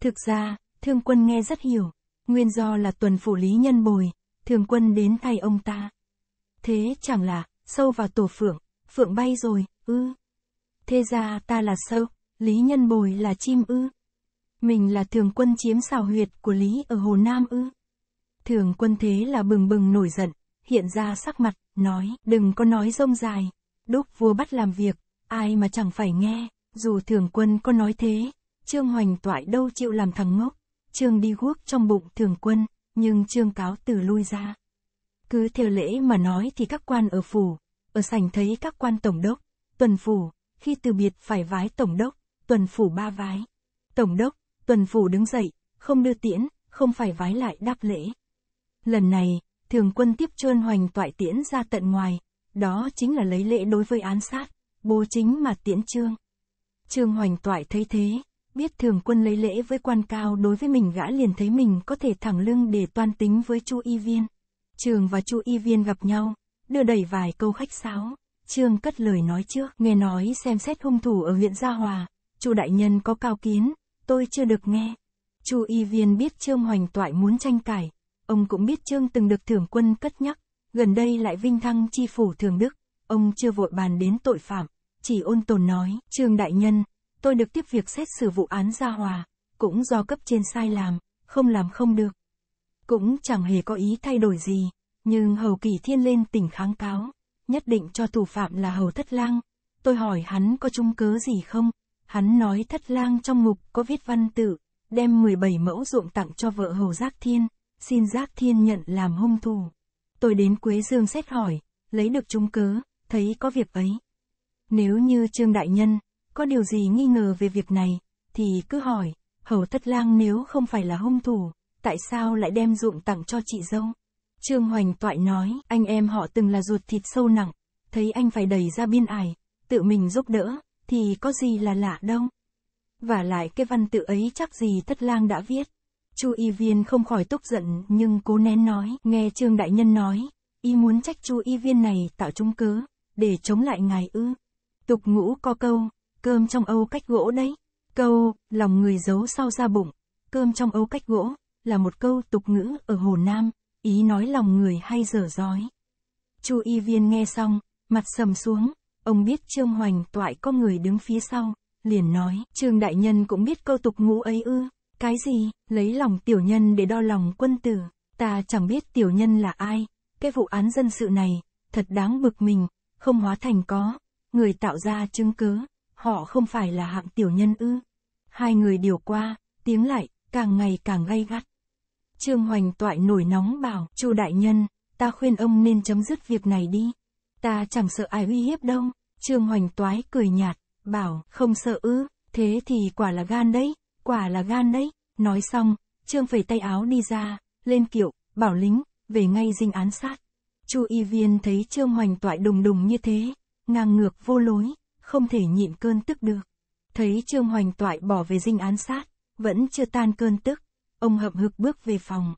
Thực ra, thường quân nghe rất hiểu, nguyên do là tuần phủ lý nhân bồi, thường quân đến thay ông ta. Thế chẳng là, sâu vào tổ phượng, phượng bay rồi, ư. Thế ra ta là sâu, Lý Nhân Bồi là chim ư. Mình là thường quân chiếm xào huyệt của Lý ở Hồ Nam ư. Thường quân thế là bừng bừng nổi giận, hiện ra sắc mặt, nói, đừng có nói rông dài. Đúc vua bắt làm việc, ai mà chẳng phải nghe, dù thường quân có nói thế, Trương Hoành toại đâu chịu làm thằng ngốc. Trương đi guốc trong bụng thường quân, nhưng Trương cáo từ lui ra. Cứ theo lễ mà nói thì các quan ở phủ, ở sảnh thấy các quan tổng đốc, tuần phủ, khi từ biệt phải vái tổng đốc, tuần phủ ba vái. Tổng đốc, tuần phủ đứng dậy, không đưa tiễn, không phải vái lại đáp lễ. Lần này, thường quân tiếp trơn hoành toại tiễn ra tận ngoài, đó chính là lấy lễ đối với án sát, bố chính mà tiễn trương. Trương hoành toại thấy thế, biết thường quân lấy lễ với quan cao đối với mình gã liền thấy mình có thể thẳng lưng để toan tính với chu y viên. Trường và Chu Y Viên gặp nhau, đưa đẩy vài câu khách sáo. Trương cất lời nói trước, nghe nói xem xét hung thủ ở huyện Gia Hòa, Chu đại nhân có cao kiến, tôi chưa được nghe. Chu Y Viên biết Trương Hoành Toại muốn tranh cãi, ông cũng biết Trương từng được thưởng quân cất nhắc, gần đây lại vinh thăng chi phủ thường đức, ông chưa vội bàn đến tội phạm, chỉ ôn tồn nói, Trương đại nhân, tôi được tiếp việc xét xử vụ án Gia Hòa, cũng do cấp trên sai làm, không làm không được, cũng chẳng hề có ý thay đổi gì, nhưng hầu kỳ thiên lên tỉnh kháng cáo, nhất định cho thủ phạm là hầu thất lang. Tôi hỏi hắn có chung cớ gì không, hắn nói thất lang trong ngục có viết văn tự, đem 17 mẫu ruộng tặng cho vợ hầu Giác Thiên, xin Giác Thiên nhận làm hung thủ. Tôi đến Quế Dương xét hỏi, lấy được chứng cớ, thấy có việc ấy. Nếu như Trương Đại Nhân, có điều gì nghi ngờ về việc này, thì cứ hỏi, hầu thất lang nếu không phải là hung thủ, tại sao lại đem ruộng tặng cho chị dâu? Trương Hoành Toại nói, anh em họ từng là ruột thịt sâu nặng, thấy anh phải đẩy ra biên ải, tự mình giúp đỡ, thì có gì là lạ đâu. Và lại cái văn tự ấy chắc gì Tất Lang đã viết. Chu Y Viên không khỏi tức giận nhưng cố nén nói, nghe Trương Đại Nhân nói, y muốn trách Chu Y Viên này tạo chứng cớ, để chống lại ngài ư. Tục ngũ có câu, cơm trong âu cách gỗ đấy. Câu, lòng người giấu sau ra bụng, cơm trong âu cách gỗ, là một câu tục ngữ ở Hồ Nam, ý nói lòng người hay dở dói. Chu Y Viên nghe xong, mặt sầm xuống, ông biết Trương Hoành toại có người đứng phía sau, liền nói, Trương Đại Nhân cũng biết câu tục ngũ ấy ư, cái gì, lấy lòng tiểu nhân để đo lòng quân tử, ta chẳng biết tiểu nhân là ai, cái vụ án dân sự này, thật đáng bực mình, không hóa thành có, người tạo ra chứng cứ, họ không phải là hạng tiểu nhân ư. Hai người điều qua, tiếng lại, càng ngày càng gay gắt. Trương Hoành Toại nổi nóng bảo, Chu đại nhân, ta khuyên ông nên chấm dứt việc này đi. Ta chẳng sợ ai uy hiếp đâu. Trương Hoành Toái cười nhạt, bảo, không sợ ư, thế thì quả là gan đấy, quả là gan đấy. Nói xong, Trương phẩy tay áo đi ra, lên kiệu, bảo lính, về ngay dinh án sát. Chu Y Viên thấy Trương Hoành Toại đùng đùng như thế, ngang ngược vô lối, không thể nhịn cơn tức được. Thấy Trương Hoành Toại bỏ về dinh án sát, vẫn chưa tan cơn tức, ông hậm hực bước về phòng.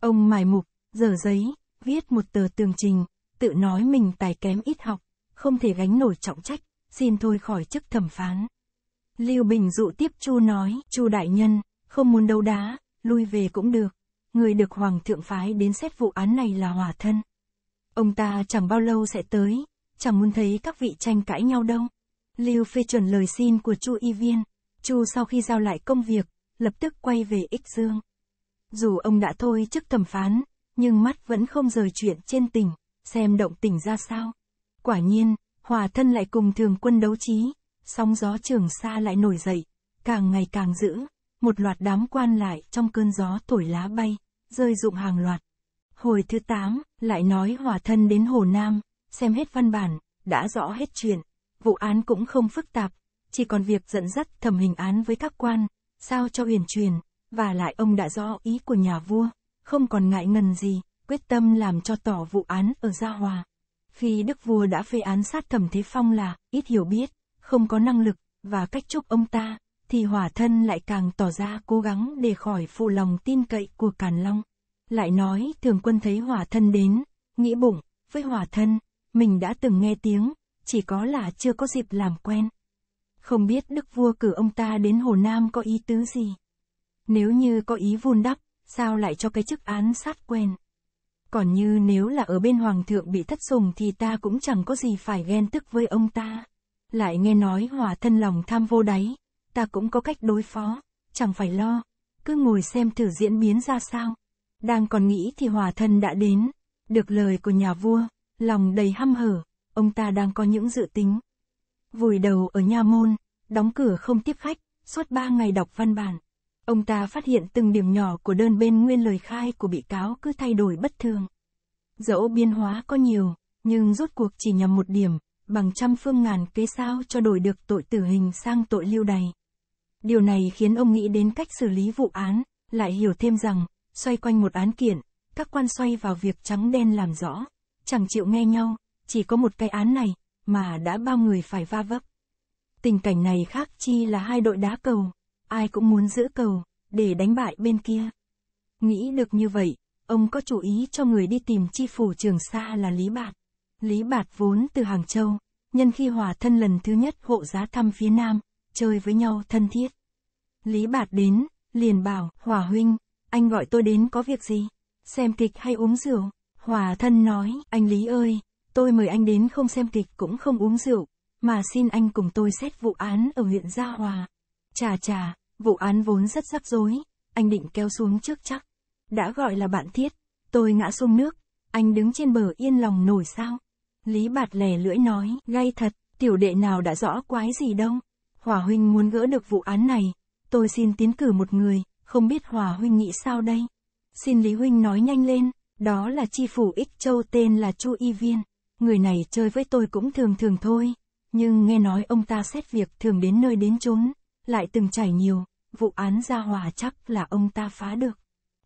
Ông mài mục, dở giấy, viết một tờ tường trình, tự nói mình tài kém ít học, không thể gánh nổi trọng trách, xin thôi khỏi chức thẩm phán. Lưu Bình dụ tiếp Chu nói, Chu đại nhân, không muốn đấu đá, lui về cũng được. Người được Hoàng thượng phái đến xét vụ án này là Hòa thân. Ông ta chẳng bao lâu sẽ tới, chẳng muốn thấy các vị tranh cãi nhau đâu. Lưu phê chuẩn lời xin của Chu Y Viên. Chu sau khi giao lại công việc, lập tức quay về ích dương. Dù ông đã thôi chức thẩm phán, nhưng mắt vẫn không rời chuyện trên tỉnh, xem động tỉnh ra sao. Quả nhiên, hòa thân lại cùng thường quân đấu trí, sóng gió trường xa lại nổi dậy, càng ngày càng dữ, một loạt đám quan lại trong cơn gió thổi lá bay, rơi rụng hàng loạt. Hồi thứ 8, lại nói hòa thân đến Hồ Nam, xem hết văn bản, đã rõ hết chuyện, vụ án cũng không phức tạp, chỉ còn việc dẫn dắt thẩm hình án với các quan, sao cho uyển truyền, và lại ông đã rõ ý của nhà vua, không còn ngại ngần gì, quyết tâm làm cho tỏ vụ án ở Gia Hòa. Khi Đức Vua đã phê án sát Thẩm Thế Phong là, ít hiểu biết, không có năng lực, và cách chúc ông ta, thì hỏa thân lại càng tỏ ra cố gắng để khỏi phụ lòng tin cậy của Càn Long. Lại nói thường quân thấy hỏa thân đến, nghĩ bụng, với hỏa thân, mình đã từng nghe tiếng, chỉ có là chưa có dịp làm quen. Không biết đức vua cử ông ta đến Hồ Nam có ý tứ gì? Nếu như có ý vun đắp, sao lại cho cái chức án sát quen? Còn như nếu là ở bên hoàng thượng bị thất sùng thì ta cũng chẳng có gì phải ghen tức với ông ta. Lại nghe nói hòa thân lòng tham vô đáy, ta cũng có cách đối phó, chẳng phải lo. Cứ ngồi xem thử diễn biến ra sao. Đang còn nghĩ thì hòa thân đã đến. Được lời của nhà vua, lòng đầy hăm hở, ông ta đang có những dự tính vùi đầu ở nha môn, đóng cửa không tiếp khách, suốt ba ngày đọc văn bản. Ông ta phát hiện từng điểm nhỏ của đơn bên nguyên lời khai của bị cáo cứ thay đổi bất thường. Dẫu biên hóa có nhiều, nhưng rốt cuộc chỉ nhằm một điểm, bằng trăm phương ngàn kế sao cho đổi được tội tử hình sang tội lưu đày. Điều này khiến ông nghĩ đến cách xử lý vụ án, lại hiểu thêm rằng, xoay quanh một án kiện, các quan xoay vào việc trắng đen làm rõ, chẳng chịu nghe nhau, chỉ có một cái án này, mà đã bao người phải va vấp. Tình cảnh này khác chi là hai đội đá cầu, ai cũng muốn giữ cầu, để đánh bại bên kia. Nghĩ được như vậy, ông có chủ ý cho người đi tìm chi phủ trường xa là Lý Bạt. Lý Bạt vốn từ Hàng Châu, nhân khi hòa thân lần thứ nhất hộ giá thăm phía Nam, chơi với nhau thân thiết. Lý Bạt đến, liền bảo, Hòa Huynh, anh gọi tôi đến có việc gì? Xem kịch hay uống rượu? Hòa thân nói, anh Lý ơi, Tôi mời anh đến không xem kịch cũng không uống rượu, mà xin anh cùng tôi xét vụ án ở huyện Gia Hòa. Chà chà, vụ án vốn rất rắc rối, anh định kéo xuống trước chắc. Đã gọi là bạn thiết, tôi ngã xuống nước, anh đứng trên bờ yên lòng nổi sao. Lý bạt lè lưỡi nói, gay thật, tiểu đệ nào đã rõ quái gì đâu. Hòa huynh muốn gỡ được vụ án này, tôi xin tiến cử một người, không biết Hòa huynh nghĩ sao đây. Xin Lý huynh nói nhanh lên, đó là chi phủ Ích Châu tên là Chu Y Viên người này chơi với tôi cũng thường thường thôi, nhưng nghe nói ông ta xét việc thường đến nơi đến chốn, lại từng trải nhiều, vụ án ra hòa chắc là ông ta phá được.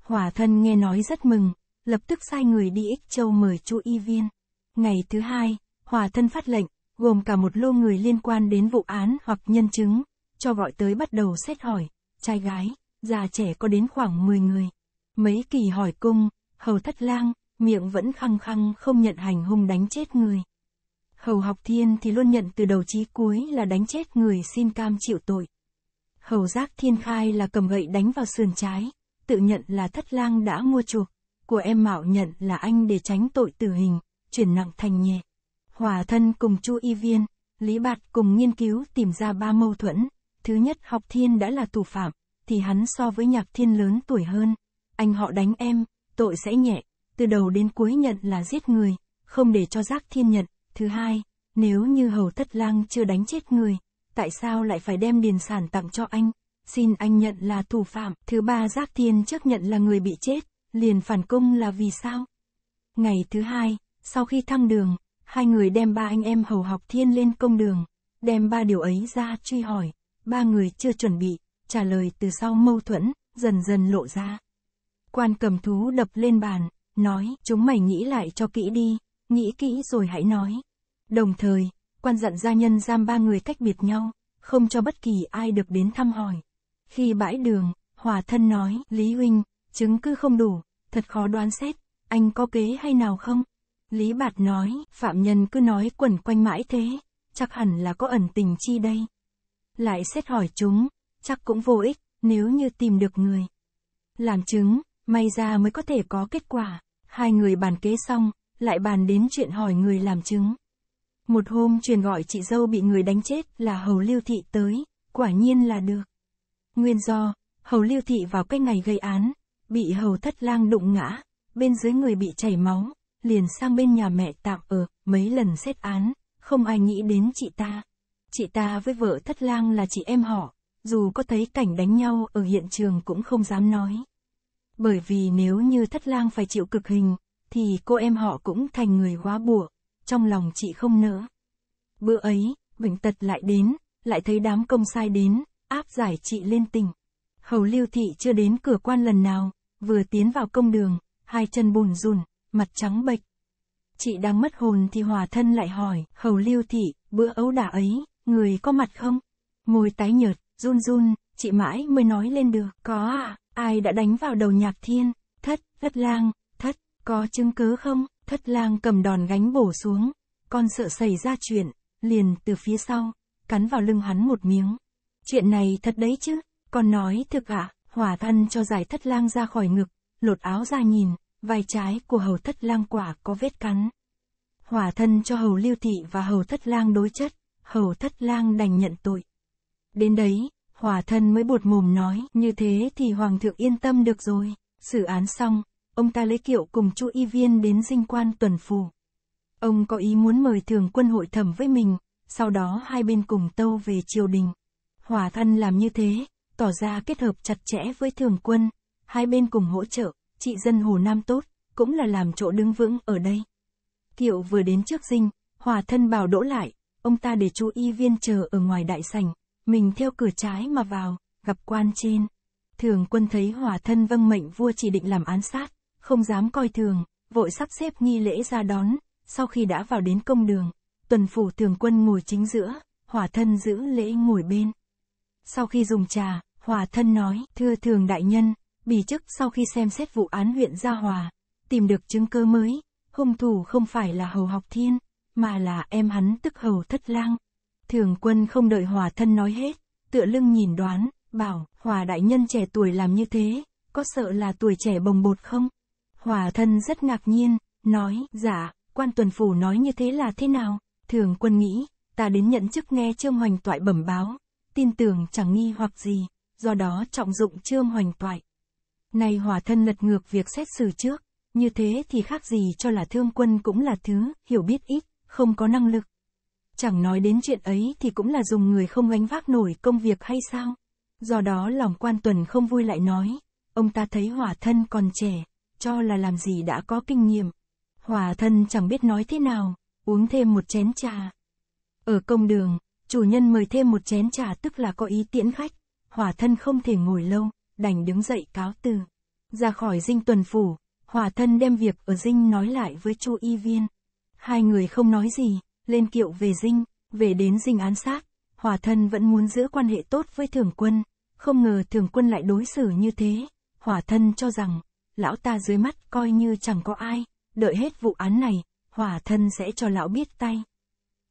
Hòa thân nghe nói rất mừng, lập tức sai người đi ích châu mời chu y viên. Ngày thứ hai, hòa thân phát lệnh, gồm cả một lô người liên quan đến vụ án hoặc nhân chứng, cho gọi tới bắt đầu xét hỏi, trai gái, già trẻ có đến khoảng 10 người. Mấy kỳ hỏi cung, hầu thất lang, miệng vẫn khăng khăng không nhận hành hung đánh chết người. Hầu học thiên thì luôn nhận từ đầu chí cuối là đánh chết người xin cam chịu tội. Hầu giác thiên khai là cầm gậy đánh vào sườn trái, tự nhận là thất lang đã mua chuộc, của em mạo nhận là anh để tránh tội tử hình, chuyển nặng thành nhẹ. Hòa thân cùng chu y viên, Lý Bạt cùng nghiên cứu tìm ra ba mâu thuẫn. Thứ nhất học thiên đã là tù phạm, thì hắn so với nhạc thiên lớn tuổi hơn. Anh họ đánh em, tội sẽ nhẹ từ đầu đến cuối nhận là giết người, không để cho giác thiên nhận. Thứ hai, nếu như hầu thất lang chưa đánh chết người, tại sao lại phải đem điền sản tặng cho anh? Xin anh nhận là thủ phạm. Thứ ba giác thiên chấp nhận là người bị chết, liền phản công là vì sao? Ngày thứ hai, sau khi thăm đường, hai người đem ba anh em hầu học thiên lên công đường, đem ba điều ấy ra truy hỏi, ba người chưa chuẩn bị, trả lời từ sau mâu thuẫn, dần dần lộ ra. Quan cầm thú đập lên bàn, nói, chúng mày nghĩ lại cho kỹ đi, nghĩ kỹ rồi hãy nói. Đồng thời, quan dặn gia nhân giam ba người cách biệt nhau, không cho bất kỳ ai được đến thăm hỏi. Khi bãi đường, Hòa thân nói, Lý Huynh, chứng cứ không đủ, thật khó đoán xét, anh có kế hay nào không? Lý Bạt nói, phạm nhân cứ nói quẩn quanh mãi thế, chắc hẳn là có ẩn tình chi đây. Lại xét hỏi chúng, chắc cũng vô ích, nếu như tìm được người. Làm chứng, may ra mới có thể có kết quả. Hai người bàn kế xong, lại bàn đến chuyện hỏi người làm chứng. Một hôm truyền gọi chị dâu bị người đánh chết là Hầu Lưu Thị tới, quả nhiên là được. Nguyên do, Hầu Lưu Thị vào cái ngày gây án, bị Hầu Thất Lang đụng ngã, bên dưới người bị chảy máu, liền sang bên nhà mẹ tạm ở, mấy lần xét án, không ai nghĩ đến chị ta. Chị ta với vợ Thất Lang là chị em họ, dù có thấy cảnh đánh nhau ở hiện trường cũng không dám nói. Bởi vì nếu như thất lang phải chịu cực hình, thì cô em họ cũng thành người hóa bùa, trong lòng chị không nỡ. Bữa ấy, bệnh tật lại đến, lại thấy đám công sai đến, áp giải chị lên tỉnh. Hầu lưu thị chưa đến cửa quan lần nào, vừa tiến vào công đường, hai chân bùn rùn, mặt trắng bệch. Chị đang mất hồn thì hòa thân lại hỏi, hầu lưu thị, bữa ấu đả ấy, người có mặt không? Môi tái nhợt, run run, chị mãi mới nói lên được, có à, Ai đã đánh vào đầu nhạc thiên? Thất, thất lang, thất, có chứng cứ không? Thất lang cầm đòn gánh bổ xuống. Con sợ xảy ra chuyện, liền từ phía sau, cắn vào lưng hắn một miếng. Chuyện này thật đấy chứ, con nói thực ạ, à? hỏa thân cho giải thất lang ra khỏi ngực, lột áo ra nhìn, vai trái của hầu thất lang quả có vết cắn. Hỏa thân cho hầu lưu thị và hầu thất lang đối chất, hầu thất lang đành nhận tội. Đến đấy, Hòa thân mới bột mồm nói, như thế thì hoàng thượng yên tâm được rồi. Xử án xong, ông ta lấy kiệu cùng chu y viên đến dinh quan tuần phủ. Ông có ý muốn mời thường quân hội thẩm với mình, sau đó hai bên cùng tâu về triều đình. Hòa thân làm như thế, tỏ ra kết hợp chặt chẽ với thường quân, hai bên cùng hỗ trợ, trị dân Hồ Nam tốt, cũng là làm chỗ đứng vững ở đây. Kiệu vừa đến trước dinh, hòa thân bảo đỗ lại, ông ta để Chu y viên chờ ở ngoài đại sảnh, mình theo cửa trái mà vào, gặp quan trên. Thường quân thấy hỏa thân vâng mệnh vua chỉ định làm án sát, không dám coi thường, vội sắp xếp nghi lễ ra đón, sau khi đã vào đến công đường, tuần phủ thường quân ngồi chính giữa, hỏa thân giữ lễ ngồi bên. Sau khi dùng trà, hỏa thân nói, thưa thường đại nhân, bỉ chức sau khi xem xét vụ án huyện Gia Hòa, tìm được chứng cơ mới, hung thủ không phải là hầu học thiên, mà là em hắn tức hầu thất lang. Thường quân không đợi hòa thân nói hết, tựa lưng nhìn đoán, bảo, hòa đại nhân trẻ tuổi làm như thế, có sợ là tuổi trẻ bồng bột không? Hòa thân rất ngạc nhiên, nói, dạ, quan tuần phủ nói như thế là thế nào? Thường quân nghĩ, ta đến nhận chức nghe Trương Hoành Toại bẩm báo, tin tưởng chẳng nghi hoặc gì, do đó trọng dụng Trương Hoành Toại. Nay hòa thân lật ngược việc xét xử trước, như thế thì khác gì cho là thương quân cũng là thứ, hiểu biết ít, không có năng lực, Chẳng nói đến chuyện ấy thì cũng là dùng người không gánh vác nổi công việc hay sao? Do đó lòng quan tuần không vui lại nói, ông ta thấy hỏa thân còn trẻ, cho là làm gì đã có kinh nghiệm. Hỏa thân chẳng biết nói thế nào, uống thêm một chén trà. Ở công đường, chủ nhân mời thêm một chén trà tức là có ý tiễn khách. Hỏa thân không thể ngồi lâu, đành đứng dậy cáo từ. Ra khỏi dinh tuần phủ, hỏa thân đem việc ở dinh nói lại với chu y viên. Hai người không nói gì, lên kiệu về dinh, về đến dinh án sát, hòa thân vẫn muốn giữ quan hệ tốt với thường quân, không ngờ thường quân lại đối xử như thế, hòa thân cho rằng, lão ta dưới mắt coi như chẳng có ai, đợi hết vụ án này, hòa thân sẽ cho lão biết tay.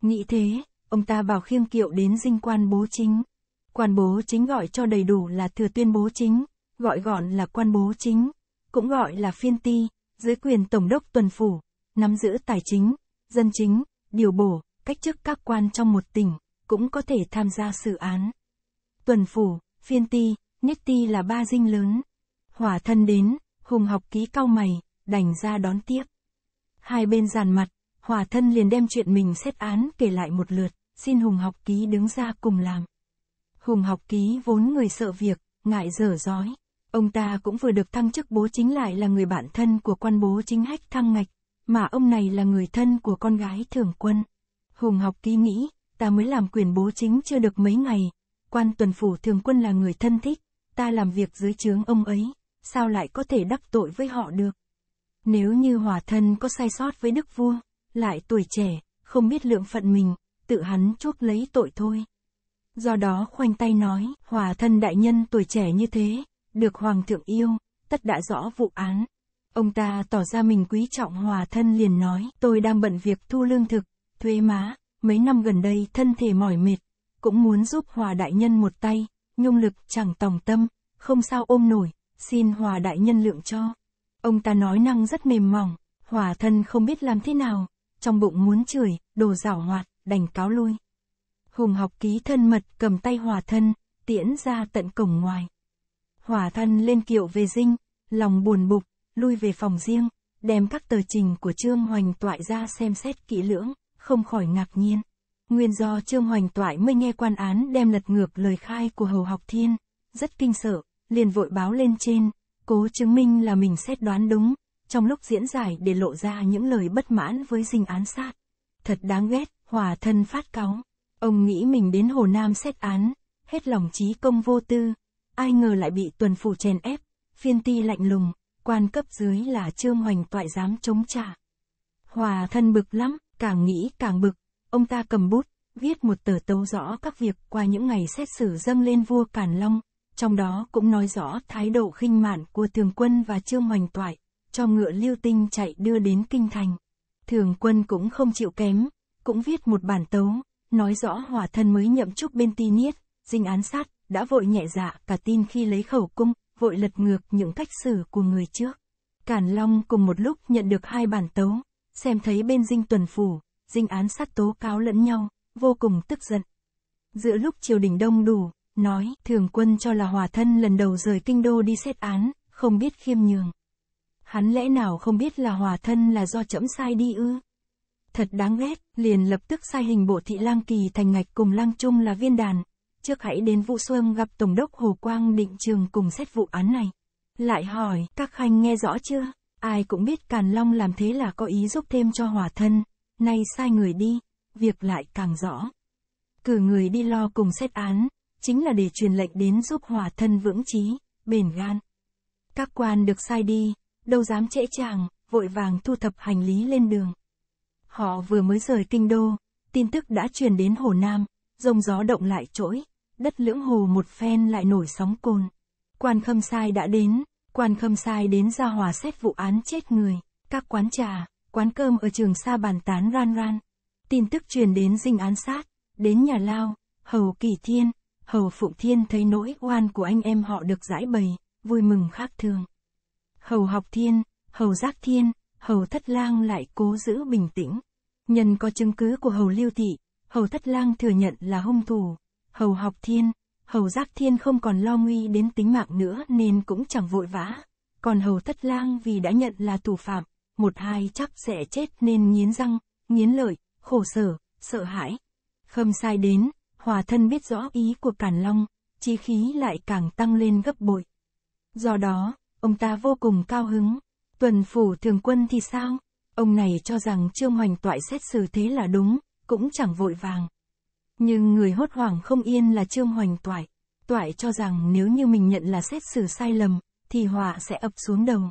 Nghĩ thế, ông ta bảo khiêng kiệu đến dinh quan bố chính. Quan bố chính gọi cho đầy đủ là thừa tuyên bố chính, gọi gọn là quan bố chính, cũng gọi là phiên ti, dưới quyền tổng đốc tuần phủ, nắm giữ tài chính, dân chính, điều bổ, cách chức các quan trong một tỉnh, cũng có thể tham gia sự án. Tuần phủ, phiên ti, niết ti là ba dinh lớn. Hỏa thân đến, hùng học ký cao mày, đành ra đón tiếp. Hai bên giàn mặt, hỏa thân liền đem chuyện mình xét án kể lại một lượt, xin hùng học ký đứng ra cùng làm. Hùng học ký vốn người sợ việc, ngại dở dói. Ông ta cũng vừa được thăng chức bố chính lại là người bạn thân của quan bố chính hách thăng ngạch, mà ông này là người thân của con gái thường quân. Hùng học ký nghĩ, ta mới làm quyền bố chính chưa được mấy ngày, quan tuần phủ thường quân là người thân thích, ta làm việc dưới trướng ông ấy, sao lại có thể đắc tội với họ được. Nếu như hòa thân có sai sót với đức vua, lại tuổi trẻ, không biết lượng phận mình, tự hắn chuốc lấy tội thôi. Do đó khoanh tay nói, hòa thân đại nhân tuổi trẻ như thế, được hoàng thượng yêu, tất đã rõ vụ án, Ông ta tỏ ra mình quý trọng hòa thân liền nói, tôi đang bận việc thu lương thực, thuê má, mấy năm gần đây thân thể mỏi mệt, cũng muốn giúp hòa đại nhân một tay, nhung lực chẳng tòng tâm, không sao ôm nổi, xin hòa đại nhân lượng cho. Ông ta nói năng rất mềm mỏng, hòa thân không biết làm thế nào, trong bụng muốn chửi, đồ giảo hoạt, đành cáo lui. Hùng học ký thân mật cầm tay hòa thân, tiễn ra tận cổng ngoài. Hòa thân lên kiệu về dinh, lòng buồn bục, lui về phòng riêng, đem các tờ trình của Trương Hoành Toại ra xem xét kỹ lưỡng, không khỏi ngạc nhiên. Nguyên do Trương Hoành Toại mới nghe quan án đem lật ngược lời khai của Hầu Học Thiên, rất kinh sợ, liền vội báo lên trên, cố chứng minh là mình xét đoán đúng, trong lúc diễn giải để lộ ra những lời bất mãn với dinh án sát. Thật đáng ghét, hòa thân phát cáo, Ông nghĩ mình đến Hồ Nam xét án, hết lòng trí công vô tư, ai ngờ lại bị tuần phủ chèn ép, phiên ti lạnh lùng, quan cấp dưới là trương hoành toại dám chống trả. Hòa thân bực lắm, càng nghĩ càng bực, ông ta cầm bút, viết một tờ tấu rõ các việc qua những ngày xét xử dâng lên vua Càn Long, trong đó cũng nói rõ thái độ khinh mạn của Thường Quân và Trương Hoành Toại, cho ngựa lưu tinh chạy đưa đến kinh thành. Thường Quân cũng không chịu kém, cũng viết một bản tấu, nói rõ hòa thân mới nhậm chức bên ti niết, dinh án sát, đã vội nhẹ dạ cả tin khi lấy khẩu cung, vội lật ngược những cách xử của người trước. Cản Long cùng một lúc nhận được hai bản tấu, xem thấy bên dinh tuần phủ, dinh án sát tố cáo lẫn nhau, vô cùng tức giận. Giữa lúc triều đình đông đủ, nói thường quân cho là hòa thân lần đầu rời kinh đô đi xét án, không biết khiêm nhường. Hắn lẽ nào không biết là hòa thân là do chẫm sai đi ư? Thật đáng ghét, liền lập tức sai hình bộ thị lang kỳ thành ngạch cùng lang trung là viên đàn, trước hãy đến Vũ Xuân gặp Tổng đốc Hồ Quang Định Trường cùng xét vụ án này. Lại hỏi, các khanh nghe rõ chưa? Ai cũng biết Càn Long làm thế là có ý giúp thêm cho hòa thân, nay sai người đi, việc lại càng rõ. Cử người đi lo cùng xét án, chính là để truyền lệnh đến giúp hòa thân vững trí, bền gan. Các quan được sai đi, đâu dám trễ chàng, vội vàng thu thập hành lý lên đường. Họ vừa mới rời kinh đô, tin tức đã truyền đến Hồ Nam, rông gió động lại trỗi đất lưỡng hồ một phen lại nổi sóng cồn. Quan khâm sai đã đến, quan khâm sai đến ra hòa xét vụ án chết người, các quán trà, quán cơm ở trường xa bàn tán ran ran. Tin tức truyền đến dinh án sát, đến nhà lao, hầu kỳ thiên, hầu phụng thiên thấy nỗi oan của anh em họ được giải bày, vui mừng khác thường. Hầu học thiên, hầu giác thiên, hầu thất lang lại cố giữ bình tĩnh. Nhân có chứng cứ của hầu lưu thị, hầu thất lang thừa nhận là hung thủ, hầu học thiên, hầu giác thiên không còn lo nguy đến tính mạng nữa nên cũng chẳng vội vã. Còn hầu thất lang vì đã nhận là tù phạm, một hai chắc sẽ chết nên nghiến răng, nghiến lợi, khổ sở, sợ hãi. Khâm sai đến, hòa thân biết rõ ý của Càn Long, chi khí lại càng tăng lên gấp bội. Do đó, ông ta vô cùng cao hứng. Tuần phủ thường quân thì sao? Ông này cho rằng Trương Hoành Toại xét xử thế là đúng, cũng chẳng vội vàng. Nhưng người hốt hoảng không yên là Trương Hoành Toại. Toại cho rằng nếu như mình nhận là xét xử sai lầm, thì họa sẽ ập xuống đầu.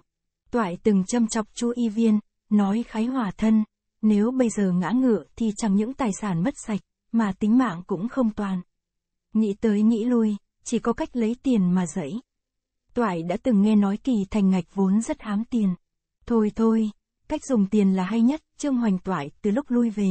Toại từng châm chọc chú y viên, nói khái hòa thân, nếu bây giờ ngã ngựa thì chẳng những tài sản mất sạch, mà tính mạng cũng không toàn. Nghĩ tới nghĩ lui, chỉ có cách lấy tiền mà dẫy. Toại đã từng nghe nói kỳ thành ngạch vốn rất hám tiền. Thôi thôi, cách dùng tiền là hay nhất, Trương Hoành Toại từ lúc lui về,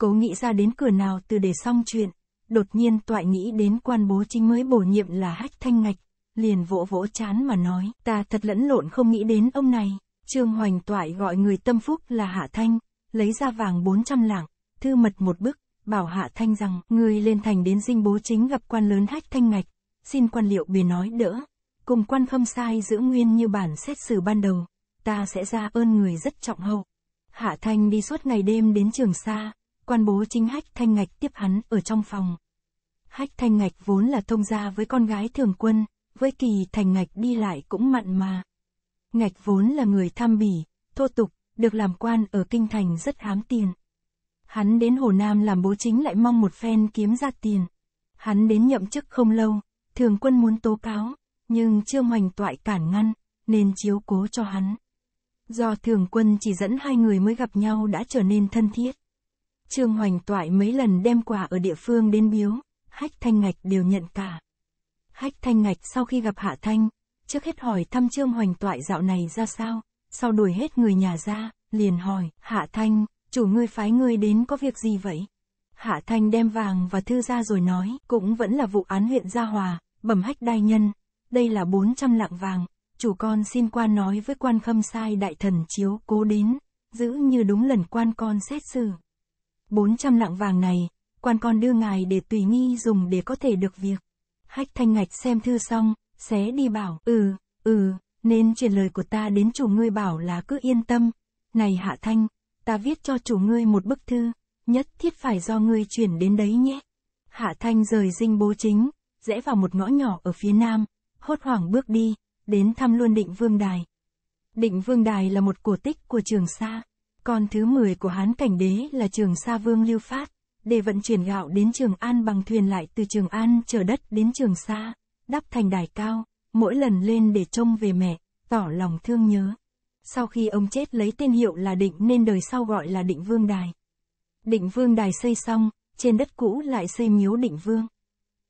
cố nghĩ ra đến cửa nào từ để xong chuyện, đột nhiên toại nghĩ đến quan bố chính mới bổ nhiệm là hách thanh ngạch, liền vỗ vỗ chán mà nói, ta thật lẫn lộn không nghĩ đến ông này, trương hoành toại gọi người tâm phúc là hạ thanh, lấy ra vàng 400 lạng, thư mật một bức, bảo hạ thanh rằng, người lên thành đến dinh bố chính gặp quan lớn hách thanh ngạch, xin quan liệu bề nói đỡ, cùng quan khâm sai giữ nguyên như bản xét xử ban đầu, ta sẽ ra ơn người rất trọng hậu. Hạ Thanh đi suốt ngày đêm đến trường xa, quan bố chính hách thanh ngạch tiếp hắn ở trong phòng. Hách thanh ngạch vốn là thông gia với con gái thường quân, với kỳ thành ngạch đi lại cũng mặn mà. Ngạch vốn là người tham bỉ, thô tục, được làm quan ở kinh thành rất hám tiền. Hắn đến Hồ Nam làm bố chính lại mong một phen kiếm ra tiền. Hắn đến nhậm chức không lâu, thường quân muốn tố cáo, nhưng chưa hoành toại cản ngăn, nên chiếu cố cho hắn. Do thường quân chỉ dẫn hai người mới gặp nhau đã trở nên thân thiết. Trương Hoành Toại mấy lần đem quà ở địa phương đến biếu, Hách Thanh Ngạch đều nhận cả. Hách Thanh Ngạch sau khi gặp Hạ Thanh, trước hết hỏi thăm Trương Hoành Toại dạo này ra sao, sau đuổi hết người nhà ra, liền hỏi, Hạ Thanh, chủ ngươi phái ngươi đến có việc gì vậy? Hạ Thanh đem vàng và thư ra rồi nói, cũng vẫn là vụ án huyện Gia Hòa, bẩm hách đai nhân, đây là 400 lạng vàng, chủ con xin quan nói với quan khâm sai đại thần chiếu cố đến, giữ như đúng lần quan con xét xử. 400 lạng vàng này, quan con đưa ngài để tùy nghi dùng để có thể được việc. Hách thanh ngạch xem thư xong, xé đi bảo, ừ, ừ, nên truyền lời của ta đến chủ ngươi bảo là cứ yên tâm. Này hạ thanh, ta viết cho chủ ngươi một bức thư, nhất thiết phải do ngươi chuyển đến đấy nhé. Hạ thanh rời dinh bố chính, rẽ vào một ngõ nhỏ ở phía nam, hốt hoảng bước đi, đến thăm luôn định vương đài. Định vương đài là một cổ tích của trường sa. Con thứ 10 của Hán Cảnh Đế là Trường Sa Vương Lưu Phát, để vận chuyển gạo đến Trường An bằng thuyền lại từ Trường An chở đất đến Trường Sa, đắp thành đài cao, mỗi lần lên để trông về mẹ, tỏ lòng thương nhớ. Sau khi ông chết lấy tên hiệu là Định nên đời sau gọi là Định Vương Đài. Định Vương Đài xây xong, trên đất cũ lại xây miếu Định Vương.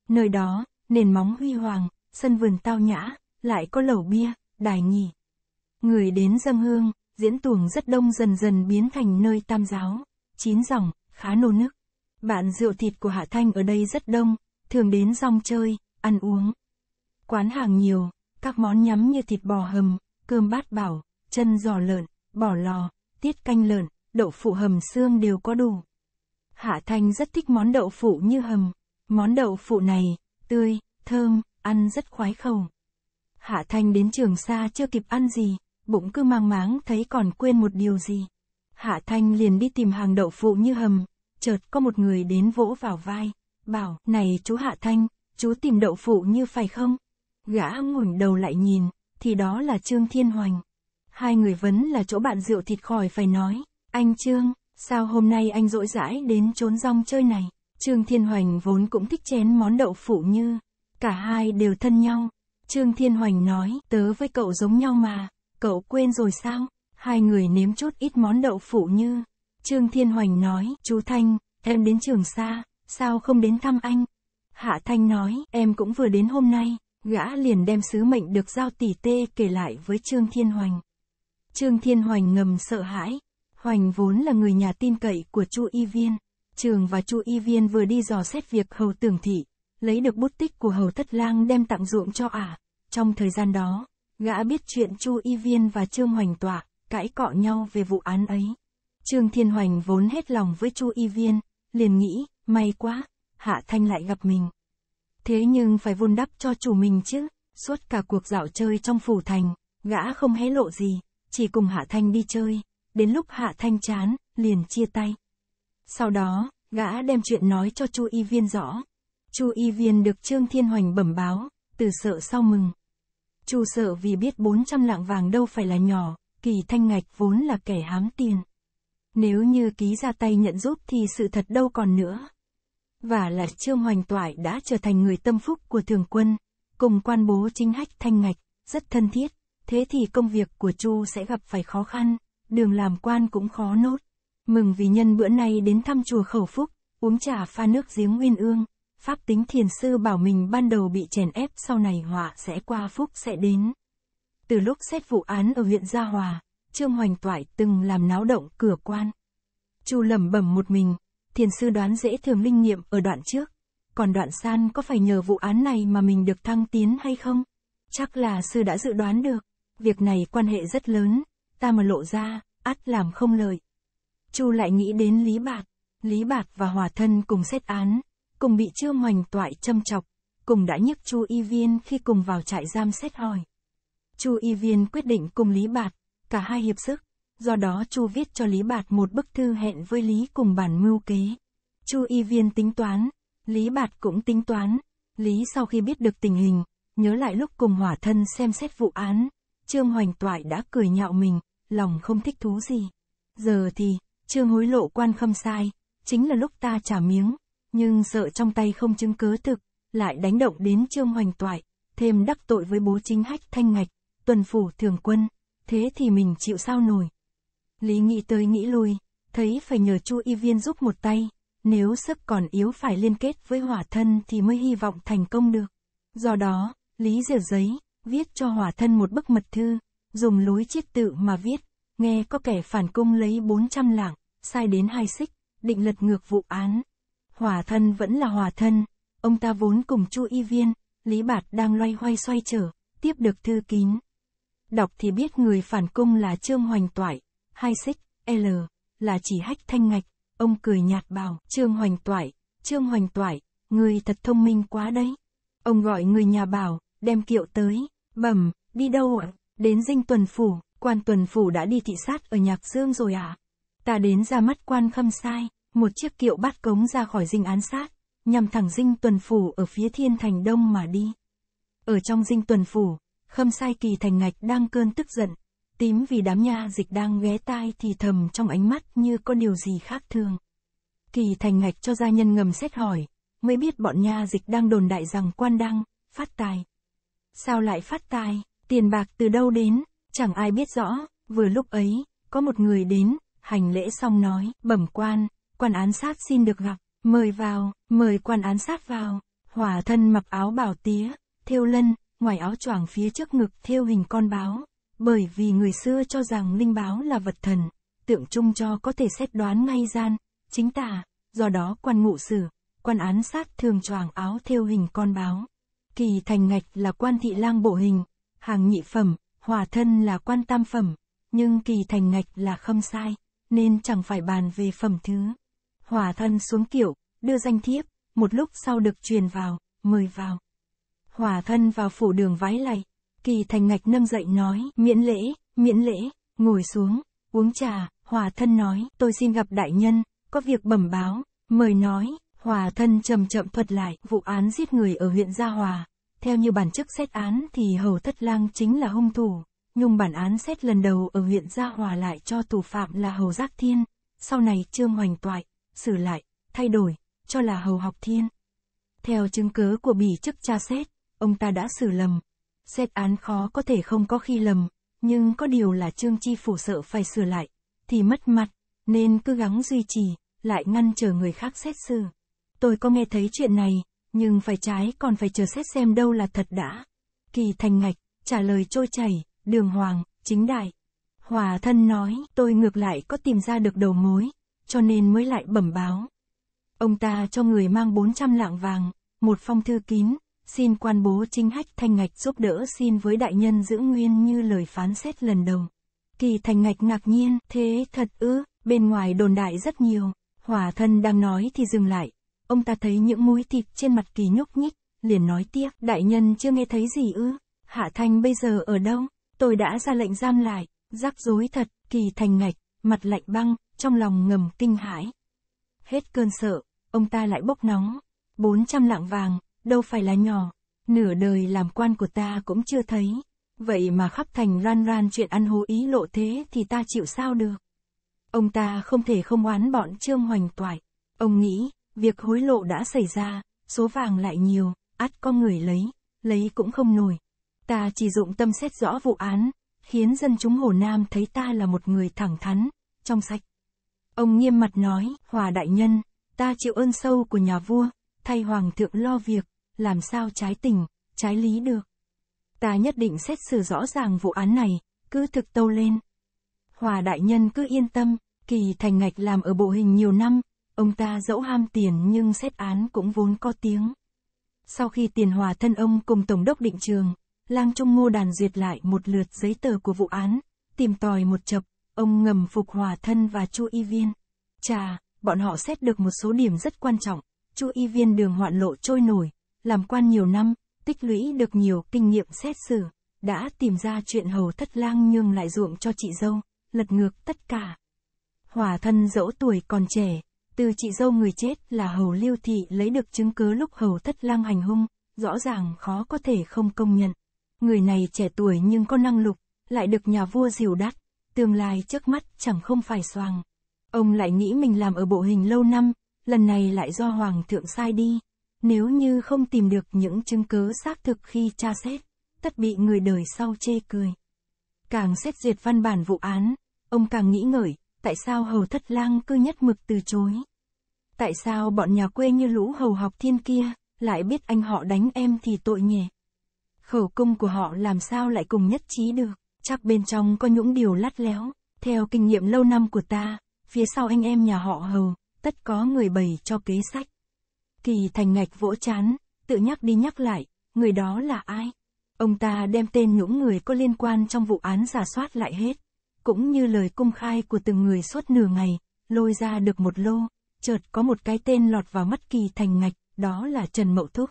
Nơi đó, nền móng huy hoàng, sân vườn tao nhã, lại có lầu bia, đài nhì Người đến dâng hương, diễn tuồng rất đông dần dần biến thành nơi tam giáo, chín dòng, khá nô nức. Bạn rượu thịt của Hạ Thanh ở đây rất đông, thường đến rong chơi, ăn uống. Quán hàng nhiều, các món nhắm như thịt bò hầm, cơm bát bảo, chân giò lợn, bò lò, tiết canh lợn, đậu phụ hầm xương đều có đủ. Hạ Thanh rất thích món đậu phụ như hầm. Món đậu phụ này, tươi, thơm, ăn rất khoái khẩu. Hạ Thanh đến trường xa chưa kịp ăn gì, bụng cứ mang máng thấy còn quên một điều gì. Hạ Thanh liền đi tìm hàng đậu phụ như hầm, chợt có một người đến vỗ vào vai, bảo, này chú Hạ Thanh, chú tìm đậu phụ như phải không? Gã ngẩng đầu lại nhìn, thì đó là Trương Thiên Hoành. Hai người vấn là chỗ bạn rượu thịt khỏi phải nói, anh Trương, sao hôm nay anh rỗi rãi đến trốn rong chơi này? Trương Thiên Hoành vốn cũng thích chén món đậu phụ như, cả hai đều thân nhau. Trương Thiên Hoành nói, tớ với cậu giống nhau mà. Cậu quên rồi sao? Hai người nếm chút ít món đậu phụ như. Trương Thiên Hoành nói, chú Thanh, em đến trường xa, sao không đến thăm anh? Hạ Thanh nói, em cũng vừa đến hôm nay, gã liền đem sứ mệnh được giao tỉ tê kể lại với Trương Thiên Hoành. Trương Thiên Hoành ngầm sợ hãi, Hoành vốn là người nhà tin cậy của Chu Y Viên. Trường và Chu Y Viên vừa đi dò xét việc hầu tưởng thị, lấy được bút tích của hầu thất lang đem tặng ruộng cho ả. Trong thời gian đó, Gã biết chuyện Chu Y Viên và Trương Hoành Tọa, cãi cọ nhau về vụ án ấy. Trương Thiên Hoành vốn hết lòng với Chu Y Viên, liền nghĩ, may quá, Hạ Thanh lại gặp mình. Thế nhưng phải vun đắp cho chủ mình chứ, suốt cả cuộc dạo chơi trong phủ thành, gã không hé lộ gì, chỉ cùng Hạ Thanh đi chơi, đến lúc Hạ Thanh chán, liền chia tay. Sau đó, gã đem chuyện nói cho Chu Y Viên rõ. Chu Y Viên được Trương Thiên Hoành bẩm báo, từ sợ sau mừng. Chu sợ vì biết 400 lạng vàng đâu phải là nhỏ, kỳ thanh ngạch vốn là kẻ hám tiền. Nếu như ký ra tay nhận giúp thì sự thật đâu còn nữa. Và là Trương Hoành Toại đã trở thành người tâm phúc của thường quân, cùng quan bố chính hách thanh ngạch, rất thân thiết, thế thì công việc của Chu sẽ gặp phải khó khăn, đường làm quan cũng khó nốt. Mừng vì nhân bữa nay đến thăm chùa khẩu phúc, uống trà pha nước giếng nguyên ương, Pháp tính thiền sư bảo mình ban đầu bị chèn ép sau này họa sẽ qua phúc sẽ đến. Từ lúc xét vụ án ở huyện Gia Hòa, Trương Hoành Toại từng làm náo động cửa quan. Chu lẩm bẩm một mình, thiền sư đoán dễ thường linh nghiệm ở đoạn trước, còn đoạn san có phải nhờ vụ án này mà mình được thăng tiến hay không? Chắc là sư đã dự đoán được, việc này quan hệ rất lớn, ta mà lộ ra, ắt làm không lợi. Chu lại nghĩ đến Lý bạc Lý bạc và Hòa Thân cùng xét án, cùng bị Trương Hoành toại châm chọc, cùng đã nhức Chu Y Viên khi cùng vào trại giam xét hỏi. Chu Y Viên quyết định cùng Lý Bạt, cả hai hiệp sức, do đó Chu viết cho Lý Bạt một bức thư hẹn với Lý cùng bản mưu kế. Chu Y Viên tính toán, Lý Bạt cũng tính toán. Lý sau khi biết được tình hình, nhớ lại lúc cùng hỏa thân xem xét vụ án, Trương Hoành Toại đã cười nhạo mình, lòng không thích thú gì. Giờ thì, Trương hối lộ quan khâm sai, chính là lúc ta trả miếng, nhưng sợ trong tay không chứng cứ thực, lại đánh động đến Trương Hoành Toại, thêm đắc tội với bố chính hách thanh ngạch, tuần phủ thường quân, thế thì mình chịu sao nổi. Lý nghĩ tới nghĩ lui, thấy phải nhờ Chu Y Viên giúp một tay, nếu sức còn yếu phải liên kết với hỏa thân thì mới hy vọng thành công được. Do đó, Lý diệt giấy, viết cho hỏa thân một bức mật thư, dùng lối chiết tự mà viết, nghe có kẻ phản công lấy 400 lạng, sai đến hai xích, định lật ngược vụ án. Hỏa thân vẫn là hòa thân, ông ta vốn cùng Chu Y Viên, Lý Bạt đang loay hoay xoay trở, tiếp được thư kín. Đọc thì biết người phản cung là Trương Hoành Toại, hai xích, L, là chỉ hách thanh ngạch, ông cười nhạt bảo, Trương Hoành Toại, Trương Hoành Toại, người thật thông minh quá đấy. Ông gọi người nhà bảo, đem kiệu tới, bẩm, đi đâu ạ? Đến dinh tuần phủ, quan tuần phủ đã đi thị sát ở Nhạc Dương rồi à? Ta đến ra mắt quan khâm sai. Một chiếc kiệu bắt cống ra khỏi dinh án sát, nhằm thẳng dinh tuần phủ ở phía thiên thành đông mà đi. Ở trong dinh tuần phủ, khâm sai kỳ thành ngạch đang cơn tức giận, tím vì đám nha dịch đang ghé tai thì thầm trong ánh mắt như có điều gì khác thường. Kỳ thành ngạch cho gia nhân ngầm xét hỏi, mới biết bọn nha dịch đang đồn đại rằng quan đăng, phát tài. Sao lại phát tài, tiền bạc từ đâu đến, chẳng ai biết rõ, vừa lúc ấy, có một người đến, hành lễ xong nói, bẩm quan, quan án sát xin được gặp, mời vào, mời quan án sát vào, hỏa thân mặc áo bảo tía, thêu lân, ngoài áo choàng phía trước ngực thêu hình con báo, bởi vì người xưa cho rằng linh báo là vật thần, tượng trung cho có thể xét đoán ngay gian, chính tả, do đó quan ngụ sử, quan án sát thường choàng áo thêu hình con báo. Kỳ thành ngạch là quan thị lang bộ hình, hàng nhị phẩm, hòa thân là quan tam phẩm, nhưng kỳ thành ngạch là không sai, nên chẳng phải bàn về phẩm thứ. Hỏa thân xuống kiệu đưa danh thiếp, một lúc sau được truyền vào, mời vào. Hỏa thân vào phủ đường vái lạy, kỳ thành ngạch nâm dậy nói, miễn lễ, miễn lễ, ngồi xuống, uống trà, hỏa thân nói, tôi xin gặp đại nhân, có việc bẩm báo, mời nói, hỏa thân chậm chậm thuật lại, vụ án giết người ở huyện Gia Hòa, theo như bản chức xét án thì Hầu Thất Lang chính là hung thủ, nhưng bản án xét lần đầu ở huyện Gia Hòa lại cho tù phạm là Hầu Giác Thiên, sau này Trương Hoành Toại, sửa lại, thay đổi, cho là hầu học thiên. Theo chứng cớ của bỉ chức cha xét, ông ta đã xử lầm. Xét án khó có thể không có khi lầm, nhưng có điều là trương chi phủ sợ phải sửa lại, thì mất mặt, nên cứ gắng duy trì, lại ngăn chờ người khác xét xử. Tôi có nghe thấy chuyện này, nhưng phải trái còn phải chờ xét xem đâu là thật đã. Kỳ thành ngạch, trả lời trôi chảy, đường hoàng, chính đại. Hòa thân nói, tôi ngược lại có tìm ra được đầu mối, cho nên mới lại bẩm báo. Ông ta cho người mang 400 lạng vàng, một phong thư kín, xin quan bố chính hách thanh ngạch giúp đỡ xin với đại nhân giữ nguyên như lời phán xét lần đầu. Kỳ thanh ngạch ngạc nhiên, thế thật ư, bên ngoài đồn đại rất nhiều, hỏa thân đang nói thì dừng lại, ông ta thấy những múi thịt trên mặt kỳ nhúc nhích, liền nói tiếp, đại nhân chưa nghe thấy gì ư, hạ thanh bây giờ ở đâu, tôi đã ra lệnh giam lại, rắc rối thật, kỳ thanh ngạch, mặt lạnh băng, trong lòng ngầm kinh hãi. Hết cơn sợ, ông ta lại bốc nóng. 400 lạng vàng, đâu phải là nhỏ, nửa đời làm quan của ta cũng chưa thấy. Vậy mà khắp thành loan loan chuyện ăn hố ý lộ thế thì ta chịu sao được. Ông ta không thể không oán bọn Trương Hoành Toại. Ông nghĩ, việc hối lộ đã xảy ra, số vàng lại nhiều, ắt có người lấy, lấy cũng không nổi. Ta chỉ dụng tâm xét rõ vụ án, khiến dân chúng Hồ Nam thấy ta là một người thẳng thắn, trong sạch. Ông nghiêm mặt nói, Hòa Đại Nhân, ta chịu ơn sâu của nhà vua, thay Hoàng thượng lo việc, làm sao trái tình, trái lý được. Ta nhất định xét xử rõ ràng vụ án này, cứ thực tâu lên. Hòa Đại Nhân cứ yên tâm, kỳ thành ngạch làm ở bộ hình nhiều năm, ông ta dẫu ham tiền nhưng xét án cũng vốn có tiếng. Sau khi tiền hòa thân ông cùng Tổng đốc định trường, lang Trung Ngô Đàn duyệt lại một lượt giấy tờ của vụ án, tìm tòi một chập, ông ngầm phục hòa thân và chu y viên. Chà, bọn họ xét được một số điểm rất quan trọng, chu y viên đường hoạn lộ trôi nổi, làm quan nhiều năm, tích lũy được nhiều kinh nghiệm xét xử, đã tìm ra chuyện hầu thất lang nhường lại ruộng cho chị dâu, lật ngược tất cả. Hòa thân dẫu tuổi còn trẻ, từ chị dâu người chết là hầu lưu thị lấy được chứng cứ lúc hầu thất lang hành hung, rõ ràng khó có thể không công nhận. Người này trẻ tuổi nhưng có năng lực, lại được nhà vua dìu đắt, tương lai trước mắt chẳng không phải soàng Ông lại nghĩ mình làm ở bộ hình lâu năm, lần này lại do Hoàng thượng sai đi. Nếu như không tìm được những chứng cứ xác thực khi tra xét, tất bị người đời sau chê cười. Càng xét duyệt văn bản vụ án, ông càng nghĩ ngợi, tại sao hầu thất lang cứ nhất mực từ chối. Tại sao bọn nhà quê như lũ hầu học thiên kia, lại biết anh họ đánh em thì tội nhỉ? Khẩu cung của họ làm sao lại cùng nhất trí được? chắc bên trong có những điều lắt léo. Theo kinh nghiệm lâu năm của ta, phía sau anh em nhà họ hầu, tất có người bày cho kế sách. Kỳ thành ngạch vỗ chán, tự nhắc đi nhắc lại, người đó là ai? Ông ta đem tên những người có liên quan trong vụ án giả soát lại hết, cũng như lời công khai của từng người suốt nửa ngày, lôi ra được một lô, chợt có một cái tên lọt vào mắt kỳ thành ngạch, đó là Trần Mậu Thúc.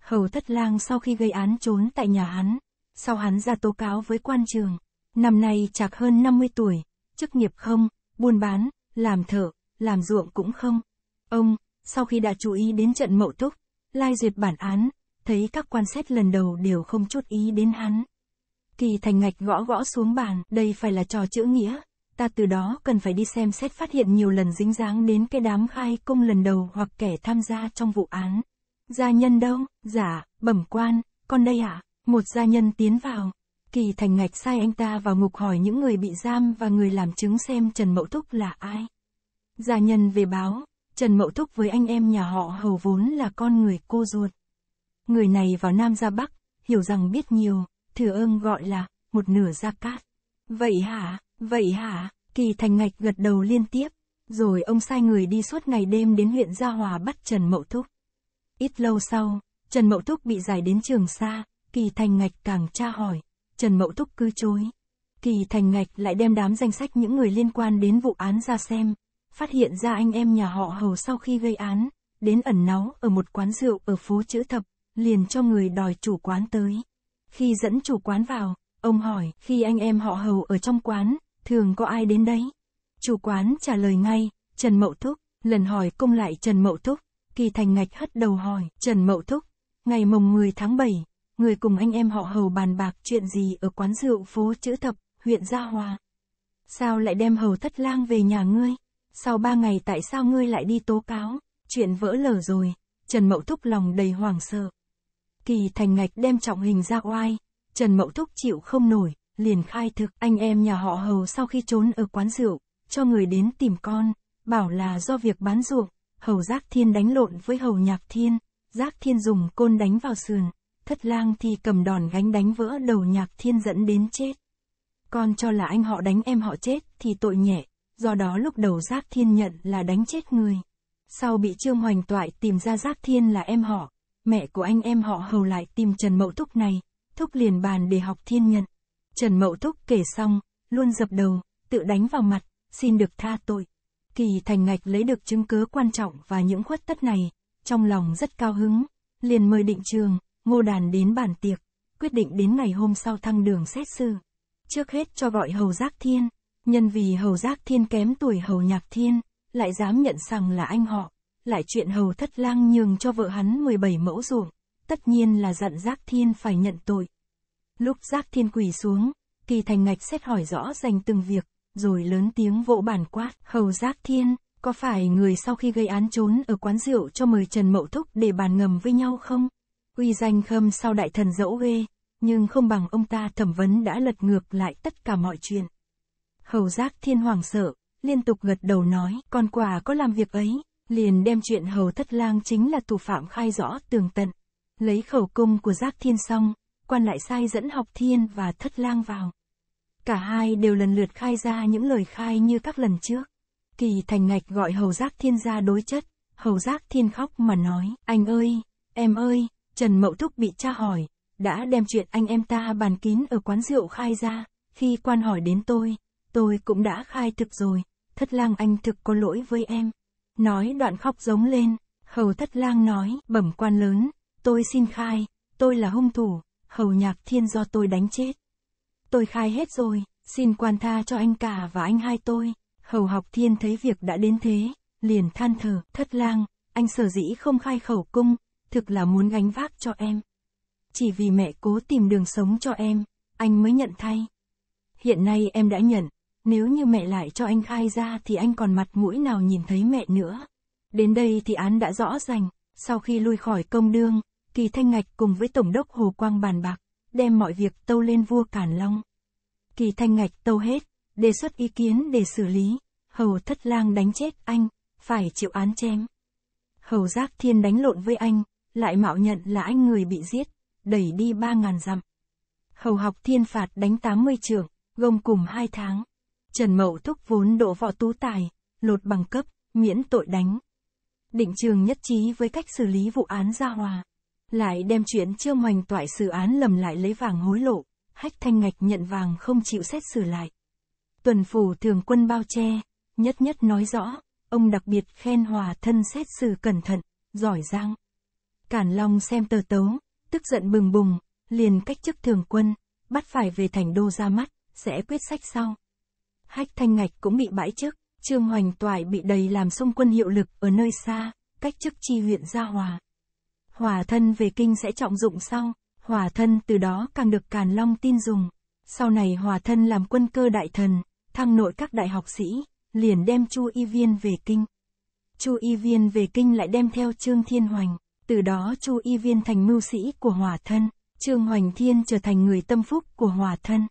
Hầu Thất Lang sau khi gây án trốn tại nhà hắn, sau hắn ra tố cáo với quan trường. Năm nay chạc hơn 50 tuổi, chức nghiệp không, buôn bán, làm thợ, làm ruộng cũng không. Ông, sau khi đã chú ý đến trận mậu túc, lai duyệt bản án, thấy các quan xét lần đầu đều không chút ý đến hắn. Kỳ thành ngạch gõ gõ xuống bàn, đây phải là trò chữ nghĩa. Ta từ đó cần phải đi xem xét phát hiện nhiều lần dính dáng đến cái đám khai công lần đầu hoặc kẻ tham gia trong vụ án. Gia nhân đâu, giả, dạ, bẩm quan, con đây ạ. À? Một gia nhân tiến vào, Kỳ Thành Ngạch sai anh ta vào ngục hỏi những người bị giam và người làm chứng xem Trần Mậu Thúc là ai. Gia nhân về báo, Trần Mậu Thúc với anh em nhà họ hầu vốn là con người cô ruột. Người này vào Nam ra Bắc, hiểu rằng biết nhiều, thừa ơn gọi là, một nửa gia cát. Vậy hả, vậy hả, Kỳ Thành Ngạch gật đầu liên tiếp, rồi ông sai người đi suốt ngày đêm đến huyện Gia Hòa bắt Trần Mậu Thúc. Ít lâu sau, Trần Mậu Thúc bị giải đến trường xa, Kỳ Thành Ngạch càng tra hỏi, Trần Mậu Thúc cứ chối. Kỳ Thành Ngạch lại đem đám danh sách những người liên quan đến vụ án ra xem, phát hiện ra anh em nhà họ Hầu sau khi gây án, đến ẩn náu ở một quán rượu ở phố Chữ Thập, liền cho người đòi chủ quán tới. Khi dẫn chủ quán vào, ông hỏi, khi anh em họ Hầu ở trong quán, thường có ai đến đấy? Chủ quán trả lời ngay, Trần Mậu Thúc lần hỏi công lại Trần Mậu Thúc Kỳ Thành Ngạch hất đầu hỏi, Trần Mậu Thúc ngày mùng 10 tháng 7, người cùng anh em họ hầu bàn bạc chuyện gì ở quán rượu phố Chữ Thập, huyện Gia Hòa. Sao lại đem hầu thất lang về nhà ngươi? Sau ba ngày tại sao ngươi lại đi tố cáo? Chuyện vỡ lở rồi, Trần Mậu Thúc lòng đầy hoảng sợ. Kỳ thành ngạch đem trọng hình ra oai, Trần Mậu Thúc chịu không nổi, liền khai thực anh em nhà họ hầu sau khi trốn ở quán rượu, cho người đến tìm con, bảo là do việc bán ruộng, hầu Giác Thiên đánh lộn với hầu Nhạc Thiên, Giác Thiên dùng côn đánh vào sườn, thất lang thì cầm đòn gánh đánh vỡ đầu nhạc thiên dẫn đến chết. Con cho là anh họ đánh em họ chết thì tội nhẹ, do đó lúc đầu Giác Thiên nhận là đánh chết người. Sau bị Trương Hoành Toại tìm ra Giác Thiên là em họ, mẹ của anh em họ hầu lại tìm Trần Mậu Thúc này, Thúc liền bàn để học Thiên nhận. Trần Mậu Thúc kể xong, luôn dập đầu, tự đánh vào mặt, xin được tha tội. Kỳ Thành Ngạch lấy được chứng cứ quan trọng và những khuất tất này, trong lòng rất cao hứng, liền mời định trường, Ngô Đàn đến bàn tiệc, quyết định đến ngày hôm sau thăng đường xét xử. Trước hết cho gọi Hầu Giác Thiên, nhân vì Hầu Giác Thiên kém tuổi Hầu Nhạc Thiên, lại dám nhận rằng là anh họ, lại chuyện Hầu Thất Lang nhường cho vợ hắn 17 mẫu ruộng, tất nhiên là dặn Giác Thiên phải nhận tội. Lúc Giác Thiên quỳ xuống, Kỳ Thành Ngạch xét hỏi rõ rành từng việc, rồi lớn tiếng vỗ bàn quát, Hầu Giác Thiên, có phải người sau khi gây án trốn ở quán rượu cho mời Trần Mậu Thúc để bàn ngầm với nhau không? uy danh khâm sau đại thần dẫu ghê, nhưng không bằng ông ta thẩm vấn đã lật ngược lại tất cả mọi chuyện. Hầu giác thiên hoàng sợ, liên tục gật đầu nói, con quả có làm việc ấy, liền đem chuyện hầu thất lang chính là thủ phạm khai rõ tường tận. Lấy khẩu cung của giác thiên xong, quan lại sai dẫn học thiên và thất lang vào. Cả hai đều lần lượt khai ra những lời khai như các lần trước. Kỳ thành ngạch gọi hầu giác thiên ra đối chất, hầu giác thiên khóc mà nói, anh ơi, em ơi, Trần Mậu Thúc bị tra hỏi, đã đem chuyện anh em ta bàn kín ở quán rượu khai ra, khi quan hỏi đến tôi, tôi cũng đã khai thực rồi, thất lang anh thực có lỗi với em. Nói đoạn khóc giống lên, hầu thất lang nói, bẩm quan lớn, tôi xin khai, tôi là hung thủ, hầu nhạc thiên do tôi đánh chết. Tôi khai hết rồi, xin quan tha cho anh cả và anh hai tôi, hầu học thiên thấy việc đã đến thế, liền than thở, thất lang, anh sở dĩ không khai khẩu cung, thực là muốn gánh vác cho em. Chỉ vì mẹ cố tìm đường sống cho em, anh mới nhận thay. Hiện nay em đã nhận, nếu như mẹ lại cho anh khai ra thì anh còn mặt mũi nào nhìn thấy mẹ nữa. Đến đây thì án đã rõ ràng, sau khi lui khỏi công đương, Kỳ Thanh Ngạch cùng với Tổng đốc Hồ Quang bàn bạc, đem mọi việc tâu lên vua Càn Long. Kỳ Thanh Ngạch tâu hết, đề xuất ý kiến để xử lý, Hầu Thất Lang đánh chết anh, phải chịu án chém. Hầu Giác Thiên đánh lộn với anh, lại mạo nhận là anh người bị giết, đẩy đi ba ngàn dặm. Hầu học thiên phạt đánh 80 trường, gông cùng hai tháng. Trần Mậu Thúc vốn đổ võ tú tài, lột bằng cấp, miễn tội đánh. Định trường nhất trí với cách xử lý vụ án gia hòa. Lại đem chuyện trương hoành toại xử án lầm lại lấy vàng hối lộ, hách thanh ngạch nhận vàng không chịu xét xử lại. Tuần phủ thường quân bao che, nhất nhất nói rõ, ông đặc biệt khen hòa thân xét xử cẩn thận, giỏi giang. Cản Long xem tờ tấu, tức giận bừng bùng, liền cách chức thường quân, bắt phải về thành đô ra mắt, sẽ quyết sách sau. Hách Thanh Ngạch cũng bị bãi chức, Trương Hoành Toại bị đầy làm xung quân hiệu lực ở nơi xa, cách chức chi huyện Gia Hòa. Hòa thân về kinh sẽ trọng dụng sau, hòa thân từ đó càng được Càn Long tin dùng. Sau này hòa thân làm quân cơ đại thần, thăng nội các đại học sĩ, liền đem Chu Y Viên về kinh. Chu Y Viên về kinh lại đem theo Trương Thiên Hoành từ đó Chu Y Viên thành mưu sĩ của Hòa Thân, Trương Hoành Thiên trở thành người tâm phúc của Hòa Thân.